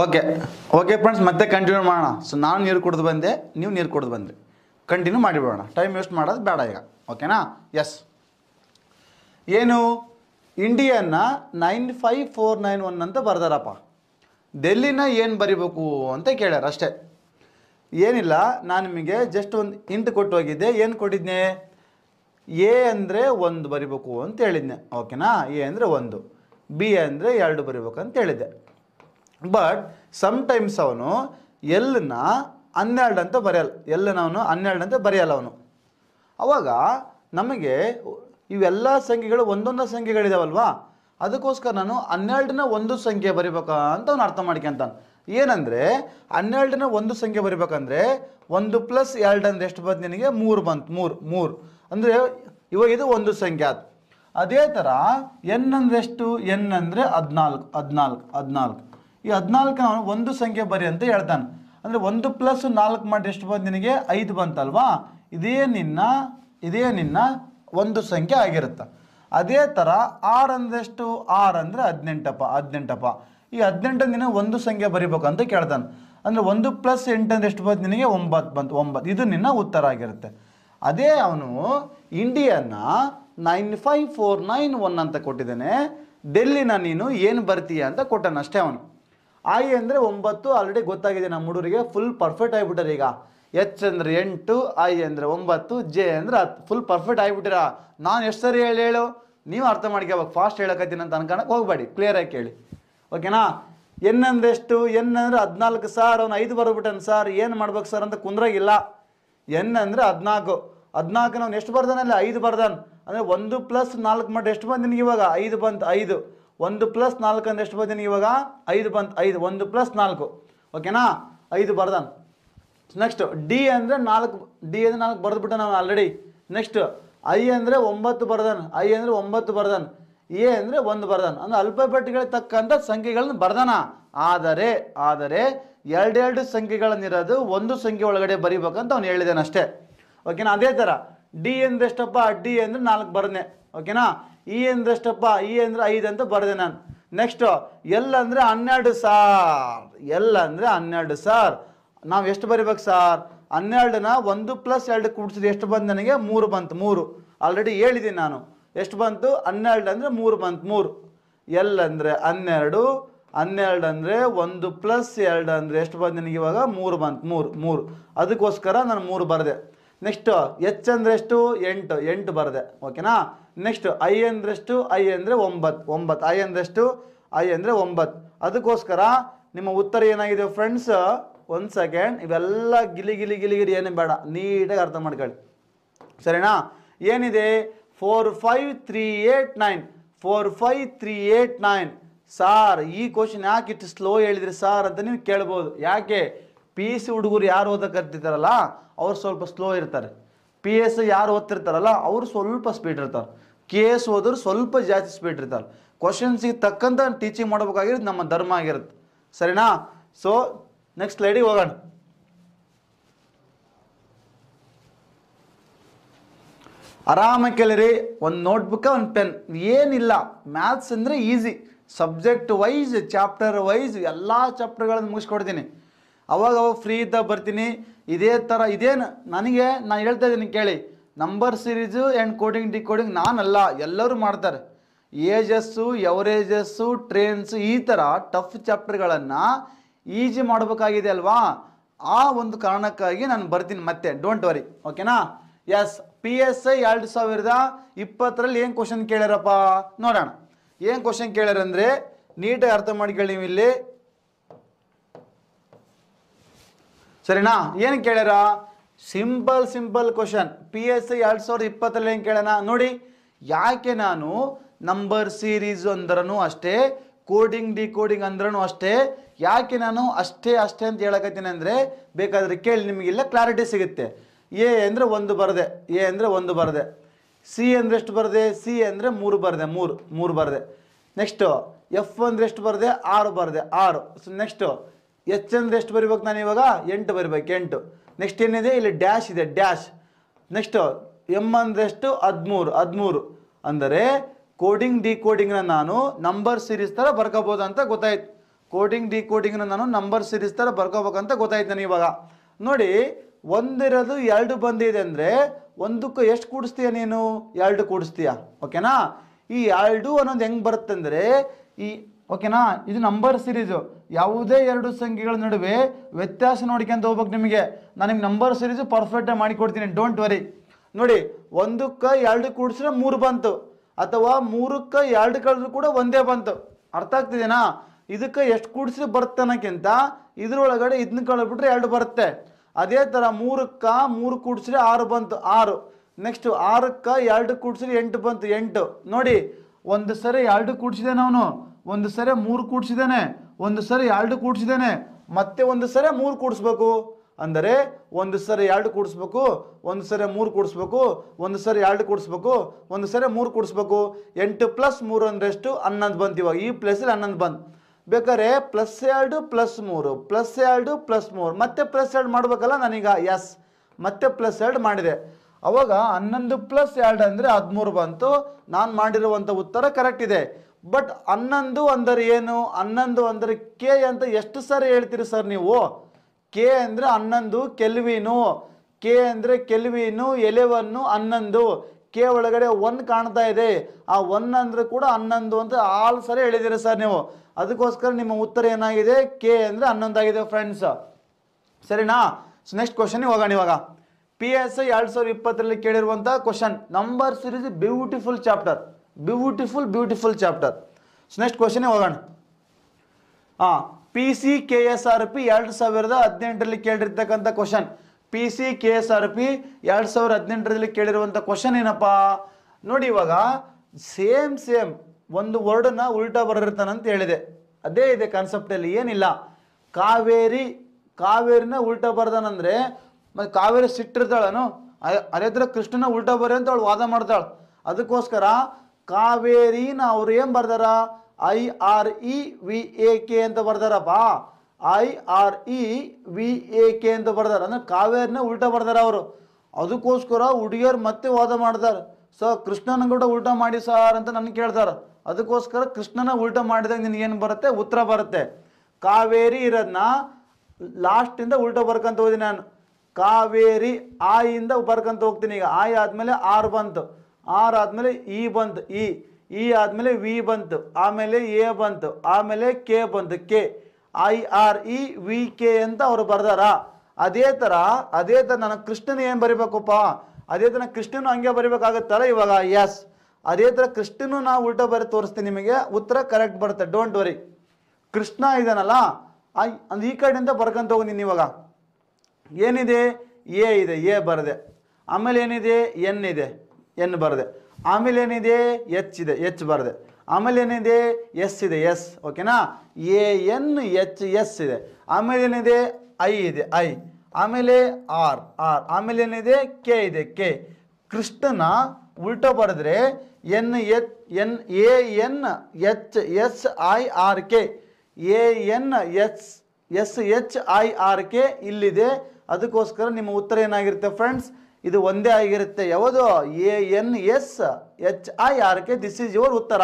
okay okay friends ಮತ್ತೆ continue ಮಾಡೋಣ so ನಾನು ನೀರು ಕುಡಿದು ಬಂದೆ ನೀವು ನೀರು ಕುಡಿದು ಬಂದ್ರಿ ಕಂಟಿನ್ಯೂ ಮಾಡಿಬಿಡೋಣ ಟೈಮ್ ವೇಸ್ಟ್ ಮಾಡೋದು ಬೇಡ ಈಗ ಓಕೆನಾ ಎಸ್ ಏನು ಇಂಡಿಯನ್ನ nine five four nine one ಅಂತ ಬರ್ದಾರಪ್ಪ ಡೆಲ್ಲಿನ ಏನು ಬರಿಬೇಕು ಅಂತ ಕೇಳ್ಯಾರ ಅಷ್ಟೇ ಏನಿಲ್ಲ ನಾನು ನಿಮಗೆ ಜಸ್ಟ್ ಒಂದು ಇಂಟ್ ಕೊಟ್ಟು ಹೋಗಿದ್ದೆ ಏನು ಕೊಟ್ಟಿದ್ದೆ ಎ ಅಂದರೆ ಒಂದು ಬರಿಬೇಕು ಅಂತ ಹೇಳಿದ್ದೆ ಓಕೆನಾ ಎ ಅಂದರೆ ಒಂದು ಬಿ ಅಂದರೆ ಎರಡು ಬರಿಬೇಕು ಅಂತ ಹೇಳಿದ್ದೆ ಬಟ್ ಸಮ್ಟೈಮ್ಸ್ ಅವನು ಎಲ್ನ ಹನ್ನೆರಡು ಅಂತ ಬರೆಯಲ್ಲ ಎಲ್ಲನ ಅವನು ಹನ್ನೆರಡು ಅಂತ ಬರೆಯಲ್ಲ ಅವನು ಅವಾಗ ನಮಗೆ ಇವೆಲ್ಲ ಸಂಖ್ಯೆಗಳು ಒಂದೊಂದು ಸಂಖ್ಯೆಗಳಿದಾವಲ್ವಾ ಅದಕ್ಕೋಸ್ಕರ ನಾನು ಹನ್ನೆರಡನ ಒಂದು ಸಂಖ್ಯೆ ಬರಿಬೇಕಾ ಅಂತ ಅವನು ಅರ್ಥ ಮಾಡ್ಕೊಂತಾನೆ ಏನಂದರೆ ಹನ್ನೆರಡನ ಒಂದು ಸಂಖ್ಯೆ ಬರಿಬೇಕಂದ್ರೆ ಒಂದು ಪ್ಲಸ್ ಎರಡು ಅಂದರೆ ಎಷ್ಟು ಬಂತು ನಿನಗೆ ಮೂರು ಬಂತು ಮೂರು ಮೂರು ಅಂದರೆ ಇವಾಗ ಇದು ಒಂದು ಸಂಖ್ಯೆ ಅದು ಅದೇ ಥರ ಎನ್ ಅಂದರೆ ಎಷ್ಟು ಎನ್ ಅಂದರೆ ಹದಿನಾಲ್ಕು ಹದಿನಾಲ್ಕು ಹದಿನಾಲ್ಕು ಈ ಹದಿನಾಲ್ಕನ ಅವನು ಒಂದು ಸಂಖ್ಯೆ ಬರಿ ಅಂತ ಹೇಳ್ತಾನೆ ಅಂದರೆ ಒಂದು ಪ್ಲಸ್ ನಾಲ್ಕು ಮಾಡಿ ಎಷ್ಟು ಬಂದು ನಿನಗೆ ಐದು ಬಂತಲ್ವಾ ಇದೇ ನಿನ್ನ ಇದೇ ನಿನ್ನ ಒಂದು ಸಂಖ್ಯೆ ಆಗಿರುತ್ತೆ ಅದೇ ಥರ ಆರು ಅಂದರೆಷ್ಟು ಆರು ಅಂದರೆ ಹದಿನೆಂಟಪ್ಪ ಹದಿನೆಂಟಪ್ಪ ಈ ಹದಿನೆಂಟು ದಿನ ಒಂದು ಸಂಖ್ಯೆ ಬರಿಬೇಕು ಅಂತ ಕೇಳ್ತಾನೆ ಅಂದರೆ ಒಂದು ಪ್ಲಸ್ ಎಂಟು ಅಂದ್ರೆ ಎಷ್ಟು ಬಂತು ನಿನಗೆ ಒಂಬತ್ತು ಬಂತು ಒಂಬತ್ತು ಇದು ನಿನ್ನ ಉತ್ತರ ಆಗಿರುತ್ತೆ ಅದೇ ಅವನು ಇಂಡಿಯಾನ nine five four nine one ಅಂತ ಕೊಟ್ಟಿದ್ದಾನೆ ಡೆಲ್ಲಿನ ನೀನು ಏನು ಬರ್ತೀಯ ಅಂತ ಕೊಟ್ಟನಷ್ಟೇ ಅವನು ಐ ಅಂದರೆ ಒಂಬತ್ತು ಆಲ್ರೆಡಿ ಗೊತ್ತಾಗಿದೆ ನಮ್ಮ ಹುಡುಗರಿಗೆ ಫುಲ್ ಪರ್ಫೆಕ್ಟ್ ಆಗಿಬಿಟ್ಟಾರೆ ಈಗ ಎಚ್ ಅಂದರೆ ಎಂಟು ಐ ಅಂದರೆ ಒಂಬತ್ತು ಜೆ ಅಂದರೆ ಹತ್ತು ಫುಲ್ ಪರ್ಫೆಕ್ಟ್ ಆಗಿಬಿಟ್ಟಿರ ನಾನು ಎಷ್ಟು ಸರಿ ಹೇಳಿ ಹೇಳು ನೀವು ಅರ್ಥ ಮಾಡ್ಕೋಬೇಕು ಫಾಸ್ಟ್ ಹೇಳಕತ್ತೀನಿ ಅಂತ ಹೋಗ್ಬೇಡಿ ಹೋಗಬೇಡಿ ಆಗಿ ಕೇಳಿ ಓಕೆನಾ ಎನ್ ಅಂದ್ರೆ ಎಷ್ಟು ಎನ್ ಅಂದ್ರೆ ಹದಿನಾಲ್ಕು ಸಾರ್ ಅವ್ನು ಐದು ಬರ್ಬಿಟ್ಟನು ಸರ್ ಏನು ಮಾಡ್ಬೇಕು ಸರ್ ಅಂತ ಕುಂದ್ರಾಗಿಲ್ಲ ಎನ್ ಅಂದರೆ ಹದಿನಾಲ್ಕು ಹದಿನಾಲ್ಕು ಅವ್ನು ಎಷ್ಟು ಬರ್ದಾನಲ್ಲಿ ಐದು ಬರ್ದಾನ ಅಂದರೆ ಒಂದು ಪ್ಲಸ್ ನಾಲ್ಕು ಮಾಡಿ ಎಷ್ಟು ಬಂದು ನಿನಗೆ ಇವಾಗ ಐದು ಬಂತು ಐದು ಒಂದು ಪ್ಲಸ್ ನಾಲ್ಕು ಅಂದ್ರೆ ಎಷ್ಟು ಬರ್ತೀನಿ ಇವಾಗ ಐದು ಬಂತು ಐದು ಒಂದು ಪ್ಲಸ್ ನಾಲ್ಕು ಓಕೆನಾ ಐದು ಬರ್ದಾನ ನೆಕ್ಸ್ಟ್ ಡಿ ಅಂದರೆ ನಾಲ್ಕು ಡಿ ಅಂದರೆ ನಾಲ್ಕು ಬರೆದ್ಬಿಟ್ಟ ನಾವು ಆಲ್ರೆಡಿ ನೆಕ್ಸ್ಟ್ ಐ ಅಂದರೆ ಒಂಬತ್ತು ಬರ್ದಾನ ಐ ಅಂದರೆ ಒಂಬತ್ತು ಬರ್ದನ್ ಎ ಅಂದರೆ ಒಂದು ಅಂದ್ರೆ ಅಂದರೆ ಅಲ್ಪಬೆಟ್ಗಳಿಗೆ ತಕ್ಕಂಥ ಸಂಖ್ಯೆಗಳನ್ನು ಬರ್ದಾನ ಆದರೆ ಆದರೆ ಎರಡೆರಡು ಸಂಖ್ಯೆಗಳನ್ನಿರೋದು ಒಂದು ಸಂಖ್ಯೆ ಒಳಗಡೆ ಬರೀಬೇಕಂತ ಅವ್ನು ಹೇಳಿದಾನೆ ಅಷ್ಟೇ ಓಕೆನಾ ಅದೇ ಥರ ಡಿ ಅಂದ್ರೆ ಎಷ್ಟಪ್ಪ ಡಿ ಅಂದರೆ ನಾಲ್ಕು ಬರ್ದೆ ಓಕೆನಾ ಈ ಅಂದ್ರಷ್ಟಪ್ಪ ಈ ಅಂದರೆ ಐದು ಅಂತ ಬರೆದೆ ನಾನು ನೆಕ್ಸ್ಟು ಎಲ್ ಅಂದರೆ ಹನ್ನೆರಡು ಸಾರ್ ಎಲ್ ಅಂದರೆ ಹನ್ನೆರಡು ಸಾರ್ ನಾವು ಎಷ್ಟು ಬರಿಬೇಕು ಸಾರ್ ಹನ್ನೆರಡನ್ನ ಒಂದು ಪ್ಲಸ್ ಎರಡು ಕೂಡಿಸಿದ್ರೆ ಎಷ್ಟು ಬಂತು ನನಗೆ ಮೂರು ಬಂತು ಮೂರು ಆಲ್ರೆಡಿ ಹೇಳಿದ್ದೀನಿ ನಾನು ಎಷ್ಟು ಬಂತು ಹನ್ನೆರಡು ಅಂದರೆ ಮೂರು ಬಂತು ಮೂರು ಎಲ್ ಅಂದರೆ ಹನ್ನೆರಡು ಹನ್ನೆರಡು ಅಂದರೆ ಒಂದು ಪ್ಲಸ್ ಎರಡು ಅಂದರೆ ಎಷ್ಟು ಬಂದು ನನಗೆ ಇವಾಗ ಮೂರು ಬಂತು ಮೂರು ಮೂರು ಅದಕ್ಕೋಸ್ಕರ ನಾನು ಮೂರು ಬರದೆ ನೆಕ್ಸ್ಟು ಎಚ್ ಅಂದರೆ ಎಷ್ಟು ಎಂಟು ಎಂಟು ಬರದೆ ಓಕೆನಾ ನೆಕ್ಸ್ಟ್ ಐ ಅಂದ್ರೆಷ್ಟು ಐ ಅಂದರೆ ಒಂಬತ್ತು ಒಂಬತ್ತು ಐ ಅಂದ್ರೆಷ್ಟು ಐ ಅಂದರೆ ಒಂಬತ್ತು ಅದಕ್ಕೋಸ್ಕರ ನಿಮ್ಮ ಉತ್ತರ ಏನಾಗಿದೆ ಫ್ರೆಂಡ್ಸ್ ಒಂದು ಸೆಕೆಂಡ್ ಇವೆಲ್ಲ ಗಿಲಿ ಗಿಲಿ ಗಿಲಿಗಿರಿ ಏನೇ ಬೇಡ ನೀಟಾಗಿ ಅರ್ಥ ಮಾಡ್ಕೊಳ್ಳಿ ಸರಿನಾ ಏನಿದೆ four five three eight nine four five three eight nine sir ಈ ಕ್ವಶನ್ ಯಾಕೆ ಇಷ್ಟು ಸ್ಲೋ ಹೇಳಿದ್ರಿ ಸಾರ್ ಅಂತ ನೀವು ಕೇಳ್ಬೋದು ಯಾಕೆ ಪಿ ಸಿ ಹುಡುಗರು ಯಾರು ಓದಕ್ಕೆ ಕರ್ತಿದ್ದಾರಲ್ಲ ಅವ್ರು ಸ್ವಲ್ಪ ಸ್ಲೋ ಇರ್ತಾರೆ ಪಿ ಎಸ್ ಯಾರು ಓದ್ತಿರ್ತಾರಲ್ಲ ಅವ್ರು ಸ್ವಲ್ಪ ಸ್ಪೀಡ್ ಇರ್ತಾರೆ ಕೆ ಎಸ್ ಓದೋರು ಸ್ವಲ್ಪ ಜಾಸ್ತಿ ಸ್ಪೀಡ್ ಇರ್ತಾರೆ ಕ್ವಶನ್ಸಿಗೆ ತಕ್ಕಂತ ಟೀಚಿಂಗ್ ಮಾಡಬೇಕಾಗಿರೋದು ನಮ್ಮ ಧರ್ಮ ಆಗಿರುತ್ತೆ ಸರಿನಾ ಸೊ ನೆಕ್ಸ್ಟ್ ಲೈಡಿಗೆ ಹೋಗೋಣ ಆರಾಮ ಕೇಳಿರಿ ಒಂದು ನೋಟ್ಬುಕ್ಕ ಒಂದು ಪೆನ್ ಏನಿಲ್ಲ ಮ್ಯಾಥ್ಸ್ ಅಂದರೆ easy subject wise chapter wise ಎಲ್ಲ ಚಾಪ್ಟರ್ಗಳನ್ನು ಮುಗಿಸ್ಕೊಡ್ತೀನಿ ಅವಾಗ ಅವಾಗ ಫ್ರೀ ಇದ್ದಾಗ ಬರ್ತೀನಿ ಇದೇ ಥರ ಇದೇನು ನನಗೆ ನಾನು ಹೇಳ್ತಾ ಇದ್ದೀನಿ ಕೇಳಿ number series and coding coding ನಾನಲ್ಲ ಎಲ್ಲರೂ ಮಾಡ್ತಾರೆ ಏಜಸ್ಸು ಎವರೇಜಸ್ಸು ಟ್ರೇನ್ಸು ಈ ಥರ ಟಫ್ ಚಾಪ್ಟರ್ಗಳನ್ನು ಈಜಿ ಮಾಡಬೇಕಾಗಿದೆ ಅಲ್ವಾ ಆ ಒಂದು ಕಾರಣಕ್ಕಾಗಿ ನಾನು ಬರ್ತೀನಿ ಮತ್ತೆ ಡೋಂಟ್ ವರಿ ಓಕೆನಾ ಎಸ್ ಪಿ ಎಸ್ ಐ ಎರಡು ಸಾವಿರದ ಇಪ್ಪತ್ತರಲ್ಲಿ ಏನು ಕ್ವಶನ್ ಕೇಳ್ಯಾರಪ್ಪ ನೋಡೋಣ ಏನು ಕ್ವಶನ್ ಕೇಳ್ಯಾರಂದರೆ ನೀಟಾಗಿ ಅರ್ಥ ಮಾಡ್ಕೊಳ್ಳಿ ನೀವು ಇಲ್ಲಿ ಸರಿನಾ ಏನು ಕೇಳ್ಯಾರ simple simple question P S I ಎರಡು ಸಾವಿರದ ಇಪ್ಪತ್ತರಲ್ಲಿ ಏನು ಕೇಳೋಣ ನೋಡಿ ಯಾಕೆ ನಾನು ನಂಬರ್ ಸೀರೀಸ್ ಅಂದ್ರೂ ಅಷ್ಟೇ ಕೋಡಿಂಗ್ ಡಿ ಕೋಡಿಂಗ್ ಅಂದ್ರೂ ಅಷ್ಟೇ ಯಾಕೆ ನಾನು ಅಷ್ಟೇ ಅಷ್ಟೇ ಅಂತ ಹೇಳಕತ್ತೀನಿ ಅಂದರೆ ಬೇಕಾದರೆ ಕೇಳಿ ನಿಮಗೆಲ್ಲ ಕ್ಲಾರಿಟಿ ಸಿಗುತ್ತೆ ಎ ಅಂದರೆ ಒಂದು ಬರದೆ ಎ ಅಂದರೆ ಒಂದು ಬರದೆ ಸಿ ಅಂದರೆ ಎಷ್ಟು ಬರದೆ ಸಿ ಅಂದರೆ ಮೂರು ಬರದೆ ಮೂರು ಮೂರು ಬರದೆ ನೆಕ್ಸ್ಟು ಎಫ್ ಅಂದರೆ ಎಷ್ಟು ಬರದೆ ಆರು ಬರದೆ ಆರು ನೆಕ್ಸ್ಟು ಎಚ್ ಅಂದ್ರೆ ಎಷ್ಟು ಬರಿಬೇಕು ನಾನು ಇವಾಗ ಎಂಟು ಬರಿಬೇಕು ಎಂಟು ನೆಕ್ಸ್ಟ್ ಏನಿದೆ ಇಲ್ಲಿ ಡ್ಯಾಶ್ ಇದೆ ಡ್ಯಾಶ್ ನೆಕ್ಸ್ಟ್ ಎಮ್ ಎಷ್ಟು ಹದಿಮೂರು ಹದಿಮೂರು ಅಂದರೆ ಕೋಡಿಂಗ್ ಡಿ ಕೋಡಿಂಗ್ನ ನಾನು ನಂಬರ್ ಸೀರೀಸ್ ಥರ ಬರ್ಕೋಬೋದು ಅಂತ ಗೊತ್ತಾಯ್ತು ಕೋಡಿಂಗ್ ಕೋಡಿಂಗ್ನ ನಾನು ನಂಬರ್ ಸೀರೀಸ್ ಥರ ಬರ್ಕೋಬೇಕಂತ ಗೊತ್ತಾಯ್ತು ನಾನು ಇವಾಗ ನೋಡಿ ಒಂದಿರೋದು ಎರಡು ಬಂದಿದೆ ಅಂದರೆ ಒಂದಕ್ಕೂ ಎಷ್ಟು ಕೂಡಿಸ್ತೀಯ ನೀನು ಎರಡು ಕೂಡಿಸ್ತೀಯ ಓಕೆನಾ ಈ ಎರಡು ಅನ್ನೋದು ಹೆಂಗೆ ಬರುತ್ತೆ ಅಂದರೆ ಈ ಓಕೆನಾ ಇದು ನಂಬರ್ ಸಿರೀಸು ಯಾವುದೇ ಎರಡು ಸಂಖ್ಯೆಗಳ ನಡುವೆ ವ್ಯತ್ಯಾಸ ನೋಡ್ಕೊಂತ ಹೋಗ್ಬೇಕು ನಿಮಗೆ ನಾನು ನಿಮ್ಗೆ ನಂಬರ್ ಆಗಿ ಪರ್ಫೆಕ್ಟಾಗಿ ಮಾಡಿಕೊಡ್ತೀನಿ ಡೋಂಟ್ ವರಿ ನೋಡಿ ಒಂದಕ್ಕ ಎರಡು ಕೂಡಿಸಿದ್ರೆ ಮೂರು ಬಂತು ಅಥವಾ ಮೂರಕ್ಕ ಎರಡು ಕಳೆದ್ರು ಕೂಡ ಒಂದೇ ಬಂತು ಅರ್ಥ ಆಗ್ತಿದೆನಾ ಇದಕ್ಕೆ ಎಷ್ಟು ಬರುತ್ತೆ ಅನ್ನೋಕ್ಕಿಂತ ಇದ್ರೊಳಗಡೆ ಇದನ್ನ ಕಳೆದ್ಬಿಟ್ರೆ ಎರಡು ಬರುತ್ತೆ ಅದೇ ಥರ ಮೂರಕ್ಕ ಮೂರು ಕೂಡಿಸಿದ್ರೆ ಆರು ಬಂತು ಆರು ನೆಕ್ಸ್ಟ್ ಆರಕ್ಕ ಎರಡು ಕೂಡಿಸಿದ್ರೆ ಎಂಟು ಬಂತು ಎಂಟು ನೋಡಿ ಒಂದು ಸರಿ ಎರಡು ಕೂಡಿಸಿದೆ ನಾನು ಒಂದು ಸರಿ ಮೂರು ಕೂಡಿಸಿದ್ದಾನೆ ಒಂದು ಸರಿ ಎರಡು ಕೂಡಿಸಿದ್ದಾನೆ ಮತ್ತೆ ಒಂದು ಸರಿ ಮೂರು ಕೂಡಿಸ್ಬೇಕು ಅಂದರೆ ಒಂದು ಸರಿ ಎರಡು ಕೂಡಿಸ್ಬೇಕು ಒಂದು ಸರಿ ಮೂರು ಕೂಡಿಸ್ಬೇಕು ಒಂದು ಸರಿ ಎರಡು ಕೂಡಿಸ್ಬೇಕು ಒಂದು ಸರಿ ಮೂರು ಕೂಡಿಸ್ಬೇಕು ಎಂಟು ಪ್ಲಸ್ ಮೂರು ಅಂದ್ರೆಷ್ಟು ಹನ್ನೊಂದು ಬಂತು ಇವಾಗ ಈ ಪ್ಲೇಸಲ್ಲಿ ಹನ್ನೊಂದು ಬಂತು ಬೇಕಾದ್ರೆ ಪ್ಲಸ್ ಎರಡು ಪ್ಲಸ್ ಮೂರು ಪ್ಲಸ್ ಎರಡು ಪ್ಲಸ್ ಮೂರು ಮತ್ತೆ ಪ್ಲಸ್ ಎರಡು ಮಾಡ್ಬೇಕಲ್ಲ ನಾನೀಗ ಎಸ್ ಮತ್ತೆ ಪ್ಲಸ್ ಎರಡು ಮಾಡಿದೆ ಅವಾಗ ಹನ್ನೊಂದು ಪ್ಲಸ್ ಎರಡು ಅಂದರೆ ಹದಿಮೂರು ಬಂತು ನಾನು ಮಾಡಿರುವಂಥ ಉತ್ತರ ಕರೆಕ್ಟ್ ಇದೆ ಬಟ್ ಹನ್ನೊಂದು ಅಂದರೆ ಏನು ಹನ್ನೊಂದು ಅಂದರೆ ಕೆ ಅಂತ ಎಷ್ಟು ಸರಿ ಹೇಳ್ತೀರಿ ಸರ್ ನೀವು ಕೆ ಅಂದರೆ ಹನ್ನೊಂದು ಕೆಲ್ವಿನು ಕೆ ಅಂದರೆ ಕೆಲ್ವಿನು ಎಲೆವನ್ನು ಹನ್ನೊಂದು ಕೆ ಒಳಗಡೆ ಒನ್ ಕಾಣ್ತಾ ಇದೆ ಆ ಒನ್ ಅಂದರೆ ಕೂಡ ಹನ್ನೊಂದು ಅಂತ ಆಲ್ ಸರಿ ಹೇಳಿದ್ದೀರಿ ಸರ್ ನೀವು ಅದಕ್ಕೋಸ್ಕರ ನಿಮ್ಮ ಉತ್ತರ ಏನಾಗಿದೆ ಕೆ ಅಂದರೆ ಆಗಿದೆ ಫ್ರೆಂಡ್ಸ್ ಸರಿನಾ ಸೊ ನೆಕ್ಸ್ಟ್ ಕ್ವಶನ್ ಹೋಗೋಣ ಇವಾಗ ಪಿ ಎಸ್ ಐ ಎರಡು ಸಾವಿರದ ಇಪ್ಪತ್ತರಲ್ಲಿ ಕೇಳಿರುವಂಥ question number series beautiful chapter beautiful beautiful chapter so next ಕ್ವಶನೇ ಹೋಗೋಣ ಹಾಂ P C K S R P ಎರಡು ಸಾವಿರದ ಹದಿನೆಂಟರಲ್ಲಿ ಕೇಳಿರ್ತಕ್ಕಂಥ question P C K S R P ಎರಡು ಸಾವಿರದ ಹದಿನೆಂಟರಲ್ಲಿ ಕೇಳಿರುವಂಥ ಕ್ವಶನ್ ಏನಪ್ಪ ನೋಡಿ ಇವಾಗ ಸೇಮ್ ಸೇಮ್ ಒಂದು ವರ್ಡನ್ನ ಉಲ್ಟಾ ಬರೆದಿರ್ತಾನಂತ ಹೇಳಿದೆ ಅದೇ ಇದೆ ಕಾನ್ಸೆಪ್ಟಲ್ಲಿ ಏನಿಲ್ಲ ಕಾವೇರಿ ಕಾವೇರಿನ ಉಲ್ಟಾ ಬರ್ದಾನಂದರೆ ಮತ್ತು ಕಾವೇರಿ ಸಿಟ್ಟಿರ್ತಾಳನು ಅದೇ ಥರ ಕೃಷ್ಣನ ಉಲ್ಟಾ ಬರ್ರಿ ಅಂತ ಅವಳು ವಾದ ಮಾಡ್ತಾಳೆ ಅದಕ್ಕೋಸ್ಕರ ಕಾವೇರಿನ ಅವರು ಏನು ಬರ್ದಾರ I R E V A K ಅಂತ ಬರ್ದಾರಪ್ಪ I R E V A K ಅಂತ ಬರ್ದಾರ ಅಂದ್ರೆ ಕಾವೇರಿನ ಉಲ್ಟಾ ಬರ್ದಾರ ಅವರು ಅದಕ್ಕೋಸ್ಕರ ಹುಡುಗಿಯರು ಮತ್ತೆ ವಾದ ಮಾಡ್ದಾರ ಸೊ ಕೃಷ್ಣನ ಕೂಡ ಉಲ್ಟಾ ಮಾಡಿ ಸರ್ ಅಂತ ನನ್ಗೆ ಕೇಳ್ತಾರ ಅದಕ್ಕೋಸ್ಕರ ಕೃಷ್ಣನ ಉಲ್ಟಾ ಮಾಡಿದಾಗ ನಿನಗೇನು ಬರುತ್ತೆ ಉತ್ತರ ಬರುತ್ತೆ ಕಾವೇರಿ ಇರೋದನ್ನ ಲಾಸ್ಟಿಂದ ಉಲ್ಟಾ ಬರ್ಕಂತ ಹೋದಿನಿ ನಾನು ಕಾವೇರಿ ಆಯಿಂದ ಬರ್ಕಂತ ಹೋಗ್ತೀನಿ ಈಗ ಆಯ್ ಆದಮೇಲೆ ಆರು ಬಂತು ಆರ್ ಆದಮೇಲೆ ಇ ಬಂತು ಇ ಇ ಆದಮೇಲೆ ವಿ ಬಂತು ಆಮೇಲೆ ಎ ಬಂತು ಆಮೇಲೆ ಕೆ ಬಂತು K I R E V K ಅಂತ ಅವರು ಬರ್ದಾರ ಅದೇ ಥರ ಅದೇ ಥರ ನಾನು ಕೃಷ್ಣನ ಏನು ಬರಿಬೇಕಪ್ಪ ಅದೇ ಥರ ಕೃಷ್ಣನು ಹಂಗೆ ಬರಿಬೇಕಾಗುತ್ತಲ್ಲ ಇವಾಗ ಎಸ್ ಅದೇ ಥರ ಕೃಷ್ಣನು ನಾವು ಉಲ್ಟ ಬರೀ ತೋರಿಸ್ತೀನಿ ನಿಮಗೆ ಉತ್ತರ ಕರೆಕ್ಟ್ ಬರುತ್ತೆ ಡೋಂಟ್ ವರಿ ಕೃಷ್ಣ ಇದನಲ್ಲ ಅಂದ್ರೆ ಈ ಕಡೆಯಿಂದ ಬರ್ಕೊಂತ ಹೋಗಿ ನೀನು ಇವಾಗ ಏನಿದೆ ಎ ಇದೆ ಎ ಬರದೆ ಆಮೇಲೆ ಏನಿದೆ ಎನ್ ಇದೆ ಎನ್ ಬರದೆ ಆಮೇಲೆ ಏನಿದೆ ಎಚ್ ಇದೆ ಎಚ್ ಬರದೆ ಆಮೇಲೆ ಏನಿದೆ ಎಸ್ ಇದೆ ಎಸ್ ಓಕೆನಾ ಎ ಎನ್ ಎಚ್ ಎಸ್ ಇದೆ ಆಮೇಲೆ ಏನಿದೆ ಐ ಇದೆ ಐ ಆಮೇಲೆ ಆರ್ ಆರ್ ಆಮೇಲೆ ಏನಿದೆ ಕೆ ಇದೆ ಕೆ ಕೃಷ್ಣನ ಉಲ್ಟ ಬರೆದ್ರೆ N H N A N H S I R K A N H S H I R K ಇಲ್ಲಿದೆ ಅದಕ್ಕೋಸ್ಕರ ನಿಮ್ಮ ಉತ್ತರ ಏನಾಗಿರುತ್ತೆ ಫ್ರೆಂಡ್ಸ್ ಇದು ಒಂದೇ ಆಗಿರುತ್ತೆ ಯಾವುದು A N S H I R K this is your ಉತ್ತರ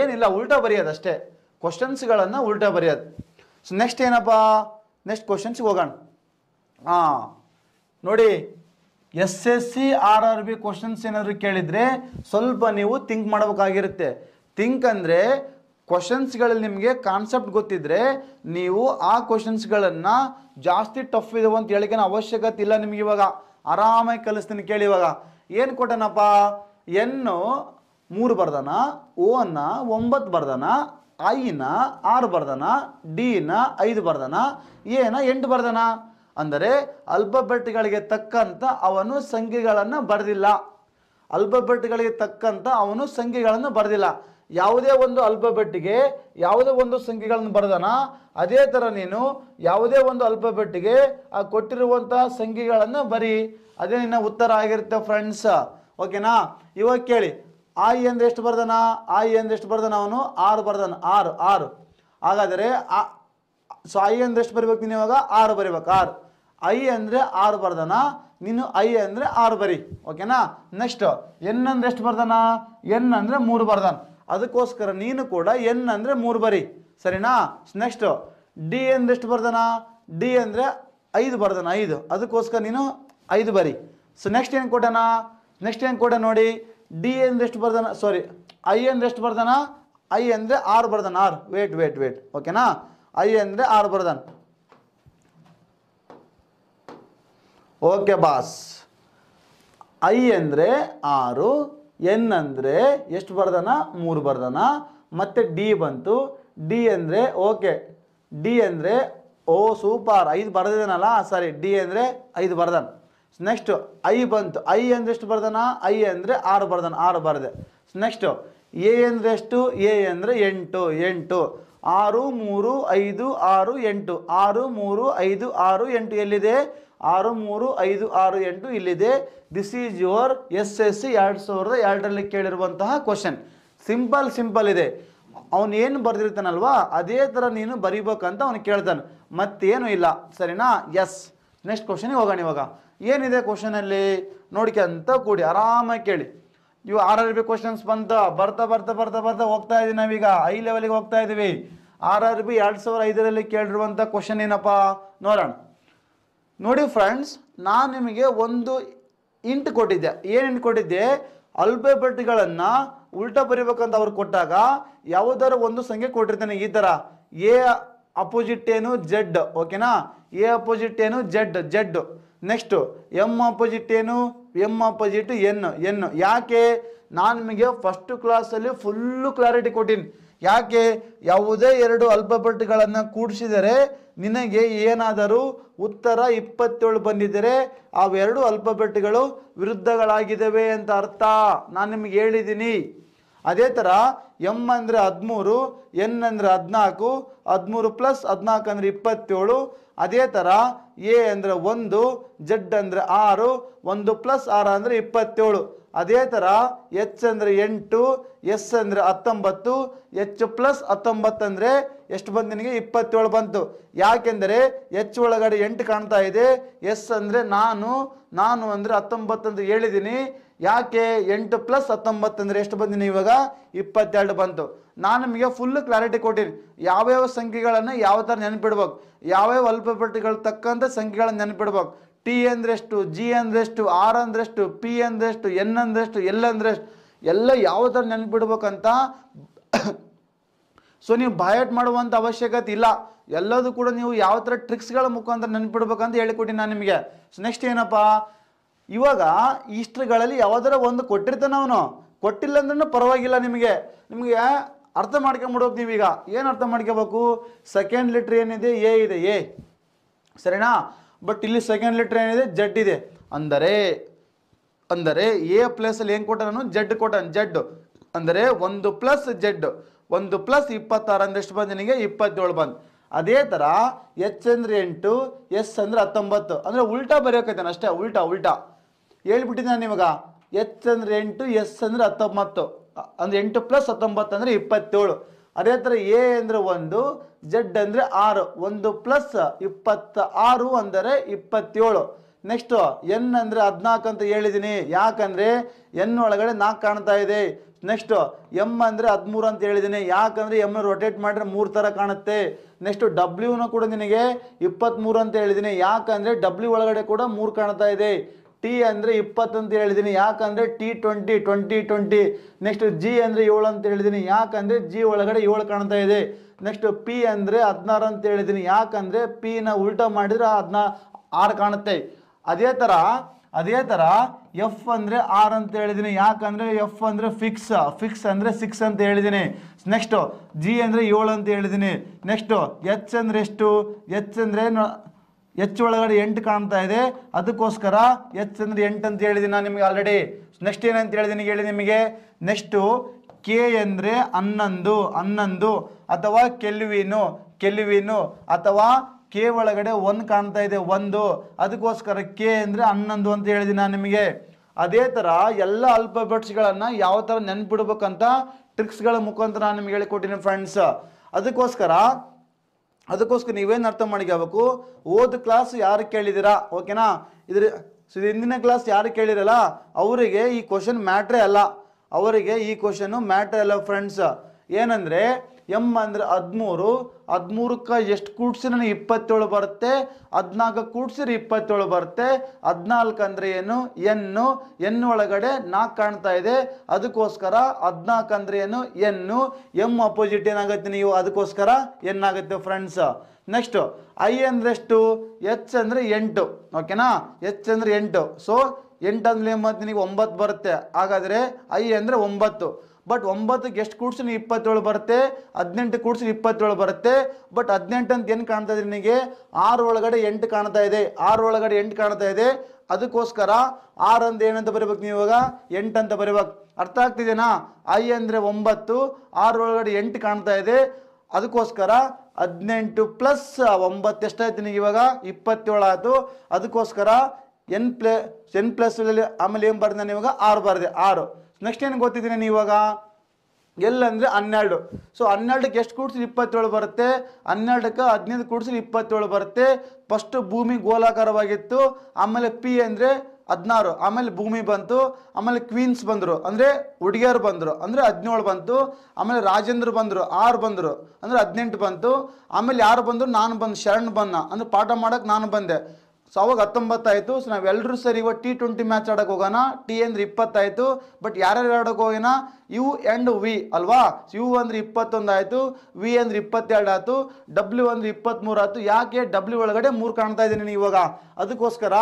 ಏನಿಲ್ಲ ಉಲ್ಟಾ ಬರೆಯೋದಷ್ಟೇ ಕ್ವಶನ್ಸ್ಗಳನ್ನು ಉಲ್ಟಾ ಬರೆಯೋದು ಸೊ ನೆಕ್ಸ್ಟ್ ಏನಪ್ಪ ನೆಕ್ಸ್ಟ್ ಕ್ವಶನ್ಸ್ಗೆ ಹೋಗೋಣ ಹಾಂ ನೋಡಿ S S C R R B questions ಏನಾದರೂ ಕೇಳಿದರೆ ಸ್ವಲ್ಪ ನೀವು ಥಿಂಕ್ ಮಾಡಬೇಕಾಗಿರುತ್ತೆ ಥಿಂಕ್ ಅಂದರೆ ಕ್ವಶನ್ಸ್ಗಳಲ್ಲಿ ನಿಮಗೆ ಕಾನ್ಸೆಪ್ಟ್ ಗೊತ್ತಿದ್ದರೆ ನೀವು ಆ ಕ್ವಶನ್ಸ್ಗಳನ್ನು ಜಾಸ್ತಿ ಟಫ್ ಇದಾವೆ ಅಂತ ಹೇಳಿಕೆ ಅವಶ್ಯಕತೆ ಇಲ್ಲ ನಿಮಗೆ ಇವಾಗ ಆರಾಮಾಗಿ ಕಲಿಸ್ತೀನಿ ಕೇಳಿ ಇವಾಗ ಏನು ಕೊಟ್ಟನಪ್ಪ ಎನ್ನು ಮೂರು ಬರ್ದನ ಓ ಅನ್ನ ಒಂಬತ್ತು ಬರ್ದನ ಐನ ಆರು ಬರ್ದನ ಡಿನ ಐದು ಬರ್ದನ ಎನ ಎಂಟು ಬರ್ದನ ಅಂದರೆ ಅಲ್ಬಬೆಟ್ಗಳಿಗೆ ತಕ್ಕಂಥ ಅವನು ಸಂಖ್ಯೆಗಳನ್ನು ಬರೆದಿಲ್ಲ ಅಲ್ಬಬೆಟ್ಗಳಿಗೆ ತಕ್ಕಂಥ ಅವನು ಸಂಖ್ಯೆಗಳನ್ನು ಬರೆದಿಲ್ಲ ಯಾವುದೇ ಒಂದು ಅಲ್ಫಬೆಟ್ಟಿಗೆ ಯಾವುದೇ ಒಂದು ಸಂಖ್ಯೆಗಳನ್ನು ಬರೆದನ ಅದೇ ಥರ ನೀನು ಯಾವುದೇ ಒಂದು ಅಲ್ಫಬೆಟ್ಟಿಗೆ ಆ ಕೊಟ್ಟಿರುವಂಥ ಸಂಖ್ಯೆಗಳನ್ನು ಬರಿ ಅದೇ ನಿನ್ನ ಉತ್ತರ ಆಗಿರುತ್ತೆ ಫ್ರೆಂಡ್ಸ್ ಓಕೆನಾ ಇವಾಗ ಕೇಳಿ ಆಯಿ ಅಂದ್ರೆ ಎಷ್ಟು ಬರ್ದನ ಆಯಿ ಅಂದ್ರೆ ಎಷ್ಟು ಬರ್ದನ ಅವನು ಆರು ಬರ್ದನ ಆರು ಆರು ಹಾಗಾದರೆ ಆ ಸೊ ಐ ಅಂದ್ರೆ ಎಷ್ಟು ಬರಿಬೇಕು ನೀನು ಇವಾಗ ಆರು ಬರಿಬೇಕು ಆರು ಐ ಅಂದರೆ ಆರು ಬರ್ದನ ನೀನು ಐ ಅಂದರೆ ಆರು ಬರಿ ಓಕೆನಾ ನೆಕ್ಸ್ಟ್ ಎನ್ ಅಂದ್ರೆ ಎಷ್ಟು ಬರ್ದನ ಎನ್ ಅಂದರೆ ಮೂರು ಬರ್ದನ ಅದಕ್ಕೋಸ್ಕರ ನೀನು ಕೂಡ ಎನ್ ಅಂದರೆ ಮೂರು ಬರಿ ಸರಿನಾ ನೆಕ್ಸ್ಟು ಡಿ ಎಷ್ಟು ಬರ್ದನ ಡಿ ಅಂದರೆ ಐದು ಬರ್ದನ ಐದು ಅದಕ್ಕೋಸ್ಕರ ನೀನು ಐದು ಬರಿ ಸೊ ನೆಕ್ಸ್ಟ್ ಏನು ಕೊಡೋಣ ನೆಕ್ಸ್ಟ್ ಏನು ಕೊಡ ನೋಡಿ ಡಿ ಎಷ್ಟು ಬರ್ದನ ಸಾರಿ ಐ ಎಷ್ಟು ಬರ್ದನ ಐ ಅಂದರೆ ಆರು ಬರ್ದನ ಆರು ವೇಟ್ ವೇಟ್ ವೇಟ್ ಓಕೆನಾ ಐ ಅಂದರೆ ಆರು ಬರ್ದನ್ ಓಕೆ ಬಾಸ್ ಐ ಅಂದರೆ ಆರು ಎನ್ ಅಂದರೆ ಎಷ್ಟು ಬರ್ದಾನ ಮೂರು ಬರ್ದಾನ ಮತ್ತು ಡಿ ಬಂತು ಡಿ ಅಂದರೆ ಓಕೆ ಡಿ ಅಂದರೆ ಓ ಸೂಪರ್ ಐದು ಬರ್ದಿದ್ದಾನಲ್ಲ ಸಾರಿ ಡಿ ಅಂದರೆ ಐದು ಬರ್ದಾನ ನೆಕ್ಸ್ಟು ಐ ಬಂತು ಐ ಅಂದರೆ ಎಷ್ಟು ಬರ್ದಾನ ಐ ಅಂದರೆ ಆರು ಬರ್ದಾನ ಆರು ಬರ್ದೆ ನೆಕ್ಸ್ಟು ಎ ಅಂದರೆ ಎಷ್ಟು ಎ ಅಂದರೆ ಎಂಟು ಎಂಟು ಆರು ಮೂರು ಐದು ಆರು ಎಂಟು ಆರು ಮೂರು ಐದು ಆರು ಎಂಟು ಎಲ್ಲಿದೆ ಆರು ಮೂರು ಐದು ಆರು ಎಂಟು ಇಲ್ಲಿದೆ this is your S S C ಎರಡು ಸಾವಿರದ ಎರಡರಲ್ಲಿ ಕೇಳಿರುವಂತಹ ಕ್ವಶನ್ ಸಿಂಪಲ್ ಸಿಂಪಲ್ ಇದೆ ಅವನು ಏನು ಬರೆದಿರ್ತಾನಲ್ವಾ ಅದೇ ಥರ ನೀನು ಬರೀಬೇಕಂತ ಅವನು ಕೇಳ್ತಾನೆ ಮತ್ತೇನು ಇಲ್ಲ ಸರಿನಾ ಎಸ್ ನೆಕ್ಸ್ಟ್ ಕ್ವಶನಿಗೆ ಹೋಗೋಣ ಇವಾಗ ಏನಿದೆ ಕ್ವಶನಲ್ಲಿ ನೋಡ್ಕೊಂತ ಕೂಡಿ ಆರಾಮಾಗಿ ಕೇಳಿ ಇವು ಆರ್ ಆರ್ ಬಿ ಕ್ವಶನ್ಸ್ ಬಂತು ಬರ್ತಾ ಬರ್ತಾ ಬರ್ತಾ ಬರ್ತಾ ಹೋಗ್ತಾ ಇದ್ದೀವಿ ನಾವೀಗ ಐ ಲೆವೆಲ್ಗೆ ಹೋಗ್ತಾ ಇದ್ದೀವಿ ಆರ್ ಆರ್ ಬಿ ಎರಡು ಸಾವಿರ ಐದರಲ್ಲಿ ಕೇಳಿರುವಂಥ ಕ್ವಶನ್ ಏನಪ್ಪ ನೋಡೋಣ ನೋಡಿ ಫ್ರೆಂಡ್ಸ್ ನಾನು ನಿಮಗೆ ಒಂದು ಇಂಟ್ ಕೊಟ್ಟಿದ್ದೆ ಏನು ಇಂಟ್ ಕೊಟ್ಟಿದ್ದೆ ಅಲ್ಪಬೆಟ್ಗಳನ್ನು ಉಲ್ಟಾ ಬರಿಬೇಕಂತ ಅವ್ರು ಕೊಟ್ಟಾಗ ಯಾವುದಾದ್ರು ಒಂದು ಸಂಖ್ಯೆ ಕೊಟ್ಟಿರ್ತೇನೆ ಈ ಥರ ಎ ಅಪೋಸಿಟ್ ಏನು ಜೆಡ್ ಓಕೆನಾ ಎ ಅಪೋಸಿಟ್ ಏನು Z Z next M opposite ಏನು ಎಮ್ ಅಪೋಸಿಟ್ ಎನ್ ಎನ್ ಯಾಕೆ ನಾನು ನಿಮಗೆ ಫಸ್ಟ್ ಕ್ಲಾಸಲ್ಲಿ ಫುಲ್ಲು ಕ್ಲಾರಿಟಿ ಕೊಟ್ಟೀನಿ ಯಾಕೆ ಯಾವುದೇ ಎರಡು ಅಲ್ಪಪಟ್ಟುಗಳನ್ನು ಕೂಡಿಸಿದರೆ ನಿನಗೆ ಏನಾದರೂ ಉತ್ತರ ಇಪ್ಪತ್ತೇಳು ಬಂದಿದ್ದರೆ ಅವೆರಡು ಅಲ್ಪಪಟ್ಟುಗಳು ವಿರುದ್ಧಗಳಾಗಿದ್ದಾವೆ ಅಂತ ಅರ್ಥ ನಾನು ನಿಮಗೆ ಹೇಳಿದ್ದೀನಿ ಅದೇ ಥರ ಎಮ್ ಅಂದರೆ ಹದಿಮೂರು ಎನ್ ಅಂದರೆ ಹದಿನಾಲ್ಕು ಹದಿಮೂರು ಪ್ಲಸ್ ಹದಿನಾಲ್ಕು ಅಂದರೆ ಇಪ್ಪತ್ತೇಳು ಅದೇ ಥರ ಎ ಅಂದರೆ ಒಂದು ಜಡ್ ಅಂದರೆ ಆರು ಒಂದು ಪ್ಲಸ್ ಆರು ಅಂದರೆ ಇಪ್ಪತ್ತೇಳು ಅದೇ ಥರ ಎಚ್ ಅಂದರೆ ಎಂಟು ಎಸ್ ಅಂದರೆ ಹತ್ತೊಂಬತ್ತು ಎಚ್ ಪ್ಲಸ್ ಹತ್ತೊಂಬತ್ತು ಎಷ್ಟು ಬಂತು ನಿನಗೆ ಇಪ್ಪತ್ತೇಳು ಬಂತು ಯಾಕೆಂದರೆ ಎಚ್ ಒಳಗಡೆ ಎಂಟು ಕಾಣ್ತಾ ಇದೆ ಎಸ್ ಅಂದರೆ ನಾನು ನಾನು ಅಂದರೆ ಹತ್ತೊಂಬತ್ತು ಅಂತ ಹೇಳಿದ್ದೀನಿ ಯಾಕೆ ಎಂಟು ಪ್ಲಸ್ ಹತ್ತೊಂಬತ್ತು ಅಂದರೆ ಎಷ್ಟು ಬಂದಿನಿ ಇವಾಗ ಇಪ್ಪತ್ತೆರಡು ಬಂತು ನಾನು ನಿಮಗೆ ಫುಲ್ ಕ್ಲಾರಿಟಿ ಕೊಟ್ಟಿನಿ ಯಾವ್ಯಾವ ಸಂಖ್ಯೆಗಳನ್ನು ಯಾವ ಥರ ನೆನಪಿಡ್ಬೇಕು ಯಾವ್ಯಾವ ಅಲ್ಪಪಟ್ಟಿಗಳು ತಕ್ಕಂಥ ಸಂಖ್ಯೆಗಳನ್ನು ನೆನಪಿಡ್ಬೇಕು ಟಿ ಅಂದ್ರೆಷ್ಟು ಜಿ ಅಂದ್ರೆಷ್ಟು ಆರ್ ಅಂದ್ರೆಷ್ಟು ಪಿ ಅಂದ್ರೆಷ್ಟು ಎನ್ ಅಂದ್ರೆಷ್ಟು ಎಲ್ ಅಂದ್ರೆಷ್ಟು ಎಲ್ಲ ಯಾವ ಥರ ನೆನ್ಪಿಡ್ಬೇಕಂತ ಸೊ ನೀವು ಬಾಯಟ್ ಮಾಡುವಂಥ ಅವಶ್ಯಕತೆ ಇಲ್ಲ ಎಲ್ಲದೂ ಕೂಡ ನೀವು ಯಾವ ಥರ ಟ್ರಿಕ್ಸ್ಗಳ ಮುಖಾಂತರ ನೆನ್ಪಿಡ್ಬೇಕಂತ ಹೇಳಿಕೊಟ್ಟಿ ನಾನು ನಿಮಗೆ ಸೊ ನೆಕ್ಸ್ಟ್ ಏನಪ್ಪ ಇವಾಗ ಇಷ್ಟಗಳಲ್ಲಿ ಯಾವ್ದಾರ ಒಂದು ಕೊಟ್ಟಿರ್ತಾನೆ ಅವನು ಕೊಟ್ಟಿಲ್ಲ ಅಂದ್ರೂ ಪರವಾಗಿಲ್ಲ ನಿಮಗೆ ನಿಮಗೆ ಅರ್ಥ ಮಾಡ್ಕೊಂಬಿಡ್ಬೇಕು ನೀವೀಗ ಏನು ಅರ್ಥ ಮಾಡ್ಕೋಬೇಕು ಸೆಕೆಂಡ್ ಲೆಟ್ರ್ ಏನಿದೆ ಎ ಇದೆ ಎ ಸರಿನಾ ಬಟ್ ಇಲ್ಲಿ ಸೆಕೆಂಡ್ ಲೆಟ್ರ್ ಏನಿದೆ ಜಡ್ ಇದೆ ಅಂದರೆ ಅಂದರೆ ಎ ಪ್ಲಸಲ್ಲಿ ಏನು ನಾನು ಜಡ್ ಕೊಟ್ಟ ಜಡ್ ಅಂದರೆ ಒಂದು ಪ್ಲಸ್ ಜಡ್ ಒಂದು ಪ್ಲಸ್ ಇಪ್ಪತ್ತಾರು ಅಂದಷ್ಟು ಬಂದು ನಿನಗೆ ಇಪ್ಪತ್ತೇಳು ಬಂದು ಅದೇ ಥರ ಎಚ್ ಅಂದರೆ ಎಂಟು ಎಸ್ ಅಂದರೆ ಹತ್ತೊಂಬತ್ತು ಅಂದರೆ ಉಲ್ಟಾ ಬರೆಯೋಕೈತಾನೆ ಅಷ್ಟೇ ಉಲ್ಟಾ ಉಲ್ಟಾ ಹೇಳ್ಬಿಟ್ಟಿದ್ದೆ ನಾನು ನಿಮಗೆ ಎಚ್ ಅಂದರೆ ಎಂಟು ಎಸ್ ಅಂದರೆ ಹತ್ತೊಂಬತ್ತು ಅಂದರೆ ಎಂಟು ಪ್ಲಸ್ ಹತ್ತೊಂಬತ್ತು ಅಂದರೆ ಇಪ್ಪತ್ತೇಳು ಅದೇ ಥರ ಎ ಅಂದರೆ ಒಂದು ಜಡ್ ಅಂದರೆ ಆರು ಒಂದು ಪ್ಲಸ್ ಇಪ್ಪತ್ತ ಆರು ಅಂದರೆ ಇಪ್ಪತ್ತೇಳು ನೆಕ್ಸ್ಟು ಎನ್ ಅಂದರೆ ಹದಿನಾಲ್ಕು ಅಂತ ಹೇಳಿದ್ದೀನಿ ಯಾಕಂದರೆ ಎನ್ ಒಳಗಡೆ ನಾಲ್ಕು ಕಾಣ್ತಾ ಇದೆ ನೆಕ್ಸ್ಟು ಎಮ್ ಅಂದರೆ ಹದಿಮೂರು ಅಂತ ಹೇಳಿದ್ದೀನಿ ಯಾಕಂದರೆ ಎಮ್ನ ರೊಟೇಟ್ ಮಾಡಿದ್ರೆ ಮೂರು ಥರ ಕಾಣುತ್ತೆ ನೆಕ್ಸ್ಟು ಡಬ್ಲ್ಯೂನು ಕೂಡ ನಿನಗೆ ಇಪ್ಪತ್ತ್ಮೂರು ಅಂತ ಹೇಳಿದ್ದೀನಿ ಯಾಕಂದರೆ ಡಬ್ಲ್ಯೂ ಒಳಗಡೆ ಕೂಡ ಮೂರು ಕಾಣ್ತಾ ಇದೆ ಟಿ ಅಂದರೆ ಇಪ್ಪತ್ತು ಅಂತ ಹೇಳಿದ್ದೀನಿ ಯಾಕಂದರೆ T twenty twenty twenty next G ಅಂದರೆ ಏಳು ಅಂತ ಹೇಳಿದ್ದೀನಿ ಯಾಕಂದರೆ ಜಿ ಒಳಗಡೆ ಏಳು ಕಾಣ್ತಾ ಇದೆ ನೆಕ್ಸ್ಟ್ ಪಿ ಅಂದರೆ ಹದಿನಾರು ಅಂತ ಹೇಳಿದ್ದೀನಿ ಯಾಕಂದರೆ ಪಿನ ಉಲ್ಟಾ ಮಾಡಿದರೆ ಅದನ್ನ ಆರು ಕಾಣುತ್ತೆ ಅದೇ ಥರ ಅದೇ ಥರ ಎಫ್ ಅಂದರೆ ಆರ್ ಅಂತ ಹೇಳಿದ್ದೀನಿ ಯಾಕಂದರೆ ಎಫ್ ಅಂದರೆ ಫಿಕ್ಸ್ ಫಿಕ್ಸ್ ಅಂದರೆ ಸಿಕ್ಸ್ ಅಂತ ಹೇಳಿದ್ದೀನಿ ನೆಕ್ಸ್ಟು ಜಿ ಅಂದರೆ ಏಳು ಅಂತ ಹೇಳಿದ್ದೀನಿ ನೆಕ್ಸ್ಟು ಎಚ್ ಅಂದರೆ ಎಷ್ಟು ಎಚ್ ಅಂದರೆ ಎಚ್ ಒಳಗಡೆ ಎಂಟು ಕಾಣ್ತಾ ಇದೆ ಅದಕ್ಕೋಸ್ಕರ ಎಚ್ ಅಂದರೆ ಎಂಟು ಅಂತ ಹೇಳಿದ್ದೀನಿ ನಾನು ನಿಮಗೆ ಆಲ್ರೆಡಿ ನೆಕ್ಸ್ಟ್ ಏನಂತ ಹೇಳಿದ್ದೀನಿ ಹೇಳಿ ನಿಮಗೆ ನೆಕ್ಸ್ಟು ಕೆ ಅಂದರೆ ಹನ್ನೊಂದು ಹನ್ನೊಂದು ಅಥವಾ ಕೆಲ್ವಿನು ಕೆಲ್ವಿನು ಅಥವಾ ಕೆ ಒಳಗಡೆ ಒಂದು ಕಾಣ್ತಾ ಇದೆ ಒಂದು ಅದಕ್ಕೋಸ್ಕರ ಕೆ ಅಂದರೆ ಹನ್ನೊಂದು ಅಂತ ಹೇಳಿದೆ ನಾನು ನಿಮಗೆ ಅದೇ ಥರ ಎಲ್ಲ ಅಲ್ಪಬೆಟ್ಸ್ಗಳನ್ನು ಯಾವ ಥರ ನೆನ್ಪಿಡ್ಬೇಕಂತ ಟ್ರಿಕ್ಸ್ಗಳ ಮುಖಾಂತರ ನಾನು ನಿಮ್ಗೆ ಹೇಳಿಕೊಟ್ಟಿನಿ ಫ್ರೆಂಡ್ಸ್ ಅದಕ್ಕೋಸ್ಕರ ಅದಕ್ಕೋಸ್ಕರ ನೀವೇನು ಅರ್ಥ ಮಾಡಿಕೋಬೇಕು ಓದ್ ಕ್ಲಾಸ್ ಯಾರು ಕೇಳಿದಿರಾ ಓಕೆನಾ ಇದ್ರ ಸೊ ಹಿಂದಿನ ಕ್ಲಾಸ್ ಯಾರು ಕೇಳಿರಲ್ಲ ಅವರಿಗೆ ಈ ಕ್ವಶನ್ ಮ್ಯಾಟ್ರೇ ಅಲ್ಲ ಅವರಿಗೆ ಈ ಕ್ವಶನ್ ಮ್ಯಾಟ್ರೇ ಅಲ್ಲ ಫ್ರೆಂಡ್ಸ್ ಏನಂದರೆ ಎಮ್ ಅಂದರೆ ಹದಿಮೂರು ಹದಿಮೂರಕ್ಕೆ ಎಷ್ಟು ಕೂಡಿಸಿ ನನಗೆ ಇಪ್ಪತ್ತೇಳು ಬರುತ್ತೆ ಹದಿನಾಲ್ಕು ಕೂಡಿಸಿದ್ರೆ ಇಪ್ಪತ್ತೇಳು ಬರುತ್ತೆ ಹದಿನಾಲ್ಕು ಅಂದರೆ ಏನು ಎನ್ನು ಎನ್ ಒಳಗಡೆ ನಾಲ್ಕು ಕಾಣ್ತಾ ಇದೆ ಅದಕ್ಕೋಸ್ಕರ ಹದಿನಾಲ್ಕು ಅಂದರೆ ಏನು ಎನ್ನು ಎಮ್ ಅಪೋಸಿಟ್ ಏನಾಗುತ್ತೆ ನೀವು ಅದಕ್ಕೋಸ್ಕರ ಏನಾಗುತ್ತೆ ಫ್ರೆಂಡ್ಸ್ ನೆಕ್ಸ್ಟು ಐ ಅಂದರೆ ಎಷ್ಟು ಎಚ್ ಅಂದರೆ ಎಂಟು ಓಕೆನಾ ಎಚ್ ಅಂದರೆ ಎಂಟು ಸೊ ಎಂಟು ಅಂದರೆ ಏನು ನಿನಗೆ ಒಂಬತ್ತು ಬರುತ್ತೆ ಹಾಗಾದರೆ ಐ ಅಂದರೆ ಒಂಬತ್ತು ಬಟ್ ಒಂಬತ್ತಕ್ಕೆ ಎಷ್ಟು ಕೂಡ್ಸಿನ ಇಪ್ಪತ್ತೇಳು ಬರುತ್ತೆ ಹದಿನೆಂಟು ಕೂಡ್ಸಿನ ಇಪ್ಪತ್ತೇಳು ಬರುತ್ತೆ ಬಟ್ ಹದಿನೆಂಟು ಅಂತ ಏನು ಕಾಣ್ತಾ ಇದೆ ನಿನಗೆ ಆರು ಒಳಗಡೆ ಎಂಟು ಕಾಣ್ತಾ ಇದೆ ಆರು ಒಳಗಡೆ ಎಂಟು ಕಾಣ್ತಾ ಇದೆ ಅದಕ್ಕೋಸ್ಕರ ಆರು ಅಂದ್ರೆ ಏನಂತ ಬರೀಬೇಕು ನೀವು ಇವಾಗ ಎಂಟು ಅಂತ ಬರೀಬೇಕು ಅರ್ಥ ಆಗ್ತಿದೆನಾ ಐ ಅಂದರೆ ಒಂಬತ್ತು ಆರು ಒಳಗಡೆ ಎಂಟು ಕಾಣ್ತಾ ಇದೆ ಅದಕ್ಕೋಸ್ಕರ ಹದಿನೆಂಟು ಪ್ಲಸ್ ಒಂಬತ್ತು ಎಷ್ಟಾಯ್ತು ನಿನಗೆ ಇವಾಗ ಇಪ್ಪತ್ತೇಳು ಆಯಿತು ಅದಕ್ಕೋಸ್ಕರ ಎನ್ ಪ್ಲೇ ಎನ್ ಪ್ಲಸ್ ಆಮೇಲೆ ಏನು ಬರ್ದೆ ನಾನು ಆರು ಬರ್ದೆ ಆರು ನೆಕ್ಸ್ಟ್ ಏನು ಗೊತ್ತಿದ್ದೀನಿ ನೀವು ಇವಾಗ ಎಲ್ಲಂದರೆ ಹನ್ನೆರಡು ಸೊ ಹನ್ನೆರಡಕ್ಕೆ ಎಷ್ಟು ಕೂಡಿಸಿದ್ರೆ ಇಪ್ಪತ್ತೇಳು ಬರುತ್ತೆ ಹನ್ನೆರಡಕ್ಕೆ ಹದಿನೈದು ಕೂಡಿಸಿದ್ರೆ ಇಪ್ಪತ್ತೇಳು ಬರುತ್ತೆ ಫಸ್ಟು ಭೂಮಿ ಗೋಲಾಕಾರವಾಗಿತ್ತು ಆಮೇಲೆ ಪಿ ಅಂದರೆ ಹದಿನಾರು ಆಮೇಲೆ ಭೂಮಿ ಬಂತು ಆಮೇಲೆ ಕ್ವೀನ್ಸ್ ಬಂದರು ಅಂದರೆ ಹುಡುಗಿಯರು ಬಂದರು ಅಂದರೆ ಹದಿನೇಳು ಬಂತು ಆಮೇಲೆ ರಾಜೇಂದ್ರ ಬಂದರು ಆರು ಬಂದರು ಅಂದರೆ ಹದಿನೆಂಟು ಬಂತು ಆಮೇಲೆ ಯಾರು ಬಂದರು ನಾನು ಬಂದು ಶರಣ್ ಬನ್ನ ಅಂದರೆ ಪಾಠ ಮಾಡೋಕ್ಕೆ ನಾನು ಬಂದೆ ಸೊ ಅವಾಗ ಹತ್ತೊಂಬತ್ತಾಯಿತು ಸೊ ನಾವೆಲ್ಲರೂ ಸರಿ ಇವಾಗ ಟಿ ಟ್ವೆಂಟಿ ಮ್ಯಾಚ್ ಆಡೋಕೆ ಹೋಗೋಣ ಟಿ ಅಂದರೆ ಇಪ್ಪತ್ತಾಯಿತು ಬಟ್ ಯಾರ್ಯಾರು ಆಡೋಕೆ ಹೋಗೋಣ ಯು ಆ್ಯಂಡ್ ವಿ ಅಲ್ವಾ ಯು ಅಂದರೆ ಇಪ್ಪತ್ತೊಂದು ಆಯಿತು ವಿ ಅಂದರೆ ಇಪ್ಪತ್ತೆರಡು ಆಯಿತು ಡಬ್ಲ್ಯೂ ಅಂದರೆ ಇಪ್ಪತ್ತ್ಮೂರು ಆಯಿತು ಯಾಕೆ ಡಬ್ಲ್ಯೂ ಒಳಗಡೆ ಮೂರು ಕಾಣ್ತಾ ಇದ್ದೀನಿ ನೀವು ಇವಾಗ ಅದಕ್ಕೋಸ್ಕರ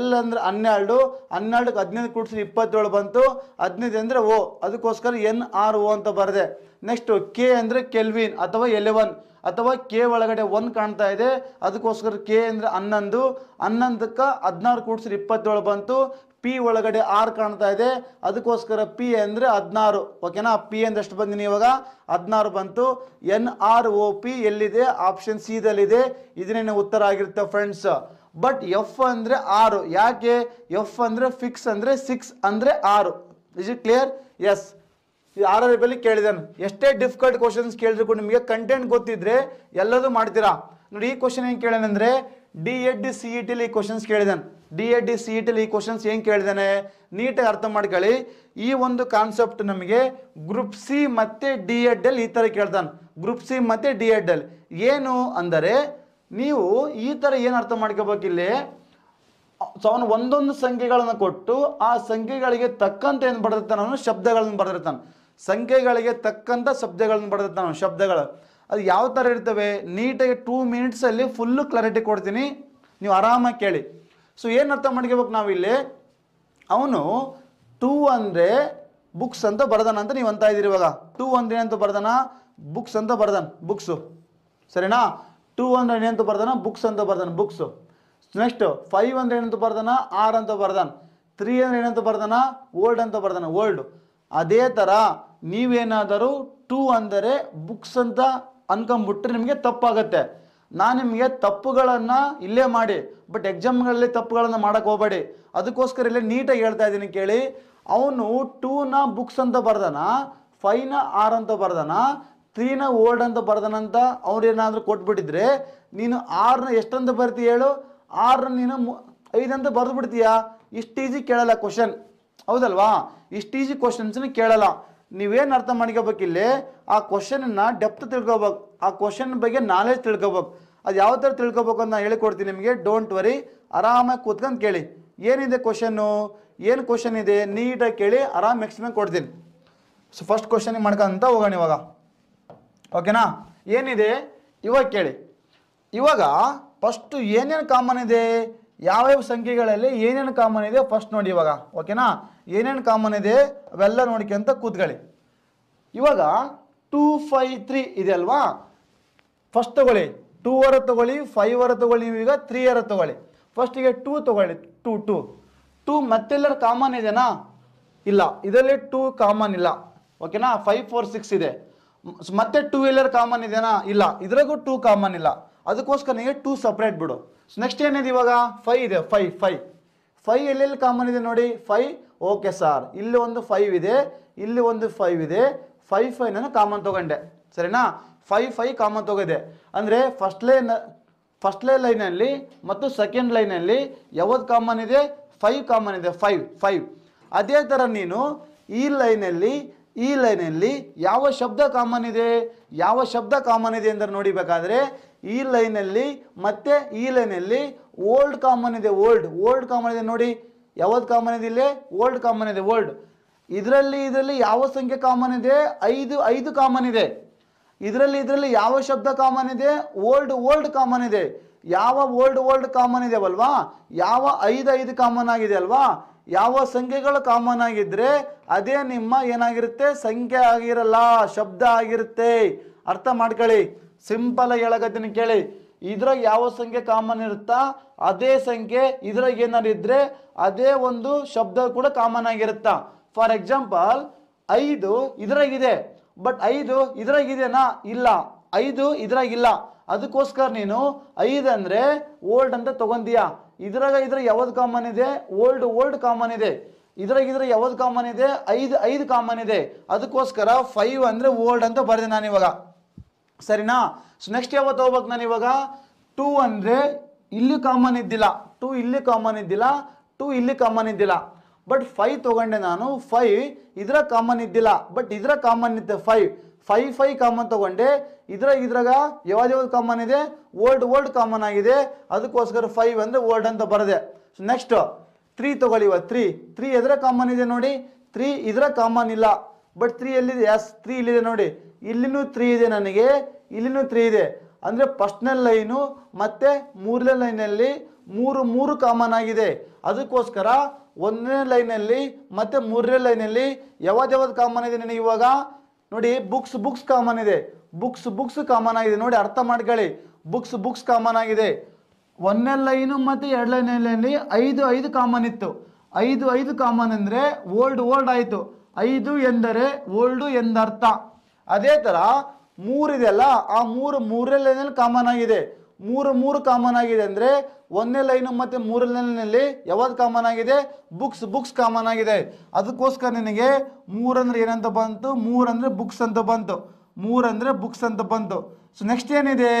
ಎಲ್ಲಂದ್ರೆ ಹನ್ನೆರಡು ಹನ್ನೆರಡಕ್ಕೆ ಹದಿನೈದು ಕುಡಿಸಿ ಇಪ್ಪತ್ತೇಳು ಬಂತು ಹದಿನೈದು ಅಂದರೆ ಓ ಅದಕ್ಕೋಸ್ಕರ ಎನ್ ಆರ್ ಓ ಅಂತ ಬರೆದೆ ನೆಕ್ಸ್ಟು ಕೆ ಅಂದರೆ ಕೆಲ್ವಿನ್ ಅಥವಾ ಎಲೆವನ್ ಅಥವಾ ಕೆ ಒಳಗಡೆ ಒಂದು ಕಾಣ್ತಾ ಇದೆ ಅದಕ್ಕೋಸ್ಕರ ಕೆ ಅಂದರೆ ಹನ್ನೊಂದು ಹನ್ನೊಂದಕ್ಕೆ ಹದಿನಾರು ಕೂಡಿಸ್ರೆ ಇಪ್ಪತ್ತೇಳು ಬಂತು ಪಿ ಒಳಗಡೆ ಆರು ಕಾಣ್ತಾ ಇದೆ ಅದಕ್ಕೋಸ್ಕರ ಪಿ ಅಂದರೆ ಹದಿನಾರು ಓಕೆನಾ ಪಿ ಅಂದ್ರೆ ಎಷ್ಟು ಬಂದಿನಿ ಇವಾಗ ಹದಿನಾರು ಬಂತು ಎನ್ ಆರ್ ಒ ಪಿ ಎಲ್ಲಿದೆ ಆಪ್ಷನ್ ಸಿ ದಲ್ಲಿದೆ ಇದನ್ನೇ ಉತ್ತರ ಆಗಿರುತ್ತೆ ಫ್ರೆಂಡ್ಸ್ ಬಟ್ ಎಫ್ ಅಂದರೆ ಆರು ಯಾಕೆ ಎಫ್ ಅಂದರೆ ಫಿಕ್ಸ್ ಅಂದರೆ ಸಿಕ್ಸ್ ಅಂದರೆ ಆರು ಇಸ್ ಇಟ್ ಕ್ಲಿಯರ್ ಎಸ್ ಇದು ಆರ್ ಆರ್ ಎಷ್ಟೇ ಡಿಫಿಕಲ್ಟ್ ಕ್ವಶನ್ಸ್ ಕೇಳಿದ್ರು ಕೂಡ ನಿಮಗೆ ಕಂಟೆಂಟ್ ಗೊತ್ತಿದ್ರೆ ಎಲ್ಲದೂ ಮಾಡ್ತೀರಾ ನೋಡಿ ಈ ಕ್ವಶನ್ ಏನು ಅಂದ್ರೆ D Ed D C E ಟಿಲಿ ಈ ಕ್ವಶನ್ಸ್ ಕೇಳಿದಾನೆ D Ed D C E ಟಿಲಿ ಈ ಕ್ವಶನ್ಸ್ ಏನು ಕೇಳಿದಾನೆ ನೀಟಾಗಿ ಅರ್ಥ ಮಾಡ್ಕೊಳ್ಳಿ ಈ ಒಂದು ಕಾನ್ಸೆಪ್ಟ್ ನಮಗೆ ಗ್ರೂಪ್ ಸಿ ಮತ್ತು ಡಿ ಎಡ್ ಎಲ್ ಈ ಥರ ಕೇಳ್ತಾನೆ ಗ್ರೂಪ್ ಸಿ ಮತ್ತು ಡಿ ಎಡ್ ಎಲ್ ಏನು ಅಂದರೆ ನೀವು ಈ ಥರ ಏನು ಅರ್ಥ ಮಾಡ್ಕೋಬೇಕಿಲ್ಲಿ ಸೊ ಅವನು ಒಂದೊಂದು ಸಂಖ್ಯೆಗಳನ್ನು ಕೊಟ್ಟು ಆ ಸಂಖ್ಯೆಗಳಿಗೆ ತಕ್ಕಂತೆ ಏನು ಬರೆದಿರ್ತಾನೆ ಶಬ್ದಗಳನ್ನು ಬರೆದಿರ್ತಾನೆ ಸಂಖ್ಯೆಗಳಿಗೆ ತಕ್ಕಂಥ ಶಬ್ದಗಳನ್ನು ಬರೆದ ನಾವು ಶಬ್ದಗಳು ಅದು ಯಾವ ಥರ ಇರ್ತವೆ ನೀಟಾಗಿ ಟೂ ಮಿನಿಟ್ಸಲ್ಲಿ ಫುಲ್ಲು ಕ್ಲಾರಿಟಿ ಕೊಡ್ತೀನಿ ನೀವು ಆರಾಮಾಗಿ ಕೇಳಿ ಸೊ ಏನು ಅರ್ಥ ಮಾಡ್ಕೋಬೇಕು ನಾವಿಲ್ಲಿ ಅವನು ಟೂ ಅಂದರೆ ಬುಕ್ಸ್ ಅಂತ ಬರ್ದಾನ ಅಂತ ನೀವು ಅಂತ ಇದ್ದೀರಿ ಇವಾಗ ಟೂ ಅಂದ್ರೆ ಏನಂತ ಬರ್ದಾನ ಬುಕ್ಸ್ ಅಂತ ಬರ್ದಾನ ಬುಕ್ಸು ಸರಿನಾ ಟೂ ಅಂದ್ರೆ ಏನಂತ ಬರ್ದಾನ ಬುಕ್ಸ್ ಅಂತ ಬರ್ದಾನ ಬುಕ್ಸು ನೆಕ್ಸ್ಟ್ ಫೈವ್ ಅಂದ್ರೆ ಏನಂತ ಬರ್ದಾನ ಆರ್ ಅಂತ ಬರ್ದಾನ ತ್ರೀ ಅಂದ್ರೆ ಏನಂತ ಬರ್ದಾನ ಓಲ್ಡ್ ಅಂತ ಬರ್ದಾನ ಓಲ್ಡ್ ಅದೇ ಥರ ನೀವೇನಾದರೂ ಟೂ ಅಂದರೆ ಬುಕ್ಸ್ ಅಂತ ಅನ್ಕೊಂಬಿಟ್ರೆ ನಿಮಗೆ ತಪ್ಪಾಗತ್ತೆ ನಾನು ನಿಮಗೆ ತಪ್ಪುಗಳನ್ನು ಇಲ್ಲೇ ಮಾಡಿ ಬಟ್ ಎಕ್ಸಾಮ್ಗಳಲ್ಲಿ ತಪ್ಪುಗಳನ್ನು ಮಾಡೋಕೆ ಹೋಗಬೇಡಿ ಅದಕ್ಕೋಸ್ಕರ ಇಲ್ಲೇ ನೀಟಾಗಿ ಹೇಳ್ತಾ ಇದ್ದೀನಿ ಕೇಳಿ ಅವನು ಟೂನ ಬುಕ್ಸ್ ಅಂತ ಬರ್ದನ ಫೈನ ಆರ್ ಅಂತ ಬರ್ದನ ತ್ರೀನ ಓಲ್ಡ್ ಅಂತ ಅವ್ರು ಅವ್ರೇನಾದರೂ ಕೊಟ್ಬಿಟ್ಟಿದ್ರೆ ನೀನು ಆರ್ನ ಎಷ್ಟಂತ ಬರ್ತೀಯ ಹೇಳು ಆರ್ನ ನೀನು ಐದಂತ ಬರೆದು ಬಿಡ್ತೀಯಾ ಇಷ್ಟು ಈಜಿ ಕೇಳಲ್ಲ ಕ್ವಶನ್ ಹೌದಲ್ವಾ ಇಷ್ಟು ಈಜಿ ಕ್ವಶನ್ಸ್ನ ಕೇಳಲ್ಲ ನೀವೇನು ಅರ್ಥ ಮಾಡ್ಕೋಬೇಕು ಇಲ್ಲಿ ಆ ಕ್ವಶನನ್ನು ಡೆಪ್ತ್ ತಿಳ್ಕೊಬೇಕು ಆ ಕ್ವಶನ್ ಬಗ್ಗೆ ನಾಲೆಜ್ ತಿಳ್ಕೊಬೇಕು ಅದು ಯಾವ ಥರ ತಿಳ್ಕೊಬೇಕು ಅಂತ ನಾನು ಹೇಳಿಕೊಡ್ತೀನಿ ನಿಮಗೆ ಡೋಂಟ್ ವರಿ ಆರಾಮಾಗಿ ಕೂತ್ಕೊಂಡು ಕೇಳಿ ಏನಿದೆ ಕ್ವಶನ್ನು ಏನು ಕ್ವಶನ್ ಇದೆ ನೀಟಾಗಿ ಕೇಳಿ ಆರಾಮ್ ಎಕ್ಸ್ಪ್ಲೇನ್ ಕೊಡ್ತೀನಿ ಸೊ ಫಸ್ಟ್ ಕ್ವಶನಿಗೆ ಮಾಡ್ಕೊಂತ ಹೋಗೋಣ ಇವಾಗ ಓಕೆನಾ ಏನಿದೆ ಇವಾಗ ಕೇಳಿ ಇವಾಗ ಫಸ್ಟು ಏನೇನು ಕಾಮನ್ ಇದೆ ಯಾವ್ಯಾವ ಸಂಖ್ಯೆಗಳಲ್ಲಿ ಏನೇನು ಕಾಮನ್ ಇದೆ ಫಸ್ಟ್ ನೋಡಿ ಇವಾಗ ಓಕೆನಾ ಏನೇನು ಕಾಮನ್ ಇದೆ ಅವೆಲ್ಲ ನೋಡ್ಕೊಂತ ಕೂತ್ಕೊಳ್ಳಿ ಇವಾಗ ಟೂ ಫೈವ್ ತ್ರೀ ಇದೆ ಅಲ್ವಾ ಫಸ್ಟ್ ತಗೊಳ್ಳಿ ಟೂ ಅವರ ತೊಗೊಳ್ಳಿ ಫೈವ್ ಅವರ ತೊಗೊಳ್ಳಿ ನೀವು ಈಗ ತ್ರೀ ಫಸ್ಟ್ ತೊಗೊಳ್ಳಿ ಫಸ್ಟಿಗೆ ಟೂ ತೊಗೊಳ್ಳಿ ಟೂ ಟೂ ಟೂ ಮತ್ತೆಲ್ಲರ ಕಾಮನ್ ಇದೆನಾ ಇಲ್ಲ ಇದರಲ್ಲಿ ಟೂ ಕಾಮನ್ ಇಲ್ಲ ಓಕೆನಾ ಫೈವ್ ಫೋರ್ ಸಿಕ್ಸ್ ಇದೆ ಮತ್ತೆ ಟೂ ವೀಲರ್ ಕಾಮನ್ ಇದೆನಾ ಇಲ್ಲ ಇದ್ರಾಗೂ ಟೂ ಕಾಮನ್ ಇಲ್ಲ ಅದಕ್ಕೋಸ್ಕರ ನೀವು ಟೂ ಸಪ್ರೇಟ್ ಬಿಡು ನೆಕ್ಸ್ಟ್ ಏನಿದೆ ಇವಾಗ ಫೈವ್ ಇದೆ ಫೈವ್ ಫೈ ಫೈವ್ ಎಲ್ಲೆಲ್ಲಿ ಕಾಮನ್ ಇದೆ ನೋಡಿ ಫೈವ್ ಓಕೆ ಸಾರ್ ಇಲ್ಲಿ ಒಂದು ಫೈವ್ ಇದೆ ಇಲ್ಲಿ ಒಂದು ಫೈವ್ ಇದೆ ಫೈವ್ ಫೈವ್ ನಾನು ಕಾಮನ್ ತಗೊಂಡೆ ಸರಿನಾ ಫೈವ್ ಫೈವ್ ಕಾಮನ್ ತೊಗೊಂಡೆ ಅಂದರೆ ಫಸ್ಟ್ ಲೈನ್ ಫಸ್ಟ್ ಲೈನ್ ಲೈನಲ್ಲಿ ಮತ್ತು ಸೆಕೆಂಡ್ ಲೈನಲ್ಲಿ ಯಾವ್ದು ಕಾಮನ್ ಇದೆ ಫೈವ್ ಕಾಮನ್ ಇದೆ ಫೈವ್ ಫೈವ್ ಅದೇ ಥರ ನೀನು ಈ ಲೈನಲ್ಲಿ ಈ ಲೈನಲ್ಲಿ ಯಾವ ಶಬ್ದ ಕಾಮನ್ ಇದೆ ಯಾವ ಶಬ್ದ ಕಾಮನ್ ಇದೆ ಅಂದ್ರೆ ನೋಡಿಬೇಕಾದ್ರೆ ಈ ಲೈನಲ್ಲಿ ಮತ್ತೆ ಈ ಲೈನಲ್ಲಿ ಓಲ್ಡ್ ಕಾಮನ್ ಇದೆ ಓಲ್ಡ್ ಓಲ್ಡ್ ಕಾಮನ್ ಇದೆ ನೋಡಿ ಯಾವ್ದು ಕಾಮನ್ ಇದೆ ಇಲ್ಲಿ ಓಲ್ಡ್ ಕಾಮನ್ ಇದೆ ಓಲ್ಡ್ ಇದರಲ್ಲಿ ಇದರಲ್ಲಿ ಯಾವ ಸಂಖ್ಯೆ ಕಾಮನ್ ಇದೆ ಐದು ಐದು ಕಾಮನ್ ಇದೆ ಇದರಲ್ಲಿ ಇದರಲ್ಲಿ ಯಾವ ಶಬ್ದ ಕಾಮನ್ ಇದೆ ಓಲ್ಡ್ ಓಲ್ಡ್ ಕಾಮನ್ ಇದೆ ಯಾವ ಓಲ್ಡ್ ಓಲ್ಡ್ ಕಾಮನ್ ಇದೆ ಅಲ್ವಾ ಯಾವ ಐದು ಐದು ಕಾಮನ್ ಆಗಿದೆ ಅಲ್ವಾ ಯಾವ ಸಂಖ್ಯೆಗಳು ಕಾಮನ್ ಆಗಿದ್ರೆ ಅದೇ ನಿಮ್ಮ ಏನಾಗಿರುತ್ತೆ ಸಂಖ್ಯೆ ಆಗಿರಲ್ಲ ಶಬ್ದ ಆಗಿರುತ್ತೆ ಅರ್ಥ ಮಾಡ್ಕೊಳ್ಳಿ ಸಿಂಪಲ್ ಆಗಿ ಹೇಳಕತ್ತೀನಿ ಕೇಳಿ ಇದ್ರಾಗ ಯಾವ ಸಂಖ್ಯೆ ಕಾಮನ್ ಇರುತ್ತಾ ಅದೇ ಸಂಖ್ಯೆ ಇದ್ರಾಗ ಏನಾರು ಇದ್ರೆ ಅದೇ ಒಂದು ಶಬ್ದ ಕೂಡ ಕಾಮನ್ ಆಗಿರುತ್ತಾ ಫಾರ್ ಎಕ್ಸಾಂಪಲ್ ಐದು ಇದ್ರಾಗಿದೆ ಬಟ್ ಐದು ಇದ್ರಾಗಿದೆನಾ ಇಲ್ಲ ಐದು ಇದ್ರಾಗಿಲ್ಲ ಅದಕ್ಕೋಸ್ಕರ ನೀನು ಐದು ಅಂದ್ರೆ ಓಲ್ಡ್ ಅಂತ ತಗೊಂತೀಯಾ ಇದ್ರಾಗ ಇದ್ರ ಯಾವ್ದು ಕಾಮನ್ ಇದೆ ಓಲ್ಡ್ ಓಲ್ಡ್ ಕಾಮನ್ ಇದೆ ಇದ್ರಾಗ ಇದ್ರಾಗ ಯಾವ್ದು ಕಾಮನ್ ಇದೆ ಐದು ಐದು ಕಾಮನ್ ಇದೆ ಅದಕ್ಕೋಸ್ಕರ ಫೈವ್ ಅಂದ್ರೆ ಓಲ್ಡ್ ಅಂತ ಬರೆದೆ ನಾನು ಇವಾಗ ಸರಿನಾ ಸೊ ನೆಕ್ಸ್ಟ್ ಯಾವತ್ತು ಹೋಗ್ಬೇಕು ನಾನು ಇವಾಗ ಟೂ ಅಂದರೆ ಇಲ್ಲಿ ಕಾಮನ್ ಇದ್ದಿಲ್ಲ ಟೂ ಇಲ್ಲಿ ಕಾಮನ್ ಇದ್ದಿಲ್ಲ ಟೂ ಇಲ್ಲಿ ಕಾಮನ್ ಇದ್ದಿಲ್ಲ ಬಟ್ ಫೈವ್ ತೊಗೊಂಡೆ ನಾನು ಫೈವ್ ಇದರ ಕಾಮನ್ ಇದ್ದಿಲ್ಲ ಬಟ್ ಇದರ ಕಾಮನ್ ಇದ್ದೆ ಫೈವ್ ಫೈವ್ ಫೈವ್ ಕಾಮನ್ ತೊಗೊಂಡೆ ಇದರ ಇದ್ರಾಗ ಯಾವ್ದು ಕಾಮನ್ ಇದೆ ಓಲ್ಡ್ ಓಲ್ಡ್ ಕಾಮನ್ ಆಗಿದೆ ಅದಕ್ಕೋಸ್ಕರ ಫೈವ್ ಅಂದರೆ ಓಲ್ಡ್ ಅಂತ ಬರದೆ ಸೊ ನೆಕ್ಸ್ಟ್ ತ್ರೀ ಇವತ್ತು ತ್ರೀ ತ್ರೀ ಎದ್ರ ಕಾಮನ್ ಇದೆ ನೋಡಿ ತ್ರೀ ಇದರ ಕಾಮನ್ ಇಲ್ಲ ಬಟ್ ತ್ರೀ ಎಲ್ಲಿದೆ ಎಸ್ ತ್ರೀ ಇಲ್ಲಿದೆ ನೋಡಿ ಇಲ್ಲಿನೂ ತ್ರೀ ಇದೆ ನನಗೆ ಇಲ್ಲಿನೂ ತ್ರೀ ಇದೆ ಅಂದರೆ ಫಸ್ಟ್ನೇ ಲೈನು ಮತ್ತು ಮೂರನೇ ಲೈನಲ್ಲಿ ಮೂರು ಮೂರು ಕಾಮನ್ ಆಗಿದೆ ಅದಕ್ಕೋಸ್ಕರ ಒಂದನೇ ಲೈನಲ್ಲಿ ಮತ್ತು ಮೂರನೇ ಲೈನಲ್ಲಿ ಯಾವ್ದು ಯಾವ್ದು ಕಾಮನ್ ಇದೆ ನನಗೆ ಇವಾಗ ನೋಡಿ ಬುಕ್ಸ್ ಬುಕ್ಸ್ ಕಾಮನ್ ಇದೆ ಬುಕ್ಸ್ ಬುಕ್ಸ್ ಕಾಮನ್ ಆಗಿದೆ ನೋಡಿ ಅರ್ಥ ಮಾಡ್ಕೊಳ್ಳಿ ಬುಕ್ಸ್ ಬುಕ್ಸ್ ಕಾಮನ್ ಆಗಿದೆ ಒಂದನೇ ಲೈನು ಮತ್ತು ಎರಡನೇ ಲೈನಲ್ಲಿ ಐದು ಐದು ಕಾಮನ್ ಇತ್ತು ಐದು ಐದು ಕಾಮನ್ ಅಂದರೆ ಓಲ್ಡ್ ಓಲ್ಡ್ ಆಯಿತು ಐದು ಎಂದರೆ ಓಲ್ಡು ಎಂದರ್ಥ ಅದೇ ಥರ ಮೂರಿದೆಯಲ್ಲ ಆ ಮೂರು ಮೂರೇ ಲೈನಲ್ಲಿ ಕಾಮನ್ ಆಗಿದೆ ಮೂರು ಮೂರು ಕಾಮನ್ ಆಗಿದೆ ಅಂದರೆ ಒಂದನೇ ಲೈನು ಮತ್ತು ಮೂರನೇ ಲೈನಲ್ಲಿ ಯಾವ್ದು ಕಾಮನ್ ಆಗಿದೆ ಬುಕ್ಸ್ ಬುಕ್ಸ್ ಕಾಮನ್ ಆಗಿದೆ ಅದಕ್ಕೋಸ್ಕರ ನಿನಗೆ ಮೂರಂದ್ರೆ ಏನಂತ ಬಂತು ಮೂರಂದರೆ ಬುಕ್ಸ್ ಅಂತ ಬಂತು ಮೂರಂದರೆ ಬುಕ್ಸ್ ಅಂತ ಬಂತು ಸೊ ನೆಕ್ಸ್ಟ್ ಏನಿದೆ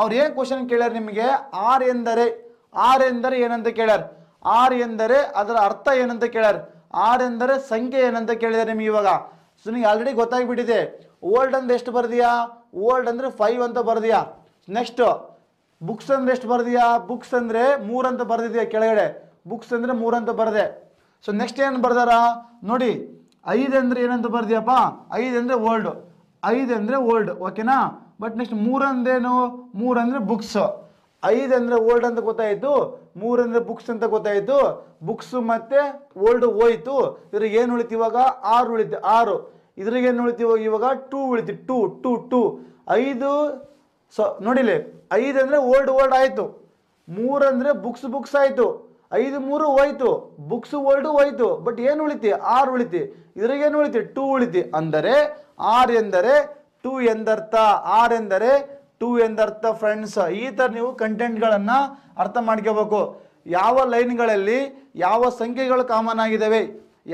ಅವ್ರು ಏನು ಕ್ವಶನ್ ಕೇಳ್ಯಾರ ನಿಮಗೆ ಆರ್ ಎಂದರೆ ಆರ್ ಎಂದರೆ ಏನಂತ ಕೇಳ್ಯಾರ ಆರ್ ಎಂದರೆ ಅದರ ಅರ್ಥ ಏನಂತ ಕೇಳ್ಯಾರ ಆರ್ ಎಂದರೆ ಸಂಖ್ಯೆ ಏನಂತ ಕೇಳಿದಾರೆ ನಿಮಗೆ ಇವಾಗ ಸೊ ನಿಮಗೆ ಆಲ್ರೆಡಿ ಗೊತ್ತಾಗಿಬಿಟ್ಟಿದೆ ಓಲ್ಡ್ ಅಂದ್ರೆ ಎಷ್ಟು ಬರ್ದಿಯಾ ಓಲ್ಡ್ ಅಂದರೆ ಫೈವ್ ಅಂತ ಬರ್ದಿಯಾ ನೆಕ್ಸ್ಟ್ ಬುಕ್ಸ್ ಅಂದ್ರೆ ಎಷ್ಟು ಬರ್ದಿಯಾ ಬುಕ್ಸ್ ಅಂದರೆ ಮೂರಂತ ಬರ್ದಿದೆಯಾ ಕೆಳಗಡೆ ಬುಕ್ಸ್ ಅಂದರೆ ಮೂರಂತ ಬರ್ದೆ ಸೊ ನೆಕ್ಸ್ಟ್ ಏನು ಬರ್ದಾರ ನೋಡಿ ಐದು ಅಂದರೆ ಏನಂತ ಬರ್ದಿಯಪ್ಪ ಐದು ಅಂದರೆ ಓಲ್ಡ್ ಐದು ಅಂದರೆ ಓಲ್ಡ್ ಓಕೆನಾ ಬಟ್ ನೆಕ್ಸ್ಟ್ ಮೂರಂದೇನು ಮೂರಂದರೆ ಬುಕ್ಸ್ ಐದು ಅಂದರೆ ಓಲ್ಡ್ ಅಂತ ಗೊತ್ತಾಯಿತು ಮೂರಂದರೆ ಬುಕ್ಸ್ ಅಂತ ಗೊತ್ತಾಯಿತು ಬುಕ್ಸು ಮತ್ತು ಓಲ್ಡ್ ಹೋಯಿತು ಇದ್ರ ಏನು ಉಳಿತು ಇವಾಗ ಆರು ಉಳಿತು ಆರು ಇದ್ರಿಗೆ ಏನು ಉಳಿತೀವಿ ಇವಾಗ ಟೂ ಉಳಿತಿ ಟೂ ಟೂ ಟೂ ಐದು ಸೊ ನೋಡಿಲಿ ಐದು ಅಂದರೆ ಓಲ್ಡ್ ಓಲ್ಡ್ ಆಯಿತು ಅಂದರೆ ಬುಕ್ಸ್ ಬುಕ್ಸ್ ಆಯಿತು ಐದು ಮೂರು ಹೋಯ್ತು ಬುಕ್ಸ್ ಓಲ್ಡು ಹೋಯ್ತು ಬಟ್ ಏನು ಉಳಿತಿ ಆರು ಉಳಿತಿ ಏನು ಉಳಿತಿ ಟೂ ಉಳಿತಿ ಅಂದರೆ ಆರ್ ಎಂದರೆ ಟೂ ಎಂದರ್ಥ ಆರ್ ಎಂದರೆ ಟೂ ಎಂದರ್ಥ ಫ್ರೆಂಡ್ಸ್ ಈ ಥರ ನೀವು ಕಂಟೆಂಟ್ಗಳನ್ನು ಅರ್ಥ ಮಾಡ್ಕೋಬೇಕು ಯಾವ ಲೈನ್ಗಳಲ್ಲಿ ಯಾವ ಸಂಖ್ಯೆಗಳು ಕಾಮನ್ ಆಗಿದ್ದಾವೆ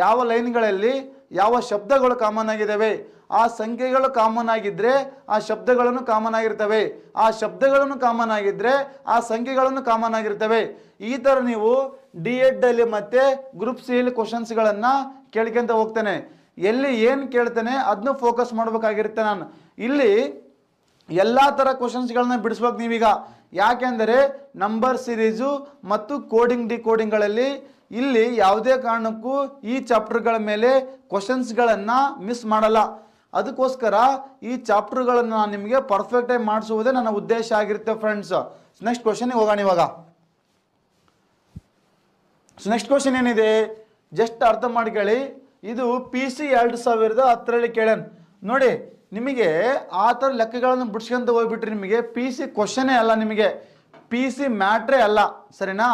ಯಾವ ಲೈನ್ಗಳಲ್ಲಿ ಯಾವ ಶಬ್ದಗಳು ಕಾಮನ್ ಆಗಿದ್ದಾವೆ ಆ ಸಂಖ್ಯೆಗಳು ಕಾಮನ್ ಆಗಿದ್ರೆ ಆ ಶಬ್ದಗಳನ್ನು ಕಾಮನ್ ಆಗಿರ್ತವೆ ಆ ಶಬ್ದಗಳನ್ನು ಕಾಮನ್ ಆಗಿದ್ರೆ ಆ ಸಂಖ್ಯೆಗಳನ್ನು ಕಾಮನ್ ಆಗಿರ್ತವೆ ಈ ಥರ ನೀವು ಡಿ ಅಲ್ಲಿ ಮತ್ತು ಗ್ರೂಪ್ ಕ್ವಶನ್ಸ್ ಕ್ವಶನ್ಸ್ಗಳನ್ನು ಕೇಳ್ಕೊಂತ ಹೋಗ್ತೇನೆ ಎಲ್ಲಿ ಏನು ಕೇಳ್ತೇನೆ ಅದನ್ನು ಫೋಕಸ್ ಮಾಡಬೇಕಾಗಿರುತ್ತೆ ನಾನು ಇಲ್ಲಿ ಎಲ್ಲ ಥರ ಕ್ವಶನ್ಸ್ಗಳನ್ನ ಬಿಡಿಸ್ಬೇಕು ನೀವೀಗ ಯಾಕೆಂದರೆ ನಂಬರ್ ಸಿರೀಸು ಮತ್ತು ಕೋಡಿಂಗ್ ಕೋಡಿಂಗ್ಗಳಲ್ಲಿ ಇಲ್ಲಿ ಯಾವುದೇ ಕಾರಣಕ್ಕೂ ಈ ಚಾಪ್ಟರ್ಗಳ ಮೇಲೆ ಕ್ವಶನ್ಸ್ಗಳನ್ನು ಮಿಸ್ ಮಾಡಲ್ಲ ಅದಕ್ಕೋಸ್ಕರ ಈ ಚಾಪ್ಟರ್ಗಳನ್ನು ನಾನು ನಿಮಗೆ ಪರ್ಫೆಕ್ಟಾಗಿ ಮಾಡಿಸುವುದೇ ನನ್ನ ಉದ್ದೇಶ ಆಗಿರುತ್ತೆ ಫ್ರೆಂಡ್ಸ್ ನೆಕ್ಸ್ಟ್ ಕ್ವಶನ್ಗೆ ಹೋಗೋಣ ಇವಾಗ ಸೊ ನೆಕ್ಸ್ಟ್ ಕ್ವಶನ್ ಏನಿದೆ ಜಸ್ಟ್ ಅರ್ಥ ಮಾಡ್ಕೊಳ್ಳಿ ಇದು ಪಿ ಸಿ ಎರಡು ಸಾವಿರದ ಹತ್ತರಲ್ಲಿ ಕೇಳನ್ ನೋಡಿ ನಿಮಗೆ ಆ ಥರ ಲೆಕ್ಕಗಳನ್ನು ಬಿಡ್ಸ್ಕೊಂತ ಹೋಗ್ಬಿಟ್ರೆ ನಿಮಗೆ ಪಿ ಸಿ ಕ್ವಶನೇ ಅಲ್ಲ ನಿಮಗೆ ಪಿ ಸಿ ಮ್ಯಾಟ್ರೇ ಅಲ್ಲ ಸರಿನಾ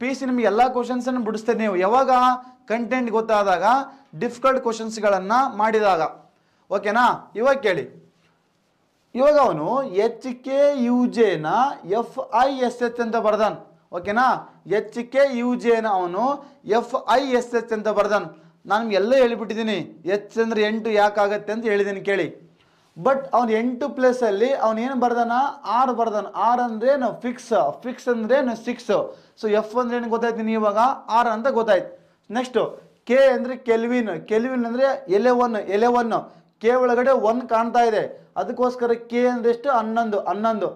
ಪಿ ಸಿ ನಿಮಗೆ ಎಲ್ಲ ಕ್ವಶನ್ಸನ್ನು ಬಿಡಿಸ್ತೇನೆ ನೀವು ಯಾವಾಗ ಕಂಟೆಂಟ್ ಗೊತ್ತಾದಾಗ ಡಿಫಿಕಲ್ಟ್ ಕ್ವಶನ್ಸ್ಗಳನ್ನು ಮಾಡಿದಾಗ ಓಕೆನಾ ಇವಾಗ ಕೇಳಿ ಇವಾಗ ಅವನು ಎಚ್ ಕೆ ಯು ಜೆನ ಎಫ್ ಐ ಎಸ್ ಎಚ್ ಅಂತ ಬರ್ದಾನ್ ಓಕೆನಾ ಎಚ್ ಕೆ ಯು ಜೆನ ಅವನು ಎಫ್ ಐ ಎಸ್ ಎಚ್ ಅಂತ ಬರ್ದಾನ್ ನಾನು ಎಲ್ಲ ಹೇಳಿಬಿಟ್ಟಿದ್ದೀನಿ ಎಚ್ ಅಂದರೆ ಎಂಟು ಯಾಕಾಗತ್ತೆ ಅಂತ ಹೇಳಿದ್ದೀನಿ ಕೇಳಿ ಬಟ್ ಅವ್ನು ಎಂಟು ಪ್ಲೇಸಲ್ಲಿ ಅವನೇನು ಬರ್ದಾನ ಆರ್ ಬರ್ದಾನ ಆರ್ ಅಂದರೆ ನಾವು ಫಿಕ್ಸ್ ಫಿಕ್ಸ್ ಅಂದರೆ ನಾವು ಸಿಕ್ಸ್ ಸೊ ಎಫ್ ಅಂದ್ರೆ ಏನು ಗೊತ್ತಾಯ್ತೀನಿ ಇವಾಗ ಆರ್ ಅಂತ ಗೊತ್ತಾಯ್ತು ನೆಕ್ಸ್ಟ್ ಕೆ ಅಂದರೆ ಕೆಲ್ವಿನ್ ಕೆಲ್ವಿನ್ ಅಂದರೆ ಎಲೆ ಒನ್ ಎಲೆ ಒನ್ ಕೆ ಒಳಗಡೆ ಒನ್ ಕಾಣ್ತಾ ಇದೆ ಅದಕ್ಕೋಸ್ಕರ ಕೆ ಅಂದರೆ ಎಷ್ಟು ಹನ್ನೊಂದು ಹನ್ನೊಂದು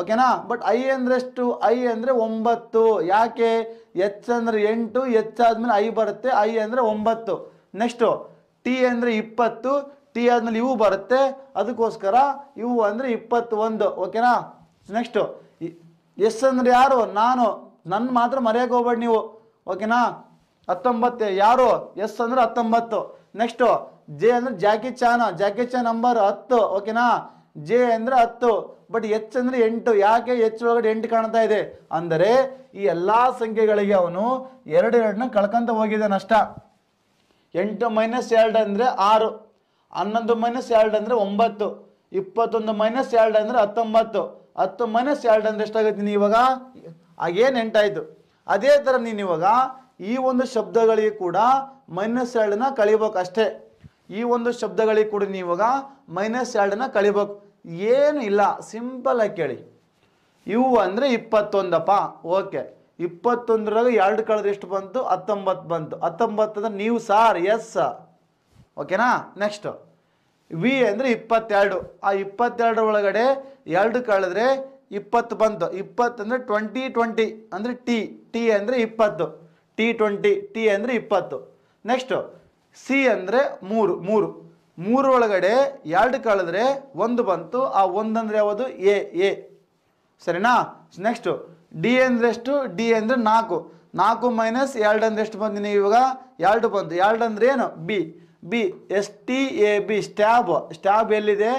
ಓಕೆನಾ ಬಟ್ ಐ ಅಂದ್ರೆ ಎಷ್ಟು ಐ ಅಂದರೆ ಒಂಬತ್ತು ಯಾಕೆ ಎಚ್ ಅಂದರೆ ಎಂಟು ಎಚ್ ಆದ್ಮೇಲೆ ಐ ಬರುತ್ತೆ ಐ ಅಂದರೆ ಒಂಬತ್ತು ನೆಕ್ಸ್ಟು ಟಿ ಅಂದರೆ ಇಪ್ಪತ್ತು ಟಿ ಆದ್ಮೇಲೆ ಇವು ಬರುತ್ತೆ ಅದಕ್ಕೋಸ್ಕರ ಇವು ಅಂದರೆ ಇಪ್ಪತ್ತೊಂದು ಓಕೆನಾ ನೆಕ್ಸ್ಟು ಎಸ್ ಅಂದರೆ ಯಾರು ನಾನು ನನ್ನ ಮಾತ್ರ ಮರೆಯಕ್ಕೆ ಹೋಗ್ಬೇಡಿ ನೀವು ಓಕೆನಾ ಹತ್ತೊಂಬತ್ತು ಯಾರು ಎಸ್ ಅಂದರೆ ಹತ್ತೊಂಬತ್ತು ನೆಕ್ಸ್ಟು ಜೆ ಅಂದರೆ Jackie Chan Jackie Chan number ಹತ್ತು ಓಕೆನಾ ಜೆ ಅಂದರೆ ಹತ್ತು ಬಟ್ ಎಚ್ ಅಂದ್ರೆ ಎಂಟು ಯಾಕೆ ಎಚ್ ಒಳಗಡೆ ಎಂಟು ಕಾಣ್ತಾ ಇದೆ ಅಂದರೆ ಈ ಎಲ್ಲ ಸಂಖ್ಯೆಗಳಿಗೆ ಅವನು ಎರಡೆರಡನ್ನ ಕಳ್ಕಂತ ಹೋಗಿದ್ದಾನಷ್ಟ ಎಂಟು ಮೈನಸ್ ಎರಡು ಅಂದರೆ ಆರು ಹನ್ನೊಂದು ಮೈನಸ್ ಎರಡು ಅಂದರೆ ಒಂಬತ್ತು ಇಪ್ಪತ್ತೊಂದು ಮೈನಸ್ ಎರಡು ಅಂದರೆ ಹತ್ತೊಂಬತ್ತು ಹತ್ತು ಮೈನಸ್ ಎರಡು ಅಂದರೆ ಎಷ್ಟಾಗುತ್ತೆ ನೀನು ಇವಾಗ ಹಾಗೇನು ಎಂಟಾಯಿತು ಅದೇ ಥರ ನೀನು ಇವಾಗ ಈ ಒಂದು ಶಬ್ದಗಳಿಗೆ ಕೂಡ ಮೈನಸ್ ಎರಡನ್ನ ಕಳಿಬೇಕು ಅಷ್ಟೇ ಈ ಒಂದು ಶಬ್ದಗಳಿಗೆ ಕೂಡ ನೀ ಇವಾಗ ಮೈನಸ್ ಎರಡನ್ನ ಕಳಿಬೇಕು ಏನು ಇಲ್ಲ ಸಿಂಪಲ್ ಆಗಿ ಕೇಳಿ ಇವು ಅಂದರೆ ಇಪ್ಪತ್ತೊಂದಪ್ಪ ಓಕೆ ಇಪ್ಪತ್ತೊಂದರಾಗ ಎರಡು ಕಳೆದ್ರೆ ಎಷ್ಟು ಬಂತು ಹತ್ತೊಂಬತ್ತು ಬಂತು ಹತ್ತೊಂಬತ್ತು ಅಂದರೆ ನೀವು ಸಾರ್ ಎಸ್ ಸರ್ ಓಕೆನಾ ನೆಕ್ಸ್ಟು ವಿ ಅಂದರೆ ಇಪ್ಪತ್ತೆರಡು ಆ ಇಪ್ಪತ್ತೆರಡು ಒಳಗಡೆ ಎರಡು ಕಳೆದ್ರೆ ಇಪ್ಪತ್ತು ಬಂತು ಇಪ್ಪತ್ತು ಅಂದರೆ ಟ್ವೆಂಟಿ ಟ್ವೆಂಟಿ ಅಂದರೆ ಟಿ ಟಿ ಅಂದರೆ ಇಪ್ಪತ್ತು ಟಿ ಟ್ವೆಂಟಿ ಟಿ ಅಂದರೆ ಇಪ್ಪತ್ತು ನೆಕ್ಸ್ಟು ಸಿ ಅಂದರೆ ಮೂರು ಮೂರು ಮೂರು ಒಳಗಡೆ ಎರಡು ಕಳೆದ್ರೆ ಒಂದು ಬಂತು ಆ ಒಂದು ಅಂದರೆ ಯಾವುದು ಎ ಎ ಸರಿನಾ ನೆಕ್ಸ್ಟು ಡಿ ಅಂದರೆ ಎಷ್ಟು ಡಿ ಅಂದರೆ ನಾಲ್ಕು ನಾಲ್ಕು ಮೈನಸ್ ಎರಡು ಅಂದರೆ ಎಷ್ಟು ಬಂದಿನಿ ಇವಾಗ ಎರಡು ಬಂತು ಎರಡು ಅಂದರೆ ಏನು B B S T A B stab stab ಎಲ್ಲಿದೆ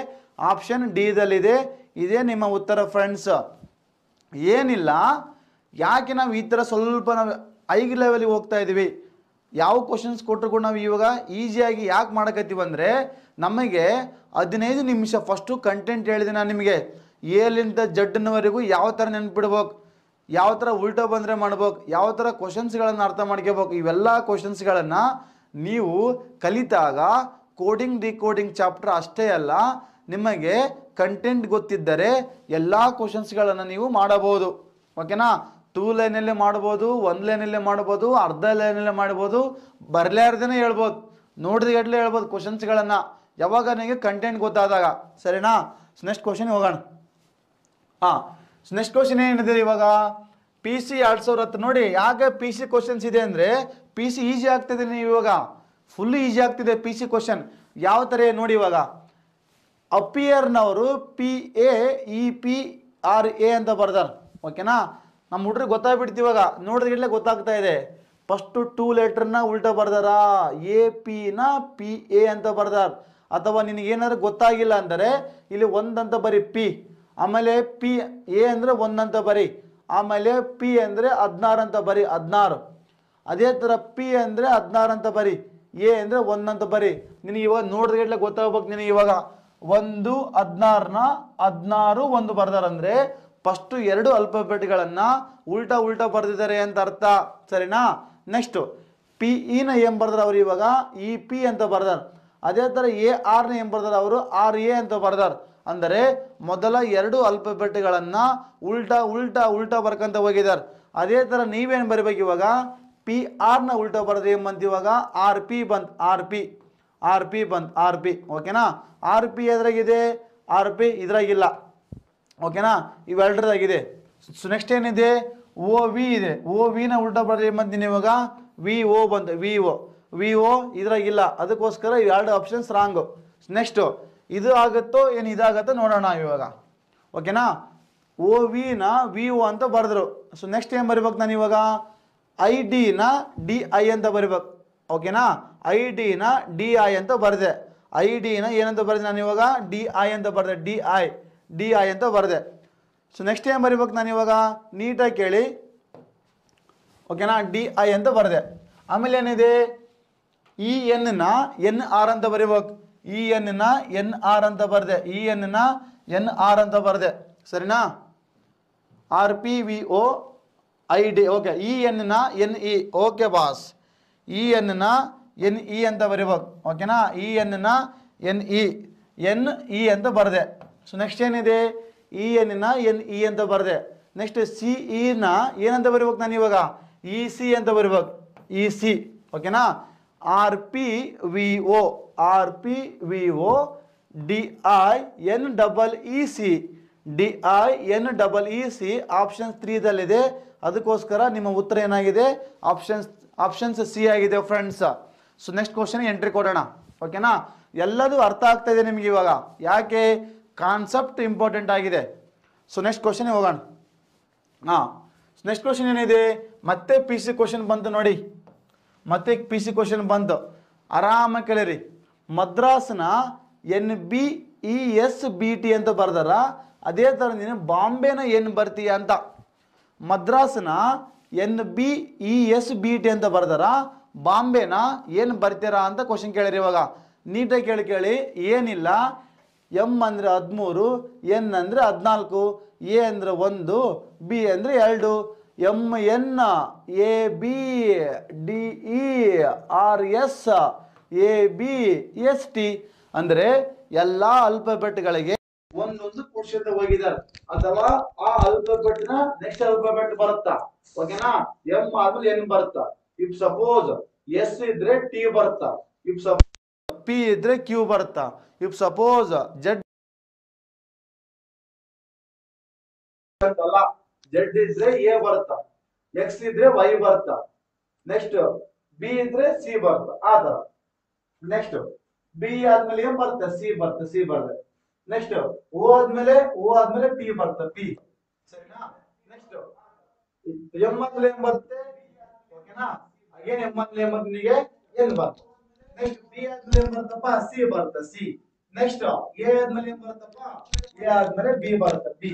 ಆಪ್ಷನ್ ಡಿದಲ್ಲಿದೆ ಇದೇ ನಿಮ್ಮ ಉತ್ತರ ಫ್ರೆಂಡ್ಸ್ ಏನಿಲ್ಲ ಯಾಕೆ ನಾವು ಈ ಥರ ಸ್ವಲ್ಪ ನಾವು ಐ ಲೆವೆಲಿಗೆ ಹೋಗ್ತಾ ಇದ್ದೀವಿ ಯಾವ ಕ್ವಶನ್ಸ್ ಕೊಟ್ಟರು ಕೂಡ ನಾವು ಇವಾಗ ಈಸಿಯಾಗಿ ಯಾಕೆ ಮಾಡಕತ್ತೀವಿ ನಮಗೆ ಹದಿನೈದು ನಿಮಿಷ ಫಸ್ಟು ಕಂಟೆಂಟ್ ಹೇಳಿದೆ ನಾನು ನಿಮಗೆ ಎಲ್ಲಿಂದ ಜಡ್ನವರೆಗೂ ಯಾವ ಥರ ನೆನ್ಪಿಡ್ಬೇಕು ಯಾವ ಥರ ಉಲ್ಟೋ ಬಂದರೆ ಮಾಡ್ಬೇಕು ಯಾವ ಥರ ಕ್ವಶನ್ಸ್ಗಳನ್ನು ಅರ್ಥ ಮಾಡ್ಕೋಬೇಕು ಇವೆಲ್ಲ ಕ್ವಶನ್ಸ್ಗಳನ್ನು ನೀವು ಕಲಿತಾಗ ಕೋಡಿಂಗ್ ಡಿಕೋಡಿಂಗ್ ಚಾಪ್ಟರ್ ಅಷ್ಟೇ ಅಲ್ಲ ನಿಮಗೆ ಕಂಟೆಂಟ್ ಗೊತ್ತಿದ್ದರೆ ಎಲ್ಲ ಕ್ವಶನ್ಸ್ಗಳನ್ನು ನೀವು ಮಾಡಬಹುದು ಓಕೆನಾ ಟೂ ಲೈನಲ್ಲೇ ಮಾಡ್ಬೋದು ಒಂದು ಲೈನಲ್ಲೇ ಮಾಡ್ಬೋದು ಅರ್ಧ ಲೈನಲ್ಲೇ ಮಾಡ್ಬೋದು ಬರಲಾರ್ದೇ ಹೇಳ್ಬೋದು ನೋಡಿದ್ರೆ ಹೇಳ್ಬೋದು ಕ್ವಶನ್ಸ್ಗಳನ್ನು ಯಾವಾಗ ನನಗೆ ಕಂಟೆಂಟ್ ಗೊತ್ತಾದಾಗ ಸರಿನಾ ನೆಕ್ಸ್ಟ್ ಕ್ವಶನ್ ಹೋಗೋಣ ಹಾಂ ನೆಕ್ಸ್ಟ್ ಕ್ವಶನ್ ಏನಿದೆ ಇವಾಗ ಪಿ ಸಿ ಎರಡು ಸಾವಿರ ಹತ್ತು ನೋಡಿ ಯಾಕೆ ಪಿ ಸಿ ಕ್ವಶನ್ಸ್ ಇದೆ ಅಂದರೆ ಪಿ ಸಿ ಈಸಿ ಆಗ್ತಿದೆ ನೀವು ಇವಾಗ ಫುಲ್ ಈಸಿ ಆಗ್ತಿದೆ ಪಿ ಸಿ ಕ್ವಶನ್ ಯಾವ ಥರ ನೋಡಿ ಇವಾಗ ಅಪಿಯರ್ನವರು P A E P R A ಅಂತ ಬರ್ದಾರ ಓಕೆನಾ ನಮ್ಮ ಹುಡ್ರಿಗೆ ಗೊತ್ತಾಗ್ಬಿಡ್ತೀವಿ ಇವಾಗ ನೋಡಿದ್ರೆ ಗೊತ್ತಾಗ್ತಾ ಇದೆ ಫಸ್ಟು ಟೂ ಲೆಟ್ರನ್ನ ಉಲ್ಟ ಬರ್ದಾರ ಎ ಪಿನ ಪಿ ಎ ಅಂತ ಬರ್ದಾರ ಅಥವಾ ನಿನಗೇನಾದ್ರು ಗೊತ್ತಾಗಿಲ್ಲ ಅಂದರೆ ಇಲ್ಲಿ ಒಂದಂತ ಬರೀ ಪಿ ಆಮೇಲೆ ಪಿ ಎ ಅಂದರೆ ಒಂದಂತ ಬರಿ ಆಮೇಲೆ ಪಿ ಅಂದರೆ ಹದಿನಾರು ಅಂತ ಬರಿ ಹದಿನಾರು ಅದೇ ಥರ ಪಿ ಅಂದರೆ ಹದಿನಾರು ಅಂತ ಬರಿ ಎ ಅಂದರೆ ಒಂದಂತ ಬರಿ ನಿನಗೆ ಇವಾಗ ನೋಡಿದ್ರೆ ಗೊತ್ತಾಗ್ಬೇಕು ನಿನಗೆ ಇವಾಗ ಒಂದು ಹದಿನಾರನ್ನ ಹದಿನಾರು ಒಂದು ಬರ್ದಾರಂದರೆ ಫಸ್ಟು ಎರಡು ಅಲ್ಪಬೆಟ್ಗಳನ್ನು ಉಲ್ಟಾ ಉಲ್ಟಾ ಬರೆದಿದ್ದಾರೆ ಅಂತ ಅರ್ಥ ಸರಿನಾ ನೆಕ್ಸ್ಟು ಪಿ ಇನ e ಏನು ಬರ್ದಾರೆ ಅವರು ಇವಾಗ ಇ e, ಪಿ ಅಂತ ಬರ್ದಾರೆ ಅದೇ ಥರ ಎ ಆರ್ನ ಏನು ಬರ್ದಾರೆ ಅವರು ಆರ್ ಎ ಅಂತ ಬರ್ದಾರೆ ಅಂದರೆ ಮೊದಲ ಎರಡು ಅಲ್ಪಬೆಟ್ಗಳನ್ನು ಉಲ್ಟಾ ಉಲ್ಟಾ ಉಲ್ಟಾ ಬರ್ಕಂತ ಹೋಗಿದ್ದಾರೆ ಅದೇ ಥರ ನೀವೇನು ಬರಿಬೇಕು ಇವಾಗ ಪಿ ಆರ್ನ ಉಲ್ಟ ಬರೆದ್ರೆ ಏನು ಬಂತು ಇವಾಗ ಆರ್ ಪಿ ಬಂತು ಆರ್ ಪಿ ಆರ್ ಪಿ ಬಂತು ಆರ್ ಪಿ ಓಕೆನಾ ಆರ್ ಪಿ ಎದ್ರಾಗಿದೆ ಆರ್ ಪಿ ಇದ್ರಾಗಿಲ್ಲ ಓಕೆನಾ ಇವೆರಡ್ರದಾಗಿದೆ ಸೊ ನೆಕ್ಸ್ಟ್ ಏನಿದೆ ಓ ವಿ ಇದೆ ಓ ವಿನ ಉಲ್ಟಾ ಬರೆದ್ರೆ ಏನು ಬಂತೀನಿ ಇವಾಗ ವಿ ಓ ಬಂತ ವಿ ಓ ವಿ ಓ ಇದ್ರಾಗಿಲ್ಲ ಅದಕ್ಕೋಸ್ಕರ ಇವೆರಡು ಆಪ್ಷನ್ಸ್ ರಾಂಗು ನೆಕ್ಸ್ಟು ಇದು ಆಗುತ್ತೋ ಏನು ಇದಾಗುತ್ತೋ ನೋಡೋಣ ಇವಾಗ ಓಕೆನಾ ಓ ವಿನ ವಿ ಓ ಅಂತ ಬರೆದ್ರು ಸೊ ನೆಕ್ಸ್ಟ್ ಏನು ಬರಿಬೇಕು ನಾನು ಇವಾಗ ಐ ಡಿನ ಡಿ ಐ ಅಂತ ಬರಿಬೇಕು ಓಕೆನಾ ಐ ಡಿನ ಡಿ ಐ ಅಂತ ಬರೆದೆ ಐ ಡಿನ ಏನಂತ ಬರೆದೆ ನಾನು ಇವಾಗ ಡಿ ಐ ಅಂತ ಬರೆದೆ ಡಿ ಐ ಡಿ ಐ ಅಂತ ಬರೆದೆ ಸೊ ನೆಕ್ಸ್ಟ್ ಏನು ಬರಿಬೇಕು ನಾನು ಇವಾಗ ನೀಟಾಗಿ ಕೇಳಿ ಓಕೆನಾ ಡಿ ಐ ಅಂತ ಬರೆದೆ ಆಮೇಲೆ ಏನಿದೆ ಇ ಎನ್ನ ಎನ್ ಆರ್ ಅಂತ ಬರಿಬೇಕು ಇ ಎನ್ನ ಎನ್ ಆರ್ ಅಂತ ಬರೆದೆ ಇ e ಎನ್ನ ಎನ್ ಆರ್ ಅಂತ ಬರೆದೆ ಸರಿನಾ R P V O I D okay E ನ N E okay boss E ನ ಎನ್ ಇ ಅಂತ ಬರಿಬೇಕು ಓಕೆನಾ ಇ ನ ಎನ್ ಇ ಎನ್ ಇ ಅಂತ ಬರದೆ ಸೊ ನೆಕ್ಸ್ಟ್ ಏನಿದೆ ಇ ನ ಎನ್ ಇ ಅಂತ ಬರದೆ ನೆಕ್ಸ್ಟ್ ಸಿ ಇನ ಏನಂತ ಬರಿಬೇಕು ನಾನು ಇವಾಗ ಇ ಸಿ ಅಂತ ಬರಿಬೇಕು ಇ ಸಿ ಓಕೆನಾ R P V O R P V O D I N double E C D I N double E C option ತ್ರೀದಲ್ಲಿದೆ ಅದಕ್ಕೋಸ್ಕರ ನಿಮ್ಮ ಉತ್ತರ ಏನಾಗಿದೆ ಆಪ್ಷನ್ಸ್ ಆಪ್ಷನ್ಸ್ ಸಿ ಆಗಿದೆ friends so next question entry ಕೊಡೋಣ ಓಕೆನಾ ಎಲ್ಲದೂ ಅರ್ಥ ಆಗ್ತಾ ಇದೆ ನಿಮಗೆ ಇವಾಗ ಯಾಕೆ ಕಾನ್ಸೆಪ್ಟ್ ಇಂಪಾರ್ಟೆಂಟ್ ಆಗಿದೆ ಸೊ ನೆಕ್ಸ್ಟ್ ಕ್ವಶನ್ ಹೋಗೋಣ ಹಾಂ ನೆಕ್ಸ್ಟ್ ಕ್ವಶನ್ ಏನಿದೆ ಮತ್ತೆ ಪಿ ಸಿ ಕ್ವಶನ್ ಬಂತು ನೋಡಿ ಮತ್ತೆ ಪಿ ಸಿ ಕ್ವಶನ್ ಬಂತು ಆರಾಮ ಕೇಳಿರಿ ಮದ್ರಾಸ್ನ N B E e S B T ಅಂತ ಬರ್ದಾರ ಅದೇ ಥರ ನೀನು ಬಾಂಬೆನ ಏನು ಬರ್ತೀಯ ಅಂತ ಮದ್ರಾಸ್ನ N B E e S B T ಅಂತ ಬರ್ದಾರ ಬಾಂಬೆನ ಏನು ಬರ್ತೀರಾ ಅಂತ ಕ್ವಶನ್ ಕೇಳಿರಿ ಇವಾಗ ನೀಟಾಗಿ ಕೇಳಿ ಕೇಳಿ ಏನಿಲ್ಲ ಎಮ್ ಅಂದರೆ ಹದಿಮೂರು ಎನ್ ಅಂದರೆ ಹದಿನಾಲ್ಕು ಎ ಅಂದರೆ ಒಂದು ಬಿ ಅಂದರೆ ಎರಡು M N A B D E R S A B S T ಅಂದರೆ ಎಲ್ಲ ಅಲ್ಪಬೆಟ್ಗಳಿಗೆ ಪುರುಷರಿಂದ ಹೋಗಿದ್ದಾರೆ ಅಥವಾ ಆ ಅಲ್ಫಾಬೆಟ್ ನ ನೆಕ್ಸ್ಟ್ ಅಲ್ಫಾಬೆಟ್ ಬರುತ್ತಾ ಓಕೆನಾ ಎಂ ಆದ್ಮೇಲೆ ಎನ್ ಬರುತ್ತಾ ಇಫ್ ಸಪೋಸ್ ಎಸ್ ಇದ್ರೆ ಟಿ ಬರುತ್ತಾ ಇಫ್ ಸಪೋಸ್ ಪಿ ಇದ್ರೆ ಕ್ಯೂ ಬರುತ್ತಾ ಇಫ್ ಸಪೋಸ್ ಜೆಡ್ ಅಲ್ಲ ಜೆಡ್ ಇದ್ರೆ ಎ ಬರುತ್ತಾ ಎಕ್ಸ್ ಇದ್ರೆ ವೈ ಬರುತ್ತಾ ನೆಕ್ಸ್ಟ್ ಬಿ ಇದ್ರೆ ಸಿ ಬರುತ್ತಾ ಆ ತರ ನೆಕ್ಸ್ಟ್ ಬಿ ಆದ್ಮೇಲೆ ಏನ್ ಬರುತ್ತೆ ಸಿ ಬರುತ್ತೆ ಸಿ ಬರುತ್ತೆ ನೆಕ್ಸ್ಟ್ ಓ ಆದ್ಮೇಲೆ ಓ ಆದ್ಮೇಲೆ ಪಿ ಬರ್ತದೆ ಪಿ ಸರಿನಾ ನೆಕ್ಸ್ಟ್ ಎಂ ಆದ್ಮೇಲೆ ಎಂ ಬರುತ್ತೆ ಓಕೆನಾ ಅಗೇನ್ ಎಂ ಆದ್ಮೇಲೆ ಎಂ ನಿಮಗೆ ಎನ್ ಬರ್ತ ನೆಕ್ಸ್ಟ್ ಬಿ ಆದ್ಮೇಲೆ ಎಂ ಬರ್ತಪ್ಪ ಸಿ ಬರ್ತ ಸಿ ನೆಕ್ಸ್ಟ್ ಎ ಆದ್ಮೇಲೆ ಏನ್ ಬರ್ತಪ್ಪ ಎ ಆದ್ಮೇಲೆ ಬಿ ಬರುತ್ತೆ ಬಿ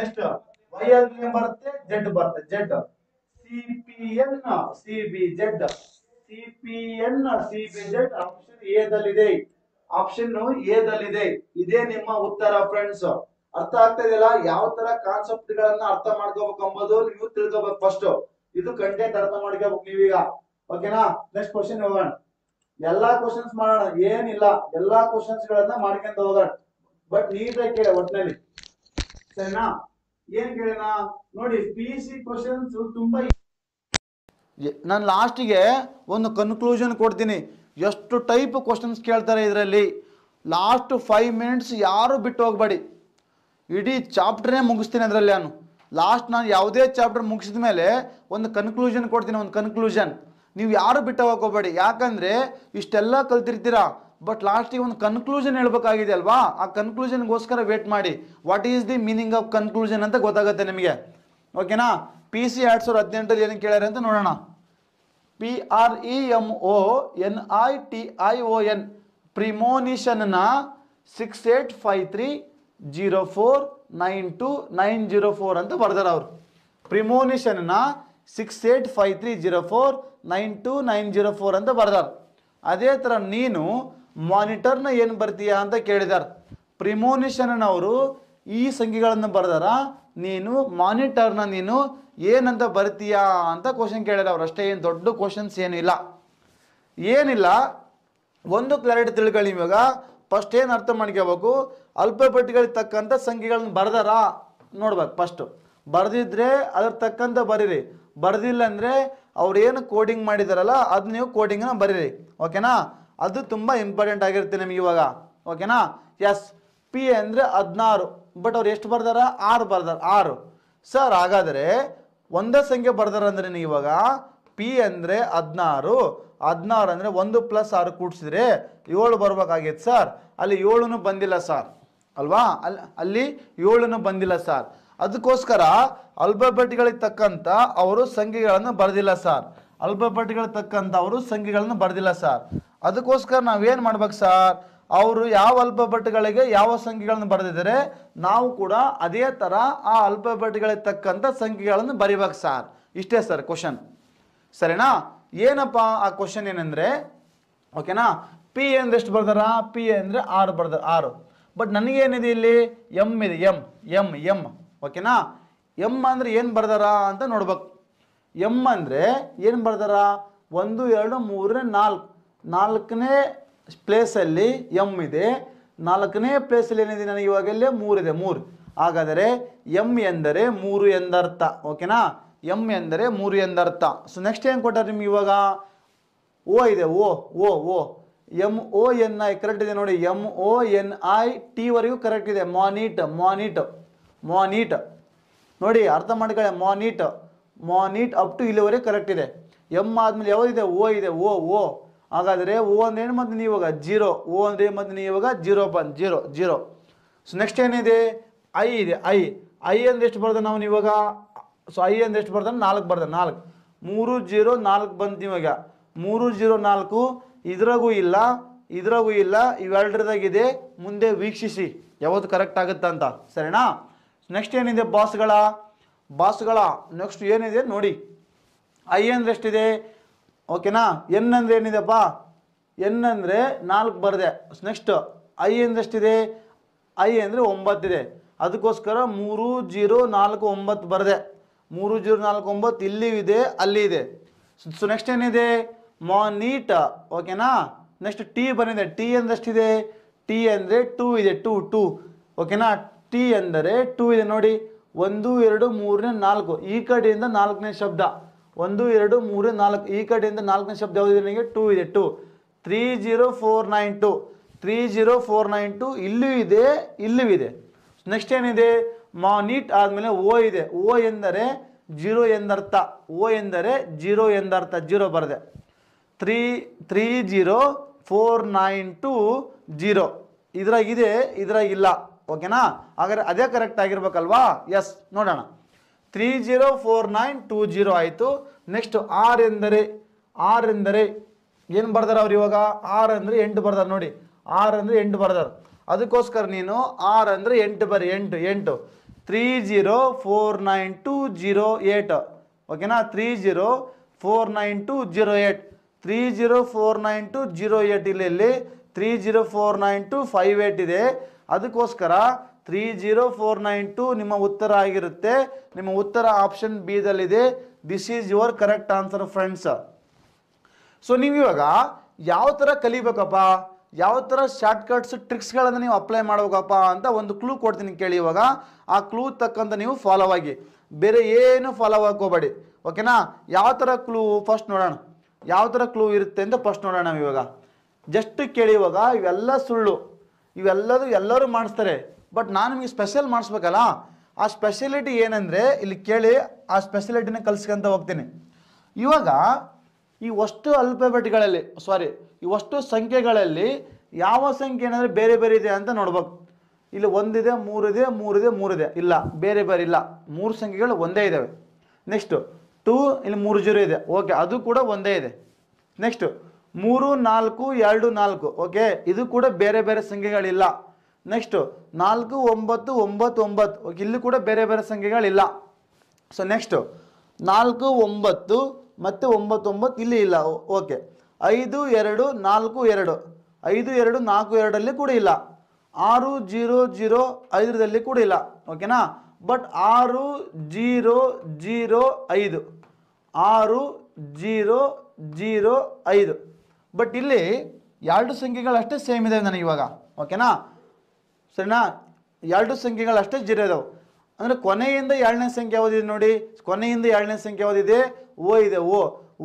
ನೆಕ್ಸ್ಟ್ ವೈ ಆದ್ಮೇಲೆ ಎಂ ಬರುತ್ತೆ ಜೆಡ್ ಬರುತ್ತೆ Z C P N C B Z C P N C B Z option A ದಲ್ಲಿದೆ ಆಪ್ಷನ್ ಎದಲ್ಲಿದೆ ಇದೇ ನಿಮ್ಮ ಉತ್ತರ ಫ್ರೆಂಡ್ಸ್ ಅರ್ಥ ಆಗ್ತಾ ಇದೆಯಲ್ಲ ಯಾವ ತರ ಕಾನ್ಸೆಪ್ಟ್ ಗಳನ್ನ ಅರ್ಥ ಮಾಡ್ಕೋಬೇಕು ಅಂಬೋದು ನೀವು ತಿಳ್ಕೋಬೇಕು ಫಸ್ಟ್ ಇದು ಕಂಟೆಂಟ್ ಅರ್ಥ ಮಾಡ್ಕೋಬೇಕು ನೀವೀಗ ಓಕೆನಾ ನೆಕ್ಸ್ಟ್ ಕ್ವಶನ್ ಹೋಗೋಣ ಎಲ್ಲಾ ಕ್ವಶನ್ಸ್ ಮಾಡೋಣ ಏನಿಲ್ಲ ಎಲ್ಲಾ ಕ್ವಶನ್ಸ್ ಗಳನ್ನ ಮಾಡ್ಕೊಂತ ಹೋಗೋಣ ಬಟ್ ನೀಟಾಗಿ ಕೇಳ ಒಟ್ಟಿನಲ್ಲಿ ಸರಿನಾ ಏನ್ ಕೇಳೋಣ ನೋಡಿ ಪಿ ಸಿ ಕ್ವಶನ್ಸ್ ತುಂಬಾ ನಾನು ಲಾಸ್ಟಿಗೆ ಒಂದು ಕನ್ಕ್ಲೂಷನ್ ಕೊಡ್ತೀನಿ ಎಷ್ಟು ಟೈಪ್ ಕ್ವಶನ್ಸ್ ಕೇಳ್ತಾರೆ ಇದರಲ್ಲಿ ಲಾಸ್ಟ್ ಫೈವ್ ಮಿನಿಟ್ಸ್ ಯಾರು ಬಿಟ್ಟು ಹೋಗಬೇಡಿ ಇಡೀ ಚಾಪ್ಟ್ರೇ ಮುಗಿಸ್ತೀನಿ ಅದರಲ್ಲಿ ನಾನು ಲಾಸ್ಟ್ ನಾನು ಯಾವುದೇ ಚಾಪ್ಟರ್ ಮುಗಿಸಿದ ಮೇಲೆ ಒಂದು ಕನ್ಕ್ಲೂಷನ್ ಕೊಡ್ತೀನಿ ಒಂದು ಕನ್ಕ್ಲೂಷನ್ ನೀವು ಯಾರು ಬಿಟ್ಟು ಹೋಗ್ಬೇಡಿ ಯಾಕಂದರೆ ಇಷ್ಟೆಲ್ಲ ಕಲ್ತಿರ್ತೀರಾ ಬಟ್ ಲಾಸ್ಟಿಗೆ ಒಂದು ಕನ್ಕ್ಲೂಷನ್ ಹೇಳಬೇಕಾಗಿದೆ ಅಲ್ವಾ ಆ ಕನ್ಕ್ಲೂಷನ್ಗೋಸ್ಕರ ವೇಟ್ ಮಾಡಿ what is the meaning of conclusion ಅಂತ ಗೊತ್ತಾಗುತ್ತೆ ನಿಮಗೆ ಓಕೆನಾ ಪಿ ಸಿ ಎರಡು ಸಾವಿರದ ಹದಿನೆಂಟರಲ್ಲಿ ಏನು ಕೇಳ್ಯಾರ ಅಂತ ನೋಡೋಣ P R E M O N I T I O N ಪ್ರಿಮೋನಿಷನ್ನ six eight five three zero four nine two nine zero four ಅಂತ ಬರ್ದಾರ ಅವರು ಪ್ರಿಮೋನಿಷನ್ನ six eight five three zero four nine two nine zero four ಅಂತ ಬರ್ದಾರ ಅದೇ ಥರ ನೀನು ಮಾನಿಟರ್ನ ಏನು ಬರ್ತೀಯಾ ಅಂತ ಕೇಳಿದಾರೆ ಪ್ರಿಮೋನಿಷನ್ ಈ ಸಂಖ್ಯೆಗಳನ್ನು ಬರ್ದಾರ ನೀನು ಮಾನಿಟರ್ನ ನೀನು ಏನಂತ ಬರ್ತೀಯಾ ಅಂತ ಕ್ವಶನ್ ಕೇಳಿಲ್ಲ ಅವ್ರು ಅಷ್ಟೇ ಏನು ದೊಡ್ಡ ಕ್ವಶನ್ಸ್ ಏನಿಲ್ಲ ಏನಿಲ್ಲ ಒಂದು ಕ್ಲಾರಿಟಿ ತಿಳ್ಕೊಳ್ಳಿ ಇವಾಗ ಫಸ್ಟ್ ಏನು ಅರ್ಥ ಮಾಡ್ಕೋಬೇಕು ಅಲ್ಪಪಟ್ಟಿಗಳಿಗೆ ತಕ್ಕಂಥ ಸಂಖ್ಯೆಗಳನ್ನ ಬರ್ದಾರಾ ನೋಡ್ಬೇಕು ಫಸ್ಟ್ ಬರೆದಿದ್ರೆ ಅದ್ರ ತಕ್ಕಂಥ ಬರೀರಿ ಬರೆದಿಲ್ಲ ಅಂದರೆ ಅವ್ರು ಏನು ಕೋಡಿಂಗ್ ಮಾಡಿದಾರಲ್ಲ ಅದು ನೀವು ಕೋಡಿಂಗನ್ನ ಬರೀರಿ ಓಕೆನಾ ಅದು ತುಂಬ ಇಂಪಾರ್ಟೆಂಟ್ ಆಗಿರುತ್ತೆ ನಿಮಗೆ ಇವಾಗ ಓಕೆನಾ ಎಸ್ ಪಿ ಅಂದರೆ ಹದಿನಾರು ಬಟ್ ಅವ್ರು ಎಷ್ಟು ಬರ್ದಾರ ಆರು ಬರ್ದಾರ ಆರು ಸರ್ ಹಾಗಾದರೆ ಒಂದೇ ಸಂಖ್ಯೆ ಬರ್ದಾರ ಅಂದ್ರೆ ಇವಾಗ ಪಿ ಅಂದರೆ ಹದಿನಾರು ಹದಿನಾರು ಅಂದರೆ ಒಂದು ಪ್ಲಸ್ ಆರು ಕೂಡಿಸಿದ್ರೆ ಏಳು ಬರ್ಬೇಕಾಗಿತ್ತು ಸರ್ ಅಲ್ಲಿ ಏಳು ಬಂದಿಲ್ಲ ಸರ್ ಅಲ್ವಾ ಅಲ್ಲಿ ಅಲ್ಲಿ ಏಳು ಬಂದಿಲ್ಲ ಸರ್ ಅದಕ್ಕೋಸ್ಕರ ಅಲ್ಬಬೆಟ್ಗಳಿಗೆ ತಕ್ಕಂಥ ಅವರು ಸಂಖ್ಯೆಗಳನ್ನು ಬರೆದಿಲ್ಲ ಸರ್ ಅಲ್ಬಬೆಟ್ಗಳಿಗೆ ತಕ್ಕಂಥ ಅವರು ಸಂಖ್ಯೆಗಳನ್ನು ಬರೆದಿಲ್ಲ ಸರ್ ಅದಕ್ಕೋಸ್ಕರ ನಾವೇನು ಮಾಡ್ಬೇಕು ಸರ್ ಅವರು ಯಾವ ಅಲ್ಪಬೆಟ್ಗಳಿಗೆ ಯಾವ ಸಂಖ್ಯೆಗಳನ್ನು ಬರೆದಿದ್ದಾರೆ ನಾವು ಕೂಡ ಅದೇ ಥರ ಆ ಅಲ್ಪಬೆಟ್ಗಳಿಗೆ ತಕ್ಕಂಥ ಸಂಖ್ಯೆಗಳನ್ನು ಬರಿಬೇಕು ಸರ್ ಇಷ್ಟೇ ಸರ್ ಕ್ವಶನ್ ಸರಿನಾ ಏನಪ್ಪ ಆ ಕ್ವಶನ್ ಏನಂದರೆ ಓಕೆನಾ ಪಿ ಅಂದರೆ ಎಷ್ಟು ಬರ್ದಾರ ಪಿ ಅಂದರೆ ಆರು ಬರ್ದ ಆರು ಬಟ್ ನನಗೇನಿದೆ ಇಲ್ಲಿ ಎಮ್ ಇದೆ ಎಮ್ ಎಮ್ ಎಮ್ ಓಕೆನಾ ಎಮ್ ಅಂದರೆ ಏನು ಬರ್ದಾರ ಅಂತ ನೋಡ್ಬೇಕು ಎಮ್ ಅಂದರೆ ಏನು ಬರ್ದಾರ ಒಂದು ಎರಡು ಮೂರನೇ ನಾಲ್ಕು ನಾಲ್ಕನೇ ಪ್ಲೇಸಲ್ಲಿ ಎಮ್ ಇದೆ ನಾಲ್ಕನೇ ಪ್ಲೇಸಲ್ಲಿ ಏನಿದೆ ನನಗೆ ಇವಾಗಲ್ಲೇ ಮೂರಿದೆ ಮೂರು ಹಾಗಾದರೆ ಎಂ ಎಂದರೆ ಮೂರು ಎಂದರ್ಥ ಓಕೆನಾ ಎಂ ಎಂದರೆ ಮೂರು ಎಂದರ್ಥ ಸೊ ನೆಕ್ಸ್ಟ್ ಏನು ಕೊಟ್ಟಾರೆ ನಿಮ್ಗೆ ಇವಾಗ ಓ ಇದೆ O O O M O N I correct ಇದೆ ನೋಡಿ ಎಮ್ ಓ ಎನ್ ಐ ಟಿವರೆಗೂ ಕರೆಕ್ಟ್ ಇದೆ ಮಾನಿಟ್ ಮಾನಿಟ್ ಮಾನಿಟ್ ನೋಡಿ ಅರ್ಥ ಮಾಡ್ಕೊಳ್ಳಿ ಮಾನಿಟ್ ಮಾನಿಟ್ ಅಪ್ ಟು ಇಲ್ಲಿವರೆಗೆ ಕರೆಕ್ಟ್ ಇದೆ ಎಮ್ ಆದಮೇಲೆ ಯಾವುದಿದೆ ಓ ಇದೆ ಓ ಓ ಹಾಗಾದರೆ ಓ ಅಂದ್ರೆ ಏನು ಮತ್ತು ನೀವು ಇವಾಗ ಜೀರೋ ಓ ಏನು ಮತ್ತು ನೀವು ಇವಾಗ ಜೀರೋ ಬನ್ ಜೀರೋ ಜೀರೋ ಸೊ ನೆಕ್ಸ್ಟ್ ಏನಿದೆ ಐ ಇದೆ ಐ ಐ ಅಂದ್ರೆ ಎಷ್ಟು ಬರ್ದ ನಾವು ಇವಾಗ ಸೊ ಐ ಅಂದ್ರೆ ಎಷ್ಟು ಬರ್ದ ನಾಲ್ಕು ಬರ್ದ ನಾಲ್ಕು ಮೂರು ಜೀರೋ ನಾಲ್ಕು ಬಂತು ಇವಾಗ ಮೂರು ಜೀರೋ ನಾಲ್ಕು ಇದ್ರಾಗೂ ಇಲ್ಲ ಇದ್ರಾಗೂ ಇಲ್ಲ ಇವೆರಡರದಾಗಿದೆ ಮುಂದೆ ವೀಕ್ಷಿಸಿ ಯಾವತ್ತು ಕರೆಕ್ಟ್ ಆಗುತ್ತೆ ಅಂತ ಸರಿನಾ ನೆಕ್ಸ್ಟ್ ಏನಿದೆ ಬಾಸ್ಗಳ ಬಾಸ್ಗಳ ನೆಕ್ಸ್ಟ್ ಏನಿದೆ ನೋಡಿ ಐ ಅಂದ್ರೆ ಎಷ್ಟಿದೆ ಓಕೆನಾ ಎನ್ ಅಂದರೆ ಏನಿದೆಪ್ಪ ಎನ್ ಅಂದರೆ ನಾಲ್ಕು ಬರದೆ ನೆಕ್ಸ್ಟ್ ಐ ಎಂದಷ್ಟಿದೆ ಐ ಅಂದರೆ ಒಂಬತ್ತಿದೆ ಅದಕ್ಕೋಸ್ಕರ ಮೂರು ಜೀರೋ ನಾಲ್ಕು ಒಂಬತ್ತು ಬರದೆ ಮೂರು ಜೀರೋ ನಾಲ್ಕು ಒಂಬತ್ತು ಇಲ್ಲಿ ಇದೆ ಅಲ್ಲಿ ಇದೆ ಸೊ ನೆಕ್ಸ್ಟ್ ಏನಿದೆ ಮಾನೀಟ ಓಕೆನಾ ನೆಕ್ಸ್ಟ್ ಟಿ ಬಂದಿದೆ ಟಿ ಎಂದಷ್ಟಿದೆ ಟಿ ಅಂದರೆ ಟೂ ಇದೆ ಟೂ ಟೂ ಓಕೆನಾ ಟಿ ಅಂದರೆ ಟೂ ಇದೆ ನೋಡಿ ಒಂದು ಎರಡು ಮೂರನೇ ನಾಲ್ಕು ಈ ಕಡೆಯಿಂದ ನಾಲ್ಕನೇ ಶಬ್ದ ಒಂದು ಎರಡು ಮೂರು ನಾಲ್ಕು ಈ ಕಡೆಯಿಂದ ನಾಲ್ಕನೇ ಶಬ್ದ ಯಾವುದಿದೆ ನನಗೆ ಟೂ ಇದೆ two three zero four nine two three zero four nine two ಇಲ್ಲೂ ಇದೆ ಇಲ್ಲೂ ಇದೆ ನೆಕ್ಸ್ಟ್ ಏನಿದೆ ಮಾ ನೀಟ್ ಆದಮೇಲೆ ಓ ಇದೆ ಓ ಎಂದರೆ ಜೀರೋ ಎಂದರ್ಥ ಓ ಎಂದರೆ ಜೀರೋ ಎಂದರ್ಥ ಜೀರೋ ಬರದೆ three three zero four nine two zero ಇದ್ರಾಗಿದೆ ಇದ್ರಾಗಿಲ್ಲ ಓಕೆನಾ ಹಾಗಾದರೆ ಅದೇ ಕರೆಕ್ಟ್ ಆಗಿರ್ಬೇಕಲ್ವಾ ಎಸ್ ನೋಡೋಣ three zero four nine two zero ಆಯಿತು ನೆಕ್ಸ್ಟ್ ಆರ್ ಎಂದರೆ ಆರ್ ಎಂದರೆ ಏನು ಬರ್ದಾರ ಅವ್ರು ಇವಾಗ ಆರ್ ಅಂದರೆ ಎಂಟು ಬರ್ದಾರ ನೋಡಿ ಆರ್ ಅಂದರೆ ಎಂಟು ಬರ್ದಾರ ಅದಕ್ಕೋಸ್ಕರ ನೀನು ಆರ್ ಅಂದರೆ ಎಂಟು ಬರಿ ಎಂಟು ಎಂಟು three zero four nine two zero eight ಓಕೆನಾ three zero four nine two zero eight three zero four nine two zero eight ಇಲ್ಲಿ three zero four nine two five eight ಇದೆ ಅದಕ್ಕೋಸ್ಕರ three zero four nine two ನಿಮ್ಮ ಉತ್ತರ ಆಗಿರುತ್ತೆ ನಿಮ್ಮ ಉತ್ತರ option B ದಲ್ಲಿದೆ this is your correct answer friends so ನೀವು ಇವಾಗ ಯಾವ ಥರ ಕಲಿಬೇಕಪ್ಪ ಯಾವ ಥರ ಶಾರ್ಟ್ಕಟ್ಸ್ ಟ್ರಿಕ್ಸ್ಗಳನ್ನು ನೀವು ಅಪ್ಲೈ ಮಾಡಬೇಕಪ್ಪ ಅಂತ ಒಂದು ಕ್ಲೂ ಕೊಡ್ತೀನಿ ಕೇಳಿ ಇವಾಗ ಆ ಕ್ಲೂ ತಕ್ಕಂತ ನೀವು ಫಾಲೋ ಆಗಿ ಬೇರೆ ಏನು ಫಾಲೋ ಆಗೋಬೇಡಿ ಓಕೆನಾ ಯಾವ ಥರ ಕ್ಲೂ ಫಸ್ಟ್ ನೋಡೋಣ ಯಾವ ಥರ ಕ್ಲೂ ಇರುತ್ತೆ ಅಂತ ಫಸ್ಟ್ ನೋಡೋಣ ನಾವು ಇವಾಗ ಜಸ್ಟ್ ಕೇಳಿ ಇವಾಗ ಇವೆಲ್ಲ ಸುಳ್ಳು ಇವೆಲ್ಲದು ಎಲ್ಲರೂ ಮಾಡಿಸ್ತಾರೆ ಬಟ್ ನಾನು ನಿಮಗೆ ಸ್ಪೆಷಲ್ ಮಾಡಿಸ್ಬೇಕಲ್ಲ ಆ ಸ್ಪೆಷಲಿಟಿ ಏನಂದರೆ ಇಲ್ಲಿ ಕೇಳಿ ಆ ಸ್ಪೆಷಲಿಟಿನ ಕಲಿಸ್ಕೊಂತ ಹೋಗ್ತೀನಿ ಇವಾಗ ಈ ವಷ್ಟು ಅಲ್ಫಾಬೆಟ್ಗಳಲ್ಲಿ ಸಾರಿ ಈ ಇವಷ್ಟು ಸಂಖ್ಯೆಗಳಲ್ಲಿ ಯಾವ ಸಂಖ್ಯೆ ಏನಂದರೆ ಬೇರೆ ಬೇರೆ ಇದೆ ಅಂತ ನೋಡ್ಬೇಕು ಇಲ್ಲಿ ಒಂದಿದೆ ಮೂರಿದೆ ಮೂರಿದೆ ಮೂರಿದೆ ಇಲ್ಲ ಬೇರೆ ಬೇರೆ ಇಲ್ಲ ಮೂರು ಸಂಖ್ಯೆಗಳು ಒಂದೇ ಇದ್ದಾವೆ ನೆಕ್ಸ್ಟು ಟೂ ಇಲ್ಲಿ ಮೂರು ಜೀರೋ ಇದೆ ಓಕೆ ಅದು ಕೂಡ ಒಂದೇ ಇದೆ ನೆಕ್ಸ್ಟು ಮೂರು ನಾಲ್ಕು ಎರಡು ನಾಲ್ಕು ಓಕೆ ಇದು ಕೂಡ ಬೇರೆ ಬೇರೆ ಸಂಖ್ಯೆಗಳಿಲ್ಲ ನೆಕ್ಸ್ಟು ನಾಲ್ಕು ಒಂಬತ್ತು ಒಂಬತ್ತು ಒಂಬತ್ತು ಇಲ್ಲಿ ಕೂಡ ಬೇರೆ ಬೇರೆ ಸಂಖ್ಯೆಗಳಿಲ್ಲ ಸೊ ನೆಕ್ಸ್ಟು ನಾಲ್ಕು ಒಂಬತ್ತು ಮತ್ತು ಒಂಬತ್ತೊಂಬತ್ತು ಇಲ್ಲಿ ಇಲ್ಲ ಓಕೆ ಐದು ಎರಡು ನಾಲ್ಕು ಎರಡು ಐದು ಎರಡು ನಾಲ್ಕು ಎರಡರಲ್ಲಿ ಕೂಡ ಇಲ್ಲ ಆರು ಜೀರೋ ಜೀರೋ ಐದರಲ್ಲಿ ಕೂಡ ಇಲ್ಲ ಓಕೆನಾ ಬಟ್ ಆರು ಜೀರೋ ಜೀರೋ ಐದು ಆರು ಜೀರೋ ಜೀರೋ ಐದು ಬಟ್ ಇಲ್ಲಿ ಎರಡು ಸಂಖ್ಯೆಗಳಷ್ಟೇ ಸೇಮ್ ಇದ್ದಾವೆ ಇವಾಗ ಓಕೆನಾ ಸರಿನಾ ಎರಡು ಸಂಖ್ಯೆಗಳು ಅಷ್ಟೇ ಜೀರೋ ಇದಾವೆ ಅಂದರೆ ಕೊನೆಯಿಂದ ಎರಡನೇ ಸಂಖ್ಯೆ ಯಾವುದಿದೆ ನೋಡಿ ಕೊನೆಯಿಂದ ಎರಡನೇ ಸಂಖ್ಯೆ ಯಾವುದಿದೆ ಓ ಇದೆ ಓ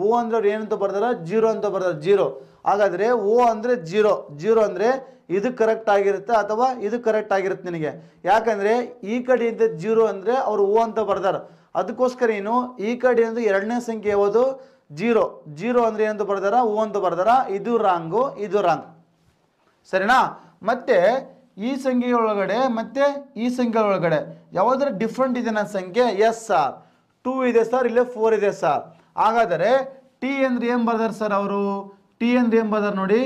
ಓ ಅಂದ್ರೆ ಅವ್ರು ಏನಂತ ಬರ್ದಾರ ಜೀರೋ ಅಂತ ಬರ್ದಾರೆ ಜೀರೋ ಹಾಗಾದರೆ ಓ ಅಂದರೆ ಜೀರೋ ಜೀರೋ ಅಂದರೆ ಇದು ಕರೆಕ್ಟ್ ಆಗಿರುತ್ತೆ ಅಥವಾ ಇದು ಕರೆಕ್ಟ್ ಆಗಿರುತ್ತೆ ನಿನಗೆ ಯಾಕಂದರೆ ಈ ಕಡೆಯಿಂದ ಜೀರೋ ಅಂದರೆ ಅವರು ಓ ಅಂತ ಬರ್ದಾರ ಅದಕ್ಕೋಸ್ಕರ ಏನು ಈ ಕಡೆಯಿಂದ ಎರಡನೇ ಸಂಖ್ಯೆ ಯಾವುದು ಜೀರೋ ಜೀರೋ ಅಂದರೆ ಏನಂತ ಬರ್ದಾರ ಓ ಅಂತ ಬರ್ದಾರ ಇದು ರಾಂಗು ಇದು ರಾಂಗ್ ಸರಿನಾ ಮತ್ತೆ ಈ ಒಳಗಡೆ ಮತ್ತೆ ಈ ಒಳಗಡೆ ಯಾವ್ದಾದ್ರೆ ಡಿಫ್ರೆಂಟ್ ಇದೆ ನನ್ನ ಸಂಖ್ಯೆ ಎಸ್ ಸರ್ ಟೂ ಇದೆ ಸರ್ ಇಲ್ಲೇ ಫೋರ್ ಇದೆ ಸರ್ ಹಾಗಾದರೆ ಟಿ ಅಂದ್ರೆ ಏನು ಬರ್ದಾರೆ ಸರ್ ಅವರು ಟಿ ಅಂದ್ರೆ ಏನು ಬರ್ದಾರೆ ನೋಡಿ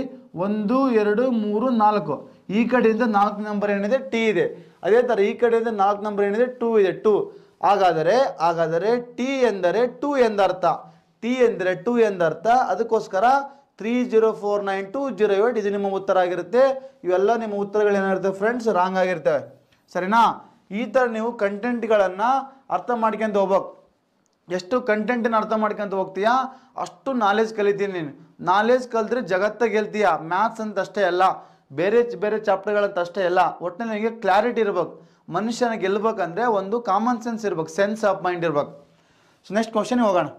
ಒಂದು ಎರಡು ಮೂರು ನಾಲ್ಕು ಈ ಕಡೆಯಿಂದ ನಾಲ್ಕು ನಂಬರ್ ಏನಿದೆ ಟಿ ಇದೆ ಅದೇ ಥರ ಈ ಕಡೆಯಿಂದ ನಾಲ್ಕು ನಂಬರ್ ಏನಿದೆ ಟೂ ಇದೆ ಟೂ ಹಾಗಾದರೆ ಹಾಗಾದರೆ ಟಿ ಎಂದರೆ ಟೂ ಎಂದರ್ಥ ಟಿ ಎಂದರೆ ಟೂ ಎಂದರ್ಥ ಅದಕ್ಕೋಸ್ಕರ three zero four nine two zero eight ಇದು ನಿಮ್ಮ ಉತ್ತರ ಆಗಿರುತ್ತೆ ಇವೆಲ್ಲ ನಿಮ್ಮ ಉತ್ತರಗಳು ಏನಾಗಿರುತ್ತೆ ಫ್ರೆಂಡ್ಸ್ ರಾಂಗ್ ಆಗಿರ್ತವೆ ಸರಿನಾ ಈ ಥರ ನೀವು ಕಂಟೆಂಟ್ಗಳನ್ನು ಅರ್ಥ ಮಾಡ್ಕೊಂತ ಹೋಗ್ಬೇಕು ಎಷ್ಟು ಕಂಟೆಂಟನ್ನು ಅರ್ಥ ಮಾಡ್ಕೊಂತ ಹೋಗ್ತೀಯಾ ಅಷ್ಟು ನಾಲೆಜ್ ಕಲಿತೀನಿ ನೀನು ನಾಲೆಜ್ ಕಲಿತ್ರೆ ಜಗತ್ತ ಗೆಲ್ತೀಯ ಮ್ಯಾಥ್ಸ್ ಅಂತ ಅಷ್ಟೇ ಅಲ್ಲ ಬೇರೆ ಬೇರೆ ಚಾಪ್ಟರ್ಗಳಂತ ಅಷ್ಟೇ ಅಲ್ಲ ಒಟ್ಟಿನಲ್ಲಿ ನಿಮಗೆ ಕ್ಲಾರಿಟಿ ಇರ್ಬೇಕು ಮನುಷ್ಯನ ಗೆಲ್ಬೇಕಂದ್ರೆ ಒಂದು ಕಾಮನ್ ಸೆನ್ಸ್ ಇರ್ಬೇಕು ಸೆನ್ಸ್ ಆಫ್ ಮೈಂಡ್ ಇರ್ಬೇಕು ಸೊ ನೆಕ್ಸ್ಟ್ ಕ್ವಶನ್ಗೆ ಹೋಗೋಣ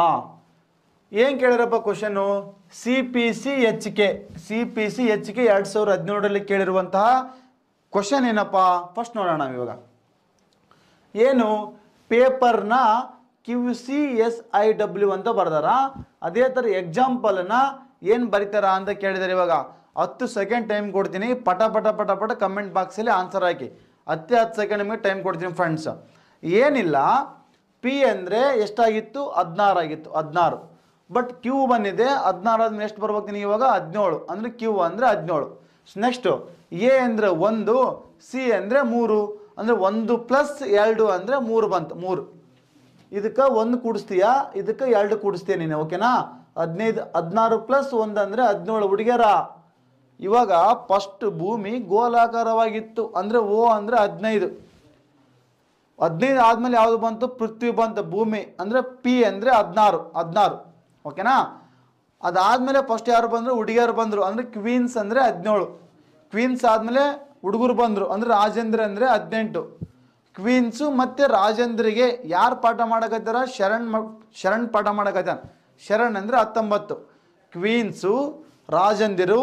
ಹಾಂ ಏನು ಕೇಳಿರಪ್ಪ ಕ್ವಶನ್ನು C P C H K C P C H K ಎರಡು ಸಾವಿರದ ಹದಿನೇಳರಲ್ಲಿ ಕೇಳಿರುವಂತಹ ಕ್ವಶನ್ ಏನಪ್ಪ ಫಸ್ಟ್ ನೋಡೋಣ ಇವಾಗ ಏನು ಪೇಪರ್ನ Q C S I W ಅಂತ ಬರ್ದಾರ ಅದೇ ಥರ ಎಕ್ಸಾಂಪಲನ್ನು ಏನು ಬರೀತಾರ ಅಂತ ಕೇಳಿದಾರೆ ಇವಾಗ ಹತ್ತು ಸೆಕೆಂಡ್ ಟೈಮ್ ಕೊಡ್ತೀನಿ ಪಟ ಪಟ ಪಟ ಪಟ ಕಮೆಂಟ್ ಬಾಕ್ಸಲ್ಲಿ ಆನ್ಸರ್ ಹಾಕಿ ಹತ್ತು ಹತ್ತು ಸೆಕೆಂಡ್ ನಿಮಗೆ ಟೈಮ್ ಕೊಡ್ತೀನಿ ಫ್ರೆಂಡ್ಸ್ ಏನಿಲ್ಲ ಪಿ ಅಂದರೆ ಎಷ್ಟಾಗಿತ್ತು ಹದಿನಾರು ಆಗಿತ್ತು ಹದಿನಾರು ಬಟ್ ಕ್ಯೂ ಬಂದಿದೆ ಆದ್ಮೇಲೆ ಎಷ್ಟು ಬರ್ಬೇಕು ನೀನು ಇವಾಗ ಹದಿನೇಳು ಅಂದರೆ ಕ್ಯೂ ಅಂದರೆ ಹದಿನೇಳು ನೆಕ್ಸ್ಟು ಎ ಅಂದರೆ ಒಂದು ಸಿ ಅಂದರೆ ಮೂರು ಅಂದರೆ ಒಂದು ಪ್ಲಸ್ ಎರಡು ಅಂದರೆ ಮೂರು ಬಂತು ಮೂರು ಇದಕ್ಕೆ ಒಂದು ಕೂಡಿಸ್ತೀಯ ಇದಕ್ಕೆ ಎರಡು ಕೂಡಿಸ್ತೀಯ ನೀನು ಓಕೆನಾ ಹದಿನೈದು ಹದಿನಾರು ಪ್ಲಸ್ ಒಂದು ಅಂದರೆ ಹದಿನೇಳು ಹುಡುಗಿಯರ ಇವಾಗ ಫಸ್ಟ್ ಭೂಮಿ ಗೋಲಾಕಾರವಾಗಿತ್ತು ಅಂದರೆ ಓ ಅಂದರೆ ಹದಿನೈದು ಹದಿನೈದು ಆದಮೇಲೆ ಯಾವುದು ಬಂತು ಪೃಥ್ವಿ ಬಂತು ಭೂಮಿ ಅಂದರೆ ಪಿ ಅಂದರೆ ಹದಿನಾರು ಹದಿನಾರು ಓಕೆನಾ ಅದಾದಮೇಲೆ ಫಸ್ಟ್ ಯಾರು ಬಂದರು ಹುಡುಗಿಯರು ಬಂದರು ಅಂದರೆ ಕ್ವೀನ್ಸ್ ಅಂದರೆ ಹದಿನೇಳು ಕ್ವೀನ್ಸ್ ಆದಮೇಲೆ ಹುಡುಗರು ಬಂದರು ಅಂದರೆ ರಾಜೇಂದ್ರ ಅಂದರೆ ಹದಿನೆಂಟು ಕ್ವೀನ್ಸು ಮತ್ತು ರಾಜೇಂದ್ರಿಗೆ ಯಾರು ಪಾಠ ಮಾಡಕತ್ತಾರ ಶರಣ್ ಮ ಶರಣ್ ಪಾಠ ಮಾಡೋಕತ್ತಾನ ಶರಣ್ ಅಂದರೆ ಹತ್ತೊಂಬತ್ತು ಕ್ವೀನ್ಸು ರಾಜಂದಿರು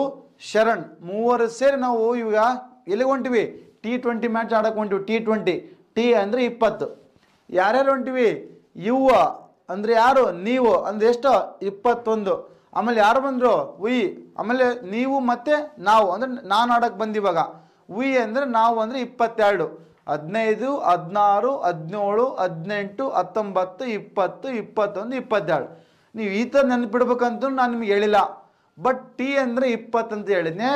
ಶರಣ್ ಮೂವರು ಸೇರಿ ನಾವು ಇವಾಗ ಎಲ್ಲಿಗೆ ಹೊಂಟಿವಿ ಟಿ ಟ್ವೆಂಟಿ ಮ್ಯಾಚ್ ಆಡೋಕೆ ಹೊಂಟಿವಿ ಟಿ ಟ್ವೆಂಟಿ ಟಿ ಅಂದರೆ ಇಪ್ಪತ್ತು ಯಾರ್ಯಾರು ಹೊಂಟಿವಿ ಯುವ ಅಂದರೆ ಯಾರು ನೀವು ಅಂದರೆ ಎಷ್ಟು ಇಪ್ಪತ್ತೊಂದು ಆಮೇಲೆ ಯಾರು ಬಂದರು ಉಯಿ ಆಮೇಲೆ ನೀವು ಮತ್ತು ನಾವು ಅಂದರೆ ನಾನು ಆಡೋಕ್ಕೆ ಬಂದಿವಾಗ ಉಯಿ ಅಂದರೆ ನಾವು ಅಂದರೆ ಇಪ್ಪತ್ತೆರಡು ಹದಿನೈದು ಹದಿನಾರು ಹದಿನೇಳು ಹದಿನೆಂಟು ಹತ್ತೊಂಬತ್ತು ಇಪ್ಪತ್ತು ಇಪ್ಪತ್ತೊಂದು ಇಪ್ಪತ್ತೆರಡು ನೀವು ಈ ಥರ ನೆನ್ಪಿಡ್ಬೇಕಂತೂ ನಾನು ನಿಮ್ಗೆ ಹೇಳಿಲ್ಲ ಬಟ್ ಟಿ ಅಂದರೆ ಇಪ್ಪತ್ತಂತ ಹೇಳಿದ್ನಿ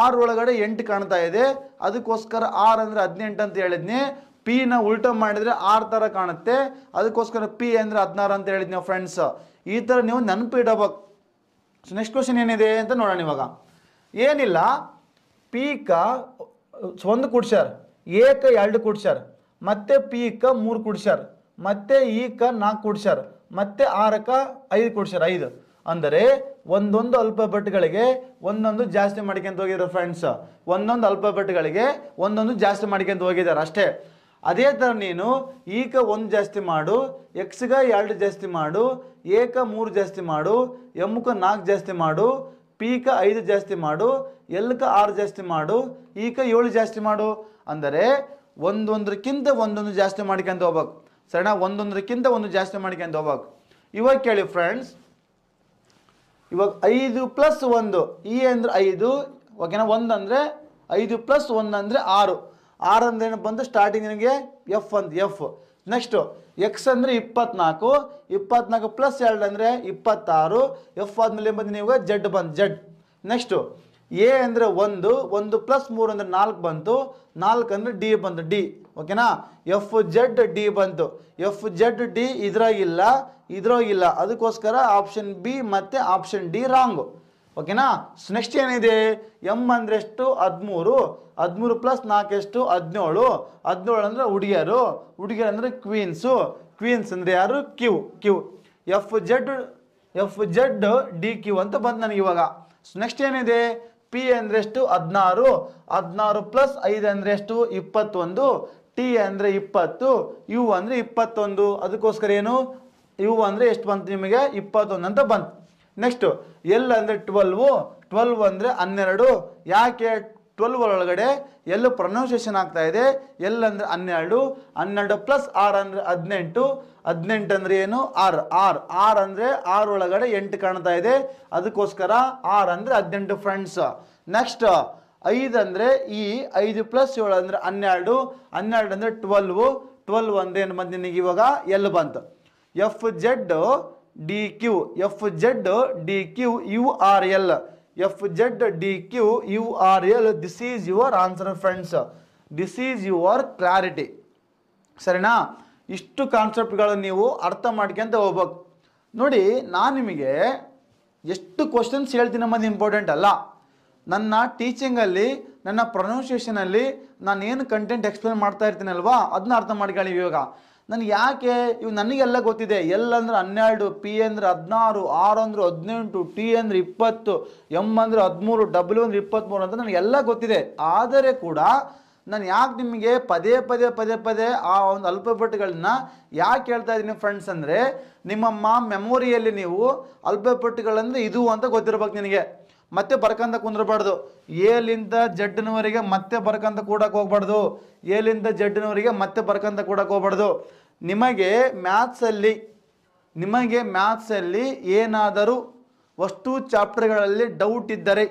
ಆರು ಒಳಗಡೆ ಎಂಟು ಕಾಣ್ತಾ ಇದೆ ಅದಕ್ಕೋಸ್ಕರ ಆರು ಅಂದರೆ ಹದಿನೆಂಟು ಅಂತ ಹೇಳಿದ್ನಿ ನ ಉಲ್ಟ ಮಾಡಿದ್ರೆ ಆರ್ ತರ ಕಾಣುತ್ತೆ ಅದಕ್ಕೋಸ್ಕರ ಪಿ ಅಂದ್ರೆ ಹದಿನಾರು ಅಂತ ಹೇಳಿದ್ ನೀವು ಫ್ರೆಂಡ್ಸ್ ಈ ತರ ನೀವು ನೆನಪಿಡಬೇಕು ಸೊ ನೆಕ್ಸ್ಟ್ ಕ್ವಶನ್ ಏನಿದೆ ಅಂತ ನೋಡೋಣ ಇವಾಗ ಏನಿಲ್ಲ ಪೀಕ ಒಂದು ಕುಡ್ಸರ್ ಏಕ ಎರಡು ಕುಡ್ಸರ್ ಮತ್ತೆ ಪೀಕ ಮೂರು ಕುಡ್ಸರ್ ಮತ್ತೆ ಈಕ e ನಾಲ್ಕು ಕುಡ್ಸರ್ ಮತ್ತೆ ಆರಕ ಐದು ಕುಡ್ಸರ್ ಐದು ಅಂದರೆ ಒಂದೊಂದು ಅಲ್ಪಬೆಟ್ಗಳಿಗೆ ಒಂದೊಂದು ಜಾಸ್ತಿ ಮಾಡ್ಕೊಂತ ಹೋಗಿದ್ದಾರೆ ಫ್ರೆಂಡ್ಸ್ ಒಂದೊಂದು ಅಲ್ಪಭಟ್ಗಳಿಗೆ ಒಂದೊಂದು ಜಾಸ್ತಿ ಮಾಡ್ಕೊಂತ ಹೋಗಿದ್ದಾರೆ ಅಷ್ಟೇ ಅದೇ ಥರ ನೀನು ಈಗ ಒಂದು ಜಾಸ್ತಿ ಮಾಡು ಎಕ್ಸ್ಗೆ ಎರಡು ಜಾಸ್ತಿ ಮಾಡು ಏಕ ಮೂರು ಜಾಸ್ತಿ ಮಾಡು ಎಮ್ಕ ನಾಲ್ಕು ಜಾಸ್ತಿ ಮಾಡು ಪೀಕ ಐದು ಜಾಸ್ತಿ ಮಾಡು ಎಲ್ಕ ಆರು ಜಾಸ್ತಿ ಮಾಡು ಈಕ e ಏಳು ಜಾಸ್ತಿ ಮಾಡು ಅಂದರೆ ಒಂದೊಂದಕ್ಕಿಂತ ಒಂದೊಂದು ಜಾಸ್ತಿ ಮಾಡ್ಕೊಂಡು ಹೋಗ್ಬೇಕು ಸರಿನಾ ಒಂದೊಂದಕ್ಕಿಂತ ಒಂದು ಜಾಸ್ತಿ ಮಾಡ್ಕೊಂಡು ಹೋಗ್ಬೇಕು ಇವಾಗ ಕೇಳಿ ಫ್ರೆಂಡ್ಸ್ ಇವಾಗ ಐದು ಪ್ಲಸ್ ಒಂದು ಈ e ಅಂದರೆ ಐದು ಓಕೆನಾ ಒಂದು ಅಂದರೆ ಐದು ಪ್ಲಸ್ ಒಂದು ಅಂದರೆ ಆರು ಆರ್ ಅಂದ್ರೆ ಏನಪ್ಪ ಬಂದು ಸ್ಟಾರ್ಟಿಂಗ್ ನಿನಗೆ ಎಫ್ ಅಂತ ಎಫ್ ನೆಕ್ಸ್ಟು ಎಕ್ಸ್ ಅಂದರೆ ಇಪ್ಪತ್ನಾಲ್ಕು ಇಪ್ಪತ್ನಾಲ್ಕು ಪ್ಲಸ್ ಎರಡು ಅಂದರೆ ಇಪ್ಪತ್ತಾರು ಎಫ್ ಆದಮೇಲೆ ಬಂದು ನಿಮಗೆ ಜಡ್ ಬಂದು ಜೆಡ್ ನೆಕ್ಸ್ಟು ಎ ಅಂದರೆ ಒಂದು ಒಂದು ಪ್ಲಸ್ ಮೂರು ಅಂದರೆ ನಾಲ್ಕು ಬಂತು ನಾಲ್ಕು ಅಂದ್ರೆ ಡಿ ಬಂತು ಡಿ ಓಕೆನಾ ಎಫ್ ಜೆಡ್ ಡಿ ಬಂತು ಎಫ್ ಜೆಡ್ ಡಿ ಇದ್ರಾಗಿಲ್ಲ ಇದ್ರಾಗಿಲ್ಲ ಅದಕ್ಕೋಸ್ಕರ ಆಪ್ಷನ್ ಬಿ ಮತ್ತು ಆಪ್ಷನ್ ಡಿ ರಾಂಗು ಓಕೆನಾ ನೆಕ್ಸ್ಟ್ ಏನಿದೆ ಎಮ್ ಅಂದರೆ ಎಷ್ಟು ಹದಿಮೂರು ಹದಿಮೂರು ಪ್ಲಸ್ ನಾಲ್ಕು ಎಷ್ಟು ಹದಿನೇಳು ಹದಿನೇಳು ಅಂದರೆ ಹುಡುಗಿಯರು ಹುಡುಗಿಯರು ಅಂದರೆ ಕ್ವೀನ್ಸು ಕ್ವೀನ್ಸ್ ಅಂದರೆ ಯಾರು Q Q F Z F Z D Q ಅಂತ ಬಂತು ನನಗೆ ಇವಾಗ ನೆಕ್ಸ್ಟ್ ಏನಿದೆ ಪಿ ಅಂದರೆ ಎಷ್ಟು ಹದಿನಾರು ಹದಿನಾರು ಪ್ಲಸ್ ಐದು ಅಂದರೆ ಎಷ್ಟು ಇಪ್ಪತ್ತೊಂದು ಟಿ ಅಂದರೆ ಇಪ್ಪತ್ತು ಯು ಅಂದರೆ ಇಪ್ಪತ್ತೊಂದು ಅದಕ್ಕೋಸ್ಕರ ಏನು ಯು ಅಂದರೆ ಎಷ್ಟು ಬಂತು ನಿಮಗೆ ಇಪ್ಪತ್ತೊಂದು ಅಂತ ಬಂತು ನೆಕ್ಸ್ಟ್ ಎಲ್ ಅಂದರೆ ಟ್ವೆಲ್ವು ಟ್ವೆಲ್ವ್ ಅಂದರೆ ಹನ್ನೆರಡು ಯಾಕೆ ಟ್ವೆಲ್ವ್ ಒಳಗಡೆ ಎಲ್ಲು ಪ್ರೊನೌನ್ಸಿಯೇಷನ್ ಆಗ್ತಾ ಇದೆ ಎಲ್ ಅಂದರೆ ಹನ್ನೆರಡು ಹನ್ನೆರಡು ಪ್ಲಸ್ ಆರ್ ಅಂದರೆ ಹದಿನೆಂಟು ಹದಿನೆಂಟು ಅಂದರೆ ಏನು ಆರ್ ಆರ್ ಆರ್ ಅಂದರೆ ಆರ್ ಒಳಗಡೆ ಎಂಟು ಕಾಣ್ತಾ ಇದೆ ಅದಕ್ಕೋಸ್ಕರ ಆರ್ ಅಂದರೆ ಹದಿನೆಂಟು ಫ್ರೆಂಡ್ಸ್ ನೆಕ್ಸ್ಟ್ ಐದು ಅಂದರೆ ಈ e, ಐದು ಪ್ಲಸ್ ಏಳು ಅಂದರೆ ಹನ್ನೆರಡು ಹನ್ನೆರಡು ಅಂದರೆ ಟ್ವೆಲ್ವು ಟ್ವೆಲ್ವ್ ಅಂದರೆ ಏನು ಬಂದು ನಿನಗೆ ಇವಾಗ ಎಲ್ ಬಂತು F Z D Q F Z D Q U R L F Z D Q U R L this is your answer friends this is your clarity ಸರಿನಾ ಇಷ್ಟು ಕಾನ್ಸೆಪ್ಟ್ಗಳನ್ನು ನೀವು ಅರ್ಥ ಮಾಡ್ಕೊಂತ ಹೋಗ್ಬೇಕು ನೋಡಿ ನಾನು ನಿಮಗೆ ಎಷ್ಟು ಕ್ವಶನ್ಸ್ ಹೇಳ್ತೀನಿ ಅನ್ನೋದು ಇಂಪಾರ್ಟೆಂಟ್ ಅಲ್ಲ ನನ್ನ ಟೀಚಿಂಗಲ್ಲಿ ನನ್ನ ಪ್ರೊನೌನ್ಸಿಯೇಷನಲ್ಲಿ ನಾನೇನು ಕಂಟೆಂಟ್ ಎಕ್ಸ್ಪ್ಲೇನ್ ಮಾಡ್ತಾ ಇರ್ತೀನಲ್ವಾ ಅದನ್ನ ಅರ್ಥ ಮಾಡ್ಕೊಳ್ಳಿ ಇವಾಗ ನನಗೆ ಯಾಕೆ ಇವು ನನಗೆಲ್ಲ ಗೊತ್ತಿದೆ ಎಲ್ ಅಂದ್ರೆ ಹನ್ನೆರಡು ಪಿ ಅಂದರೆ ಹದಿನಾರು ಆರ್ ಅಂದ್ರೆ ಹದಿನೆಂಟು ಟಿ ಅಂದರೆ ಇಪ್ಪತ್ತು ಎಮ್ ಅಂದರೆ ಹದಿಮೂರು ಡಬ್ಲ್ಯೂ ಅಂದರೆ ಇಪ್ಪತ್ತ್ಮೂರು ಅಂತ ನನಗೆಲ್ಲ ಗೊತ್ತಿದೆ ಆದರೆ ಕೂಡ ನಾನು ಯಾಕೆ ನಿಮಗೆ ಪದೇ ಪದೇ ಪದೇ ಪದೇ ಆ ಒಂದು ಅಲ್ಪಪಟ್ಟುಗಳನ್ನ ಯಾಕೆ ಹೇಳ್ತಾ ಇದ್ದೀನಿ ಫ್ರೆಂಡ್ಸ್ ಅಂದರೆ ನಿಮ್ಮಮ್ಮ ಮೆಮೊರಿಯಲ್ಲಿ ನೀವು ಅಲ್ಪಪಟ್ಟುಗಳಂದ್ರೆ ಇದು ಅಂತ ಗೊತ್ತಿರ್ಬೇಕು ನಿನಗೆ ಮತ್ತೆ ಬರ್ಕಂತ ಕುಂದ್ರಬಾರ್ದು ಏಲಿಂದ ಜಡ್ಡಿನವರಿಗೆ ಮತ್ತೆ ಬರ್ಕಂತ ಕೂಡಕ್ಕೆ ಹೋಗ್ಬಾರ್ದು ಏಲಿಂದ ಜಡ್ಡಿನವರಿಗೆ ಮತ್ತೆ ಬರ್ಕಂತ ಕೂಡಕ್ಕೆ ಹೋಗ್ಬಾರ್ದು ನಿಮಗೆ ಮ್ಯಾಥ್ಸಲ್ಲಿ ನಿಮಗೆ ಮ್ಯಾಥ್ಸಲ್ಲಿ ಏನಾದರೂ ವಸ್ತು ಚಾಪ್ಟರ್ಗಳಲ್ಲಿ ಡೌಟ್ ಇದ್ದರೆ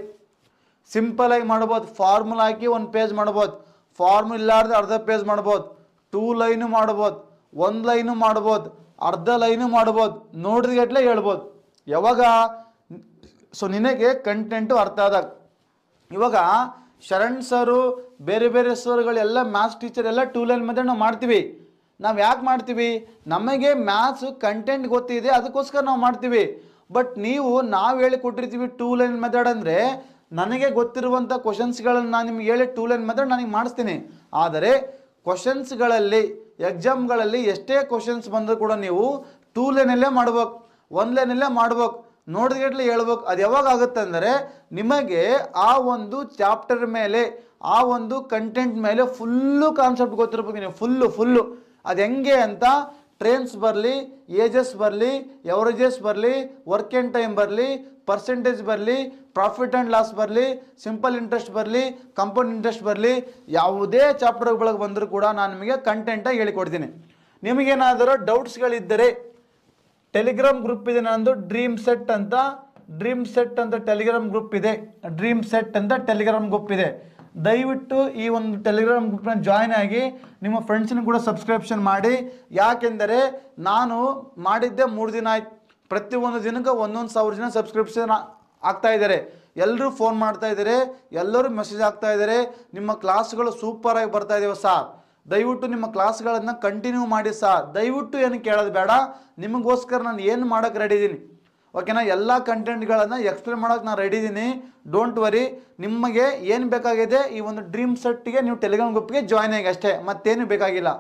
ಸಿಂಪಲಾಗಿ ಮಾಡ್ಬೋದು ಫಾರ್ಮುಲಾ ಹಾಕಿ ಒಂದು ಪೇಜ್ ಮಾಡ್ಬೋದು ಫಾರ್ಮುಲಾ ಇಲ್ಲಾರ್ದು ಅರ್ಧ ಪೇಜ್ ಮಾಡ್ಬೋದು ಟೂ ಲೈನು ಮಾಡ್ಬೋದು ಒಂದು ಲೈನು ಮಾಡ್ಬೋದು ಅರ್ಧ ಲೈನು ಮಾಡ್ಬೋದು ನೋಡಿದ್ಗಟ್ಲೆ ಹೇಳ್ಬೋದು ಯಾವಾಗ ಸೊ ನಿನಗೆ ಕಂಟೆಂಟು ಅರ್ಥ ಆದಾಗ ಇವಾಗ ಶರಣ್ ಸರು ಬೇರೆ ಬೇರೆ ಸರ್ಗಳೆಲ್ಲ ಮ್ಯಾಥ್ಸ್ ಟೀಚರ್ ಎಲ್ಲ ಟೂ ಲೈನ್ ಮೆಥಡ್ ನಾವು ಮಾಡ್ತೀವಿ ನಾವು ಯಾಕೆ ಮಾಡ್ತೀವಿ ನಮಗೆ ಮ್ಯಾಥ್ಸು ಕಂಟೆಂಟ್ ಗೊತ್ತಿದೆ ಅದಕ್ಕೋಸ್ಕರ ನಾವು ಮಾಡ್ತೀವಿ ಬಟ್ ನೀವು ನಾವು ಹೇಳಿ ಕೊಟ್ಟಿರ್ತೀವಿ ಟೂ ಲೈನ್ ಮೆಥಡ್ ಅಂದರೆ ನನಗೆ ಗೊತ್ತಿರುವಂಥ ಕ್ವಶನ್ಸ್ಗಳನ್ನು ನಾನು ನಿಮ್ಗೆ ಹೇಳಿ ಟೂ ಲೈನ್ ಮೆಥಡ್ ನನಗೆ ಮಾಡಿಸ್ತೀನಿ ಆದರೆ ಕ್ವಶನ್ಸ್ಗಳಲ್ಲಿ ಎಕ್ಸಾಮ್ಗಳಲ್ಲಿ ಎಷ್ಟೇ ಕ್ವಶನ್ಸ್ ಬಂದರೂ ಕೂಡ ನೀವು ಟೂ ಲೈನಲ್ಲೇ ಮಾಡ್ಬೇಕು ಒನ್ ಲೈನಲ್ಲೇ ಮಾಡ್ಬೇಕು ನೋಡಿದ್ಗಟ್ಲೆ ಹೇಳ್ಬೇಕು ಅದು ಯಾವಾಗ ಆಗುತ್ತೆ ಅಂದರೆ ನಿಮಗೆ ಆ ಒಂದು ಚಾಪ್ಟರ್ ಮೇಲೆ ಆ ಒಂದು ಕಂಟೆಂಟ್ ಮೇಲೆ ಫುಲ್ಲು ಕಾನ್ಸೆಪ್ಟ್ ಗೊತ್ತಿರ್ಬೇಕು ನೀವು ಫುಲ್ಲು ಫುಲ್ಲು ಅದು ಹೆಂಗೆ ಅಂತ ಟ್ರೇನ್ಸ್ ಬರಲಿ ಏಜಸ್ ಬರಲಿ ಎವರೇಜಸ್ ಬರಲಿ ವರ್ಕ್ ಆ್ಯಂಡ್ ಟೈಮ್ ಬರಲಿ ಪರ್ಸೆಂಟೇಜ್ ಬರಲಿ ಪ್ರಾಫಿಟ್ ಆ್ಯಂಡ್ ಲಾಸ್ ಬರಲಿ ಸಿಂಪಲ್ ಇಂಟ್ರೆಸ್ಟ್ ಬರಲಿ ಕಂಪೌಂಡ್ ಇಂಟ್ರೆಸ್ಟ್ ಬರಲಿ ಯಾವುದೇ ಚಾಪ್ಟರ್ಗಳಿಗೆ ಬಂದರೂ ಕೂಡ ನಾನು ನಿಮಗೆ ಕಂಟೆಂಟಾಗಿ ಹೇಳಿಕೊಡ್ತೀನಿ ನಿಮಗೇನಾದರೂ ಡೌಟ್ಸ್ಗಳಿದ್ದರೆ ಟೆಲಿಗ್ರಾಮ್ ಗ್ರೂಪ್ ಇದೆ ನನ್ನದು ಡ್ರೀಮ್ ಸೆಟ್ ಅಂತ ಡ್ರೀಮ್ ಸೆಟ್ ಅಂತ ಟೆಲಿಗ್ರಾಮ್ ಗ್ರೂಪ್ ಇದೆ ಡ್ರೀಮ್ ಸೆಟ್ ಅಂತ ಟೆಲಿಗ್ರಾಮ್ ಗ್ರೂಪ್ ಇದೆ ದಯವಿಟ್ಟು ಈ ಒಂದು ಟೆಲಿಗ್ರಾಮ್ ಗ್ರೂಪ್ನ ಜಾಯ್ನ್ ಆಗಿ ನಿಮ್ಮ ಫ್ರೆಂಡ್ಸನ್ನು ಕೂಡ ಸಬ್ಸ್ಕ್ರಿಪ್ಷನ್ ಮಾಡಿ ಯಾಕೆಂದರೆ ನಾನು ಮಾಡಿದ್ದೆ ಮೂರು ದಿನ ಆಯ್ತು ಪ್ರತಿಯೊಂದು ದಿನಕ್ಕೆ ಒಂದೊಂದು ಸಾವಿರ ಜನ ಸಬ್ಸ್ಕ್ರಿಪ್ಷನ್ ಆಗ್ತಾ ಇದ್ದಾರೆ ಎಲ್ಲರೂ ಫೋನ್ ಮಾಡ್ತಾ ಇದ್ದಾರೆ ಎಲ್ಲರೂ ಮೆಸೇಜ್ ಆಗ್ತಾ ಇದ್ದಾರೆ ನಿಮ್ಮ ಕ್ಲಾಸ್ಗಳು ಸೂಪರಾಗಿ ಬರ್ತಾ ಇದ್ದಾವೆ ಸಾರ್ ದಯವಿಟ್ಟು ನಿಮ್ಮ ಕ್ಲಾಸ್ಗಳನ್ನು ಕಂಟಿನ್ಯೂ ಮಾಡಿ ಸರ್ ದಯವಿಟ್ಟು ಏನು ಕೇಳೋದು ಬೇಡ ನಿಮಗೋಸ್ಕರ ನಾನು ಏನು ಮಾಡೋಕ್ಕೆ ರೆಡಿ ಇದ್ದೀನಿ ಓಕೆನಾ ಎಲ್ಲ ಕಂಟೆಂಟ್ಗಳನ್ನು ಎಕ್ಸ್ಪ್ಲೇನ್ ಮಾಡೋಕ್ಕೆ ನಾನು ರೆಡಿ ಇದ್ದೀನಿ ಡೋಂಟ್ ವರಿ ನಿಮಗೆ ಏನು ಬೇಕಾಗಿದೆ ಈ ಒಂದು ಡ್ರೀಮ್ ಸೆಟ್ಗೆ ನೀವು ಟೆಲಿಗ್ರಾಮ್ ಗ್ರೂಪ್ಗೆ ಜಾಯ್ನ್ ಆಗಿ ಅಷ್ಟೇ ಮತ್ತೇನು ಬೇಕಾಗಿಲ್ಲ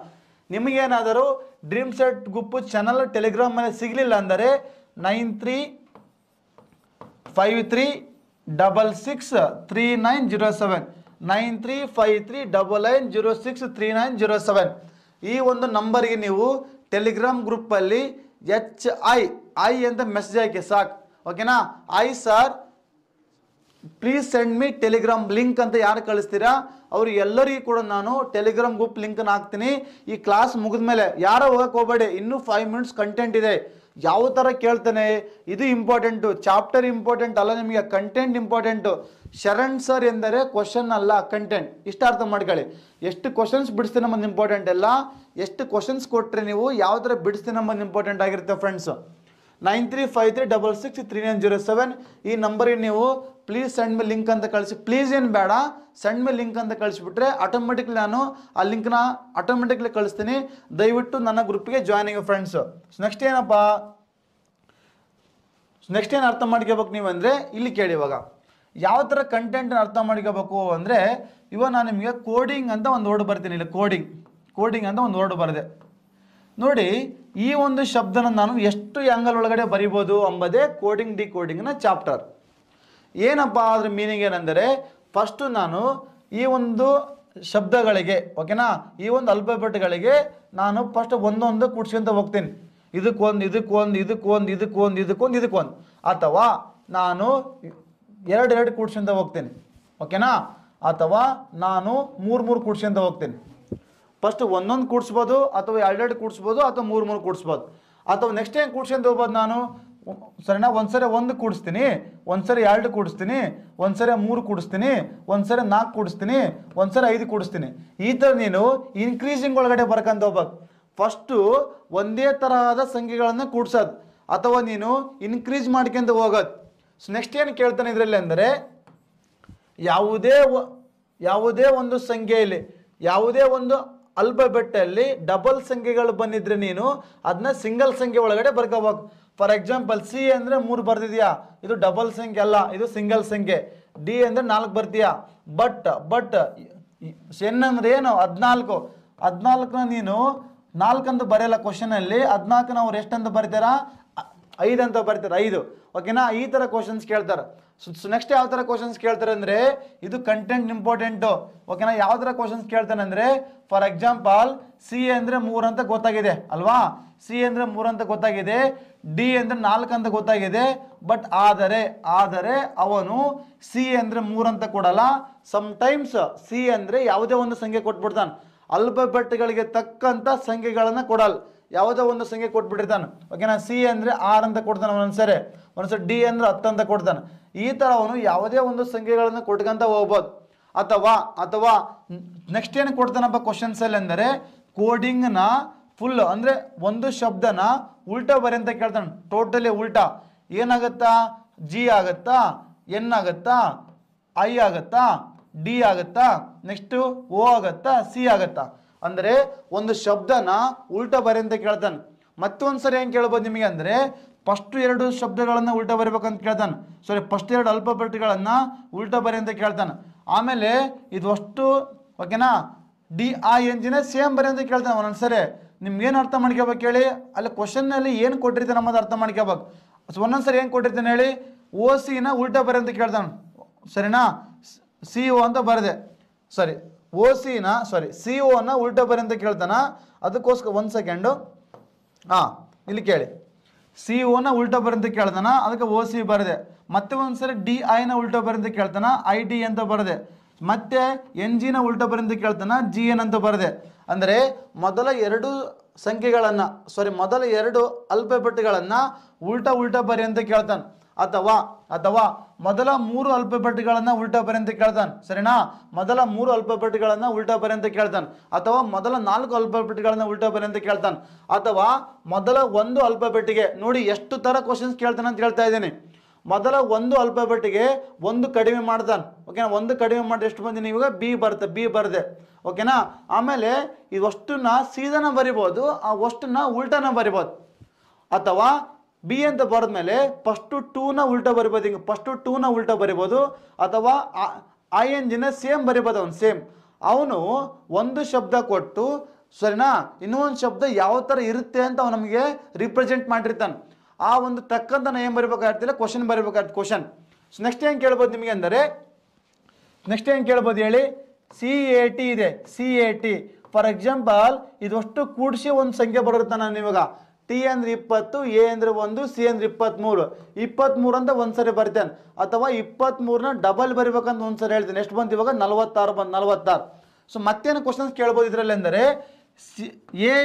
ನಿಮಗೇನಾದರೂ ಡ್ರೀಮ್ ಸೆಟ್ ಗುಂಪು ಚಾನಲ್ ಟೆಲಿಗ್ರಾಮ್ ಮೇಲೆ ಸಿಗಲಿಲ್ಲ ಅಂದರೆ nine three five three double six three nine zero seven nine three five three double nine zero six three nine zero seven ಈ ಒಂದು ನಂಬರ್ಗೆ ನೀವು ಟೆಲಿಗ್ರಾಮ್ ಗ್ರೂಪಲ್ಲಿ ಎಚ್ ಐ ಐ ಅಂತ ಮೆಸೇಜ್ ಹಾಕಿ ಸಾಕು ಓಕೆನಾ hi sir please send me Telegram link ಅಂತ ಯಾರು ಕಳಿಸ್ತೀರಾ ಅವ್ರು ಎಲ್ಲರಿಗೂ ಕೂಡ ನಾನು ಟೆಲಿಗ್ರಾಮ್ ಗ್ರೂಪ್ ಲಿಂಕನ್ನು ಹಾಕ್ತೀನಿ ಈ ಕ್ಲಾಸ್ ಮುಗಿದ ಮೇಲೆ ಯಾರೋ ಹೋಗಕ್ಕೆ ಹೋಗಬೇಡಿ ಇನ್ನೂ ಫೈವ್ ಮಿನಿಟ್ಸ್ ಕಂಟೆಂಟ್ ಇದೆ ಯಾವ ಥರ ಕೇಳ್ತಾನೆ ಇದು ಇಂಪಾರ್ಟೆಂಟು ಚಾಪ್ಟರ್ ಇಂಪಾರ್ಟೆಂಟ್ ಅಲ್ಲ ನಿಮಗೆ ಕಂಟೆಂಟ್ ಇಂಪಾರ್ಟೆಂಟು ಶರಣ್ ಸರ್ ಎಂದರೆ ಕ್ವಶನ್ ಅಲ್ಲ ಕಂಟೆಂಟ್ ಇಷ್ಟ ಅರ್ಥ ಮಾಡ್ಕೊಳ್ಳಿ ಎಷ್ಟು ಕ್ವಶನ್ಸ್ ಬಿಡಿಸ್ತೀನಿ ನಮ್ಮದು ಇಂಪಾರ್ಟೆಂಟ್ ಅಲ್ಲ ಎಷ್ಟು ಕ್ವಶನ್ಸ್ ಕೊಟ್ಟರೆ ನೀವು ಯಾವ ಥರ ಬಿಡಿಸ್ತೀನಿ ನಮ್ಮದು ಇಂಪಾರ್ಟೆಂಟ್ ಆಗಿರುತ್ತೆ friends nine three five three double six three nine zero seven ಈ ನಂಬರಿಗೆ ನೀವು ಪ್ಲೀಸ್ ಸೆಂಡ್ ಮೇಲೆ ಲಿಂಕ್ ಅಂತ ಕಳಿಸಿ ಪ್ಲೀಸ್ ಏನು ಬೇಡ ಸೆಂಡ್ ಮೇಲೆ ಲಿಂಕ್ ಅಂತ ಕಳಿಸಿಬಿಟ್ರೆ ಆಟೋಮೆಟಿಕ್ಲಿ ನಾನು ಆ ಲಿಂಕ್ನ ಆಟೋಮೆಟಿಕ್ಲಿ ಕಳಿಸ್ತೀನಿ ದಯವಿಟ್ಟು ನನ್ನ ಗ್ರೂಪ್ಗೆ ಜಾಯ್ನಿಂಗ್ ಫ್ರೆಂಡ್ಸು ನೆಕ್ಸ್ಟ್ ಏನಪ್ಪ ನೆಕ್ಸ್ಟ್ ಏನು ಅರ್ಥ ಮಾಡ್ಕೋಬೇಕು ನೀವು ಅಂದರೆ ಇಲ್ಲಿ ಕೇಳಿ ಇವಾಗ ಯಾವ ಥರ ಕಂಟೆಂಟ್ನ ಅರ್ಥ ಮಾಡ್ಕೋಬೇಕು ಅಂದರೆ ಇವಾಗ ನಾನು ನಿಮಗೆ ಕೋಡಿಂಗ್ ಅಂತ ಒಂದು ವರ್ಡ್ ಬರ್ತೀನಿ ಇಲ್ಲಿ ಕೋಡಿಂಗ್ ಕೋಡಿಂಗ್ ಅಂತ ಒಂದು ವರ್ಡ್ ಬರದೆ ನೋಡಿ ಈ ಒಂದು ಶಬ್ದನ ನಾನು ಎಷ್ಟು ಆ್ಯಂಗಲ್ ಒಳಗಡೆ ಬರಿಬೋದು ಅಂಬದೇ ಕೋಡಿಂಗ್ ಡಿ ಕೋಡಿಂಗ್ನ ಚಾಪ್ಟರ್ ಏನಪ್ಪ ಅದ್ರ ಮೀನಿಂಗ್ ಏನೆಂದರೆ ಫಸ್ಟು ನಾನು ಈ ಒಂದು ಶಬ್ದಗಳಿಗೆ ಓಕೆನಾ ಈ ಒಂದು ಅಲ್ಪಬೆಟ್ಗಳಿಗೆ ನಾನು ಫಸ್ಟ್ ಒಂದೊಂದು ಕುಡ್ಸ್ಕೊಂತ ಹೋಗ್ತೀನಿ ಇದಕ್ಕೊಂದು ಇದಕ್ಕೊಂದು ಇದಕ್ಕೊಂದು ಇದಕ್ಕೊಂದು ಇದಕ್ಕೊಂದು ಇದಕ್ಕೊಂದು ಅಥವಾ ನಾನು ಎರಡೆರಡು ಕುಡ್ಸ್ಕೊಂತ ಹೋಗ್ತೀನಿ ಓಕೆನಾ ಅಥವಾ ನಾನು ಮೂರು ಮೂರು ಕುಡ್ಸ್ಕೊಂತ ಹೋಗ್ತೀನಿ ಫಸ್ಟ್ ಒಂದೊಂದು ಕೂಡಿಸ್ಬೋದು ಅಥವಾ ಎರಡೆರಡು ಕೂಡಿಸ್ಬೋದು ಅಥವಾ ಮೂರು ಮೂರು ಕೂಡಿಸ್ಬೋದು ಅಥವಾ ನೆಕ್ಸ್ಟ್ ಏನು ಕೂಡ್ಸ್ಕೊಂಡು ಹೋಗ್ಬೋದು ನಾನು ಸರಿನಾ ಒಂದ್ಸರಿ ಒಂದು ಕೂಡಿಸ್ತೀನಿ ಒಂದ್ಸರಿ ಎರಡು ಕೂಡಿಸ್ತೀನಿ ಒಂದ್ಸರಿ ಮೂರು ಕೂಡಿಸ್ತೀನಿ ಒಂದ್ಸರಿ ನಾಲ್ಕು ಕೂಡಿಸ್ತೀನಿ ಒಂದ್ಸರಿ ಐದು ಕೂಡಿಸ್ತೀನಿ ಈ ಥರ ನೀನು ಇನ್ಕ್ರೀಸಿಂಗ್ ಒಳಗಡೆ ಬರ್ಕೊಂಡು ಹೋಗ್ಬೇಕು ಫಸ್ಟು ಒಂದೇ ತರಹದ ಸಂಖ್ಯೆಗಳನ್ನು ಕೂಡ್ಸೋದು ಅಥವಾ ನೀನು ಇನ್ಕ್ರೀಸ್ ಮಾಡ್ಕೊಂಡು ಹೋಗೋದು ಸೊ ನೆಕ್ಸ್ಟ್ ಏನು ಕೇಳ್ತಾನೆ ಇದರಲ್ಲಿ ಅಂದರೆ ಯಾವುದೇ ಯಾವುದೇ ಒಂದು ಸಂಖ್ಯೆಯಲ್ಲಿ ಯಾವುದೇ ಒಂದು ಅಲ್ಬಬೆಟ್ಟಲ್ಲಿ ಡಬಲ್ ಸಂಖ್ಯೆಗಳು ಬಂದಿದ್ರೆ ನೀನು ಅದನ್ನ ಸಿಂಗಲ್ ಸಂಖ್ಯೆ ಒಳಗಡೆ ಬರ್ಕೋಬೇಕು ಫಾರ್ ಎಕ್ಸಾಂಪಲ್ ಸಿ ಅಂದ್ರೆ ಮೂರು ಬರ್ದಿದ್ಯಾ ಇದು ಡಬಲ್ ಸಂಖ್ಯೆ ಅಲ್ಲ ಇದು ಸಿಂಗಲ್ ಸಂಖ್ಯೆ ಡಿ ಅಂದ್ರೆ ನಾಲ್ಕು ಬರ್ತೀಯಾ ಬಟ್ ಬಟ್ ಎನ್ ಅಂದ್ರೆ ಏನು ಹದಿನಾಲ್ಕು ಹದಿನಾಲ್ಕನ ನೀನು ನಾಲ್ಕಂತ ಬರೆಯಲ್ಲ ಅಲ್ಲಿ ಹದಿನಾಲ್ಕನ ಅವ್ರು ಎಷ್ಟಂತ ಬರೀತಾರ ಐದಂತ ಅಂತ ಬರೀತಾರೆ ಐದು ಓಕೆನಾ ಈ ತರ ಕ್ವಶನ್ಸ್ ಕೇಳ್ತಾರೆ ಸೊ ನೆಕ್ಸ್ಟ್ ಯಾವ ಥರ ಕ್ವಶನ್ಸ್ ಕೇಳ್ತಾರೆ ಅಂದರೆ ಇದು ಕಂಟೆಂಟ್ ಇಂಪಾರ್ಟೆಂಟು ಓಕೆನಾ ಯಾವ ಥರ ಕ್ವಶನ್ಸ್ ಕೇಳ್ತಾನೆ ಅಂದರೆ ಫಾರ್ ಎಕ್ಸಾಂಪಲ್ ಸಿ ಎ ಅಂದರೆ ಮೂರು ಅಂತ ಗೊತ್ತಾಗಿದೆ ಅಲ್ವಾ ಸಿ ಅಂದರೆ ಮೂರು ಅಂತ ಗೊತ್ತಾಗಿದೆ ಡಿ ಅಂದರೆ ನಾಲ್ಕು ಅಂತ ಗೊತ್ತಾಗಿದೆ ಬಟ್ ಆದರೆ ಆದರೆ ಅವನು ಸಿ ಅಂದರೆ ಮೂರು ಅಂತ ಕೊಡಲ್ಲ ಸಮಟೈಮ್ಸ್ ಸಿ ಅಂದರೆ ಯಾವುದೇ ಒಂದು ಸಂಖ್ಯೆ ಕೊಟ್ಬಿಡ್ತಾನೆ ಅಲ್ಪಬೆಟ್ಗಳಿಗೆ ತಕ್ಕಂಥ ಸಂಖ್ಯೆಗಳನ್ನು ಕೊಡಲ್ಲ ಯಾವುದೋ ಒಂದು ಸಂಖ್ಯೆ ಕೊಟ್ಬಿಟ್ಟಿರ್ತಾನೆ ಓಕೆನಾ ಸಿ ಅಂದರೆ ಆರು ಅಂತ ಕೊಡ್ತಾನೆ ಒಂದೊಂದು ಸರಿ ಡಿ ಅಂದರೆ ಹತ್ತು ಅಂತ ಕೊಡ್ತಾನೆ ಈ ಥರ ಅವನು ಯಾವುದೇ ಒಂದು ಸಂಖ್ಯೆಗಳನ್ನು ಕೊಟ್ಕೊಂತ ಹೋಗ್ಬೋದು ಅಥವಾ ಅಥವಾ ನೆಕ್ಸ್ಟ್ ಏನು ಕೊಡ್ತಾನಪ್ಪ ಅಲ್ಲಿ ಅಂದರೆ ಕೋಡಿಂಗ್ನ ಫುಲ್ ಅಂದ್ರೆ ಒಂದು ಶಬ್ದನ ಉಲ್ಟಾ ಬರಿ ಅಂತ ಕೇಳ್ತಾನೆ ಟೋಟಲಿ ಉಲ್ಟಾ ಏನಾಗತ್ತಾ ಜಿ ಆಗತ್ತಾ ಎನ್ ಆಗತ್ತಾ ಐ ಆಗತ್ತಾ ಡಿ ಆಗತ್ತಾ ನೆಕ್ಸ್ಟ್ ಓ ಆಗತ್ತಾ ಸಿ ಆಗತ್ತಾ ಅಂದ್ರೆ ಒಂದು ಶಬ್ದನ ಉಲ್ಟಾ ಬರಿ ಅಂತ ಕೇಳ್ತಾನೆ ಮತ್ತೊಂದ್ಸರಿ ಏನ್ ಏನು ಕೇಳ್ಬೋದು ನಿಮಗೆ ಅಂದ್ರೆ ಫಸ್ಟ್ ಎರಡು ಶಬ್ದಗಳನ್ನು ಉಲ್ಟಾ ಬರಿಬೇಕಂತ ಕೇಳ್ತಾನೆ ಸಾರಿ ಫಸ್ಟ್ ಎರಡು ಅಲ್ಪಬೆಟ್ಗಳನ್ನು ಉಲ್ಟಾ ಬರಿ ಅಂತ ಕೇಳ್ತಾನೆ ಆಮೇಲೆ ಇದು ಅಷ್ಟು ಓಕೆನಾ ಡಿ ಆ ಎಂಜಿನೇ ಸೇಮ್ ಬರೆ ಅಂತ ಕೇಳ್ತಾನೆ ಒಂದೊಂದ್ಸರಿ ನಿಮ್ಗೇನು ಅರ್ಥ ಮಾಡ್ಕೋಬೇಕು ಹೇಳಿ ಅಲ್ಲಿ ಕ್ವಶನ್ನಲ್ಲಿ ಏನು ಕೊಟ್ಟಿರ್ತಾನೆ ನಮ್ಮದು ಅರ್ಥ ಮಾಡ್ಕೋಬೇಕು ಸೊ ಸರಿ ಏನು ಕೊಟ್ಟಿರ್ತಾನೆ ಹೇಳಿ ಓ ಸಿನ ಉಲ್ಟಾ ಬರೆ ಅಂತ ಕೇಳ್ತಾನೆ ಸರಿನಾ ಸಿ ಓ ಅಂತ ಬರದೆ ಸಾರಿ ಓ ಸಿನ ಸಾರಿ ಸಿ ಓನ ಉಲ್ಟಾ ಬರಿ ಅಂತ ಕೇಳ್ತಾನ ಅದಕ್ಕೋಸ್ಕರ ಒಂದು ಸೆಕೆಂಡು ಹಾಂ ಇಲ್ಲಿ ಕೇಳಿ ಸಿ ಓನ e ಉಲ್ಟಾ ಬರಂತ ಕೇಳ್ತಾನ ಅದಕ್ಕೆ ಓ ಸಿ ಬರದೆ ಮತ್ತೆ ಒಂದ್ಸರಿ ಡಿ ನ ಉಲ್ಟಾ ಬರಂತ ಕೇಳ್ತಾನ ಐ ಡಿ ಅಂತ ಬರದೆ ಮತ್ತೆ ಎನ್ ನ ಉಲ್ಟಾ ಬರಂತ ಕೇಳ್ತಾನ ಜಿ ಎನ್ ಅಂತ ಬರದೆ ಅಂದರೆ ಮೊದಲ ಎರಡು ಸಂಖ್ಯೆಗಳನ್ನು ಸಾರಿ ಮೊದಲ ಎರಡು ಅಲ್ಪಬೆಟ್ಟುಗಳನ್ನು ಉಲ್ಟಾ ಉಲ್ಟಾ ಬರಿ ಅಂತ ಕೇಳ್ತಾನೆ ಅಥವಾ ಅಥವಾ ಮೊದಲ ಮೂರು ಅಲ್ಪಪಟ್ಟಿಗಳನ್ನ ಉಲ್ಟಾ ಪರ್ಯಂತ ಕೇಳ್ತಾನೆ ಸರಿನಾ ಮೊದಲ ಮೂರು ಅಲ್ಪಪಟ್ಟಿಗಳನ್ನ ಉಲ್ಟಾ ಪರ್ಯಂತ ಕೇಳ್ತಾನೆ ಅಥವಾ ಮೊದಲ ನಾಲ್ಕು ಅಲ್ಪಪಟ್ಟಿಗಳನ್ನ ಉಲ್ಟಾ ಪರ್ಯಂತ ಕೇಳ್ತಾನೆ ಅಥವಾ ಮೊದಲ ಒಂದು ಅಲ್ಪಪಟ್ಟಿಗೆ ನೋಡಿ ಎಷ್ಟು ತರ ಕ್ವಶನ್ಸ್ ಕೇಳ್ತಾನೆ ಅಂತ ಹೇಳ್ತಾ ಇದ್ದೀನಿ ಮೊದಲ ಒಂದು ಅಲ್ಪಪಟ್ಟಿಗೆ ಒಂದು ಕಡಿಮೆ ಮಾಡ್ತಾನೆ ಓಕೆನಾ ಒಂದು ಕಡಿಮೆ ಮಾಡಿ ಎಷ್ಟು ಬಂದಿನಿ ಇವಾಗ ಬಿ ಬರುತ್ತೆ ಬಿ ಬರದೆ ಓಕೆನಾ ಆಮೇಲೆ ವಸ್ತುನ ಸೀದನ ಬರಿಬೋದು ಆ ವಸ್ತುನ ಉಲ್ಟಾನ ಬರಿಬೋದು ಅಥವಾ ಬಿ ಅಂತ ಬರೆದ್ಮೇಲೆ ಫಸ್ಟು ಟೂನ ಉಲ್ಟಾ ಬರಿಬೋದು ಹಿಂಗೆ ಫಸ್ಟು ಟೂನ ಉಲ್ಟಾ ಬರಿಬೋದು ಅಥವಾ ಐ ಎನ್ ಜಿನ ಸೇಮ್ ಬರಿಬೋದು ಅವನು ಸೇಮ್ ಅವನು ಒಂದು ಶಬ್ದ ಕೊಟ್ಟು ಸರಿನಾ ಇನ್ನೊಂದು ಶಬ್ದ ಯಾವ ಥರ ಇರುತ್ತೆ ಅಂತ ಅವ್ನು ನಮಗೆ ರಿಪ್ರೆಸೆಂಟ್ ಮಾಡಿರ್ತಾನೆ ಆ ಒಂದು ತಕ್ಕಂತ ನಾ ಏನು ಬರಿಬೇಕಾಗ್ತಿಲ್ಲ ಕ್ವಶನ್ ಬರಿಬೇಕಾಗ್ತದೆ ಕ್ವಶನ್ ನೆಕ್ಸ್ಟ್ ಏನು ಕೇಳ್ಬೋದು ನಿಮಗೆ ಅಂದರೆ ನೆಕ್ಸ್ಟ್ ಏನು ಕೇಳ್ಬೋದು ಹೇಳಿ ಸಿ ಎ ಟಿ ಇದೆ C A T for example ಅಷ್ಟು ಕೂಡಿಸಿ ಒಂದು ಸಂಖ್ಯೆ ಬರುತ್ತೆ ನಾನು ಇವಾಗ ಟಿ ಅಂದ್ರೆ ಇಪ್ಪತ್ತು ಎ ಅಂದರೆ ಒಂದು ಸಿ ಅಂದರೆ ಇಪ್ಪತ್ತ್ಮೂರು ಇಪ್ಪತ್ತ್ಮೂರು ಅಂತ ಒಂದ್ಸರಿ ಸರಿ ಅಥವಾ ಇಪ್ಪತ್ಮೂರನ್ನ ಡಬಲ್ ಬರಿಬೇಕಂತ ಒಂದ್ಸರಿ ಸರಿ ಹೇಳ್ತೇನೆ ಎಷ್ಟು ಬಂತು ಇವಾಗ ನಲವತ್ತಾರು ಬಂದು ನಲವತ್ತಾರು ಸೊ ಮತ್ತೇನು ಕ್ವಶನ್ಸ್ ಕೇಳ್ಬೋದು ಇದರಲ್ಲಿ ಅಂದರೆ ಸಿ ಎ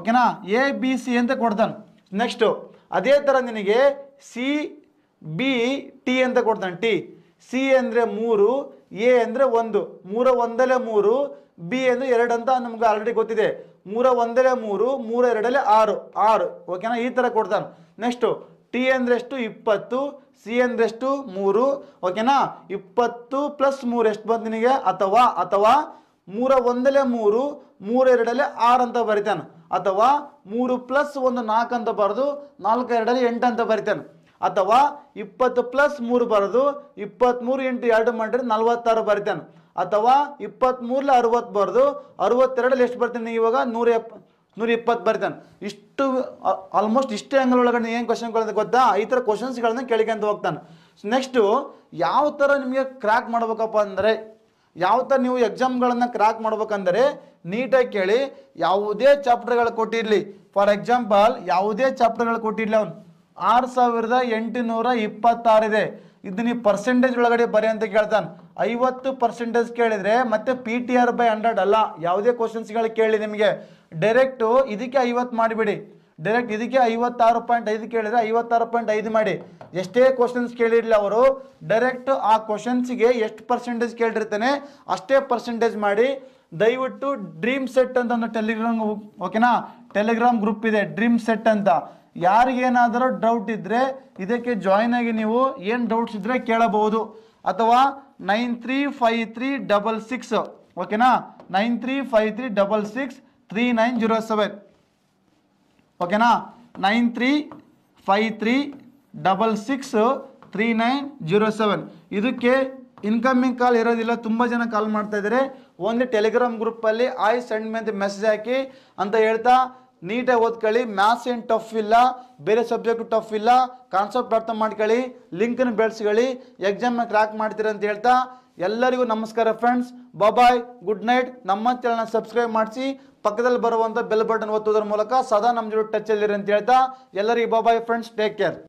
ಓಕೆನಾ ಎ ಬಿ ಸಿ ಅಂತ ಕೊಡ್ತಾನೆ ನೆಕ್ಸ್ಟು ಅದೇ ಥರ ನಿನಗೆ ಸಿ ಬಿ ಟಿ ಅಂತ ಕೊಡ್ತಾನೆ ಟಿ ಸಿ ಅಂದರೆ ಮೂರು ಎ ಅಂದರೆ ಒಂದು ಮೂರ ಒಂದಲೇ ಮೂರು ಬಿ ಅಂದರೆ ಎರಡು ಅಂತ ನಮ್ಗೆ ಆಲ್ರೆಡಿ ಗೊತ್ತಿದೆ ಮೂರ ಒಂದಲೇ ಮೂರು ಮೂರ ಎರಡಲ್ಲಿ ಆರು ಆರು ಓಕೆನಾ ಈ ಥರ ಕೊಡ್ತಾನೆ ನೆಕ್ಸ್ಟು ಟಿ ಅಂದ್ರೆಷ್ಟು ಇಪ್ಪತ್ತು ಸಿ ಅಂದ್ರೆಷ್ಟು ಮೂರು ಓಕೆನಾ ಇಪ್ಪತ್ತು ಪ್ಲಸ್ ಮೂರು ಎಷ್ಟು ಬಂತು ನಿನಗೆ ಅಥವಾ ಅಥವಾ ಮೂರ ಒಂದಲೇ ಮೂರು ಮೂರ ಎರಡಲೇ ಆರು ಅಂತ ಬರಿತಾನೆ ಅಥವಾ ಮೂರು ಪ್ಲಸ್ ಒಂದು ನಾಲ್ಕು ಅಂತ ಬರೆದು ನಾಲ್ಕು ಎರಡಲ್ಲಿ ಎಂಟು ಅಂತ ಬರಿತಾನೆ ಅಥವಾ ಇಪ್ಪತ್ತು ಪ್ಲಸ್ ಮೂರು ಬರೆದು ಇಪ್ಪತ್ತ್ಮೂರು ಎಂಟು ಎರಡು ಮಾಡಿದ್ರೆ ನಲ್ವತ್ತಾರು ಬರಿತಾನೆ ಅಥವಾ ಇಪ್ಪತ್ತ್ಮೂರಲ್ಲಿ ಅರುವತ್ತು ಬರೆದು ಅರವತ್ತೆರಡಲ್ಲಿ ಎಷ್ಟು ಬರ್ತೀನಿ ಇವಾಗ ನೂರ ಎಪ್ ನೂರ ಇಪ್ಪತ್ತು ಬರ್ತಾನೆ ಇಷ್ಟು ಆಲ್ಮೋಸ್ಟ್ ಇಷ್ಟೇ ಆ್ಯಂಗಲ್ ಒಳಗಡೆ ಏನು ಕ್ವಶನ್ಗಳು ಗೊತ್ತಾ ಈ ಥರ ಕ್ವಶನ್ಸ್ಗಳನ್ನ ಕೇಳಿಕೊಂತ ಹೋಗ್ತಾನೆ ನೆಕ್ಸ್ಟು ಯಾವ ಥರ ನಿಮಗೆ ಕ್ರ್ಯಾಕ್ ಮಾಡ್ಬೇಕಪ್ಪ ಅಂದರೆ ಯಾವ ಥರ ನೀವು ಎಕ್ಸಾಮ್ಗಳನ್ನು ಕ್ರ್ಯಾಕ್ ಮಾಡ್ಬೇಕಂದರೆ ನೀಟಾಗಿ ಕೇಳಿ ಯಾವುದೇ ಚಾಪ್ಟರ್ಗಳು ಕೊಟ್ಟಿರಲಿ ಫಾರ್ ಎಕ್ಸಾಂಪಲ್ ಯಾವುದೇ ಚಾಪ್ಟರ್ಗಳು ಕೊಟ್ಟಿರಲಿ ಅವನು ಆರು ಸಾವಿರದ ಎಂಟುನೂರ ಇಪ್ಪತ್ತಾರಿದೆ ಇದು ನೀವು ಪರ್ಸೆಂಟೇಜ್ ಒಳಗಡೆ ಬರೀ ಅಂತ ಕೇಳ್ತಾನೆ ಐವತ್ತು ಪರ್ಸೆಂಟೇಜ್ ಕೇಳಿದರೆ ಮತ್ತೆ P T R by hundred ಅಲ್ಲ ಯಾವುದೇ ಕ್ವಶನ್ಸ್ಗಳು ಕೇಳಿ ನಿಮಗೆ ಡೈರೆಕ್ಟು ಇದಕ್ಕೆ ಐವತ್ತು ಮಾಡಿಬಿಡಿ ಡೈರೆಕ್ಟ್ ಇದಕ್ಕೆ ಐವತ್ತಾರು ಪಾಯಿಂಟ್ ಐದು ಕೇಳಿದರೆ ಐವತ್ತಾರು ಪಾಯಿಂಟ್ ಐದು ಮಾಡಿ ಎಷ್ಟೇ ಕ್ವಶನ್ಸ್ ಕೇಳಿರಲಿ ಅವರು ಡೈರೆಕ್ಟ್ ಆ ಕ್ವಶನ್ಸ್ಗೆ ಎಷ್ಟು ಪರ್ಸೆಂಟೇಜ್ ಕೇಳಿರ್ತಾನೆ ಅಷ್ಟೇ ಪರ್ಸೆಂಟೇಜ್ ಮಾಡಿ ದಯವಿಟ್ಟು ಡ್ರೀಮ್ ಸೆಟ್ ಅಂತ ಒಂದು ಟೆಲಿಗ್ರಾಮ್ ಓಕೆನಾ ಟೆಲಿಗ್ರಾಮ್ ಗ್ರೂಪ್ ಇದೆ ಡ್ರೀಮ್ ಸೆಟ್ ಅಂತ ಯಾರಿಗೇನಾದರೂ ಡೌಟ್ ಇದ್ದರೆ ಇದಕ್ಕೆ ಜಾಯ್ನ್ ಆಗಿ ನೀವು ಏನು ಡೌಟ್ಸ್ ಇದ್ದರೆ ಕೇಳಬಹುದು ಅಥವಾ nine three five three double six ಓಕೆನಾ nine three five three double six three nine zero seven ಓಕೆನಾ nine three five three double six three nine zero seven ಇದಕ್ಕೆ ಇನ್ಕಮಿಂಗ್ ಕಾಲ್ ಇರೋದಿಲ್ಲ ತುಂಬ ಜನ ಕಾಲ್ ಮಾಡ್ತಾ ಇದ್ದಾರೆ ಓನ್ಲಿ ಟೆಲಿಗ್ರಾಮ್ ಗ್ರೂಪಲ್ಲಿ hi send me message ಹಾಕಿ ಅಂತ ಹೇಳ್ತಾ ನೀಟಾಗಿ ಓದ್ಕೊಳ್ಳಿ ಮ್ಯಾಥ್ಸ್ ಏನು ಟಫ್ ಇಲ್ಲ ಬೇರೆ ಸಬ್ಜೆಕ್ಟ್ ಟಫ್ ಇಲ್ಲ ಕಾನ್ಸೆಪ್ಟ್ ಅರ್ಥ ಮಾಡ್ಕೊಳ್ಳಿ ಲಿಂಕನ್ನು ಬೆಳೆಸ್ಕೊಳ್ಳಿ ಎಕ್ಸಾಮ್ನ ಕ್ರ್ಯಾಕ್ ಮಾಡ್ತೀರ ಅಂತ ಹೇಳ್ತಾ ಎಲ್ಲರಿಗೂ ನಮಸ್ಕಾರ ಫ್ರೆಂಡ್ಸ್ ಬಾಯ್ ಗುಡ್ ನೈಟ್ ನಮ್ಮ ಚಾನಲ್ನ ಸಬ್ಸ್ಕ್ರೈಬ್ ಮಾಡಿಸಿ ಪಕ್ಕದಲ್ಲಿ ಬರುವಂಥ ಬೆಲ್ ಬಟನ್ ಒತ್ತುವುದರ ಮೂಲಕ ಸದಾ ನಮ್ಮ ಜೊತೆ ಅಲ್ಲಿರಿ ಅಂತ ಹೇಳ್ತಾ ಎಲ್ಲರಿಗೂ ಬಾಯ್ ಫ್ರೆಂಡ್ಸ್ ಟೇಕ್ ಕೇರ್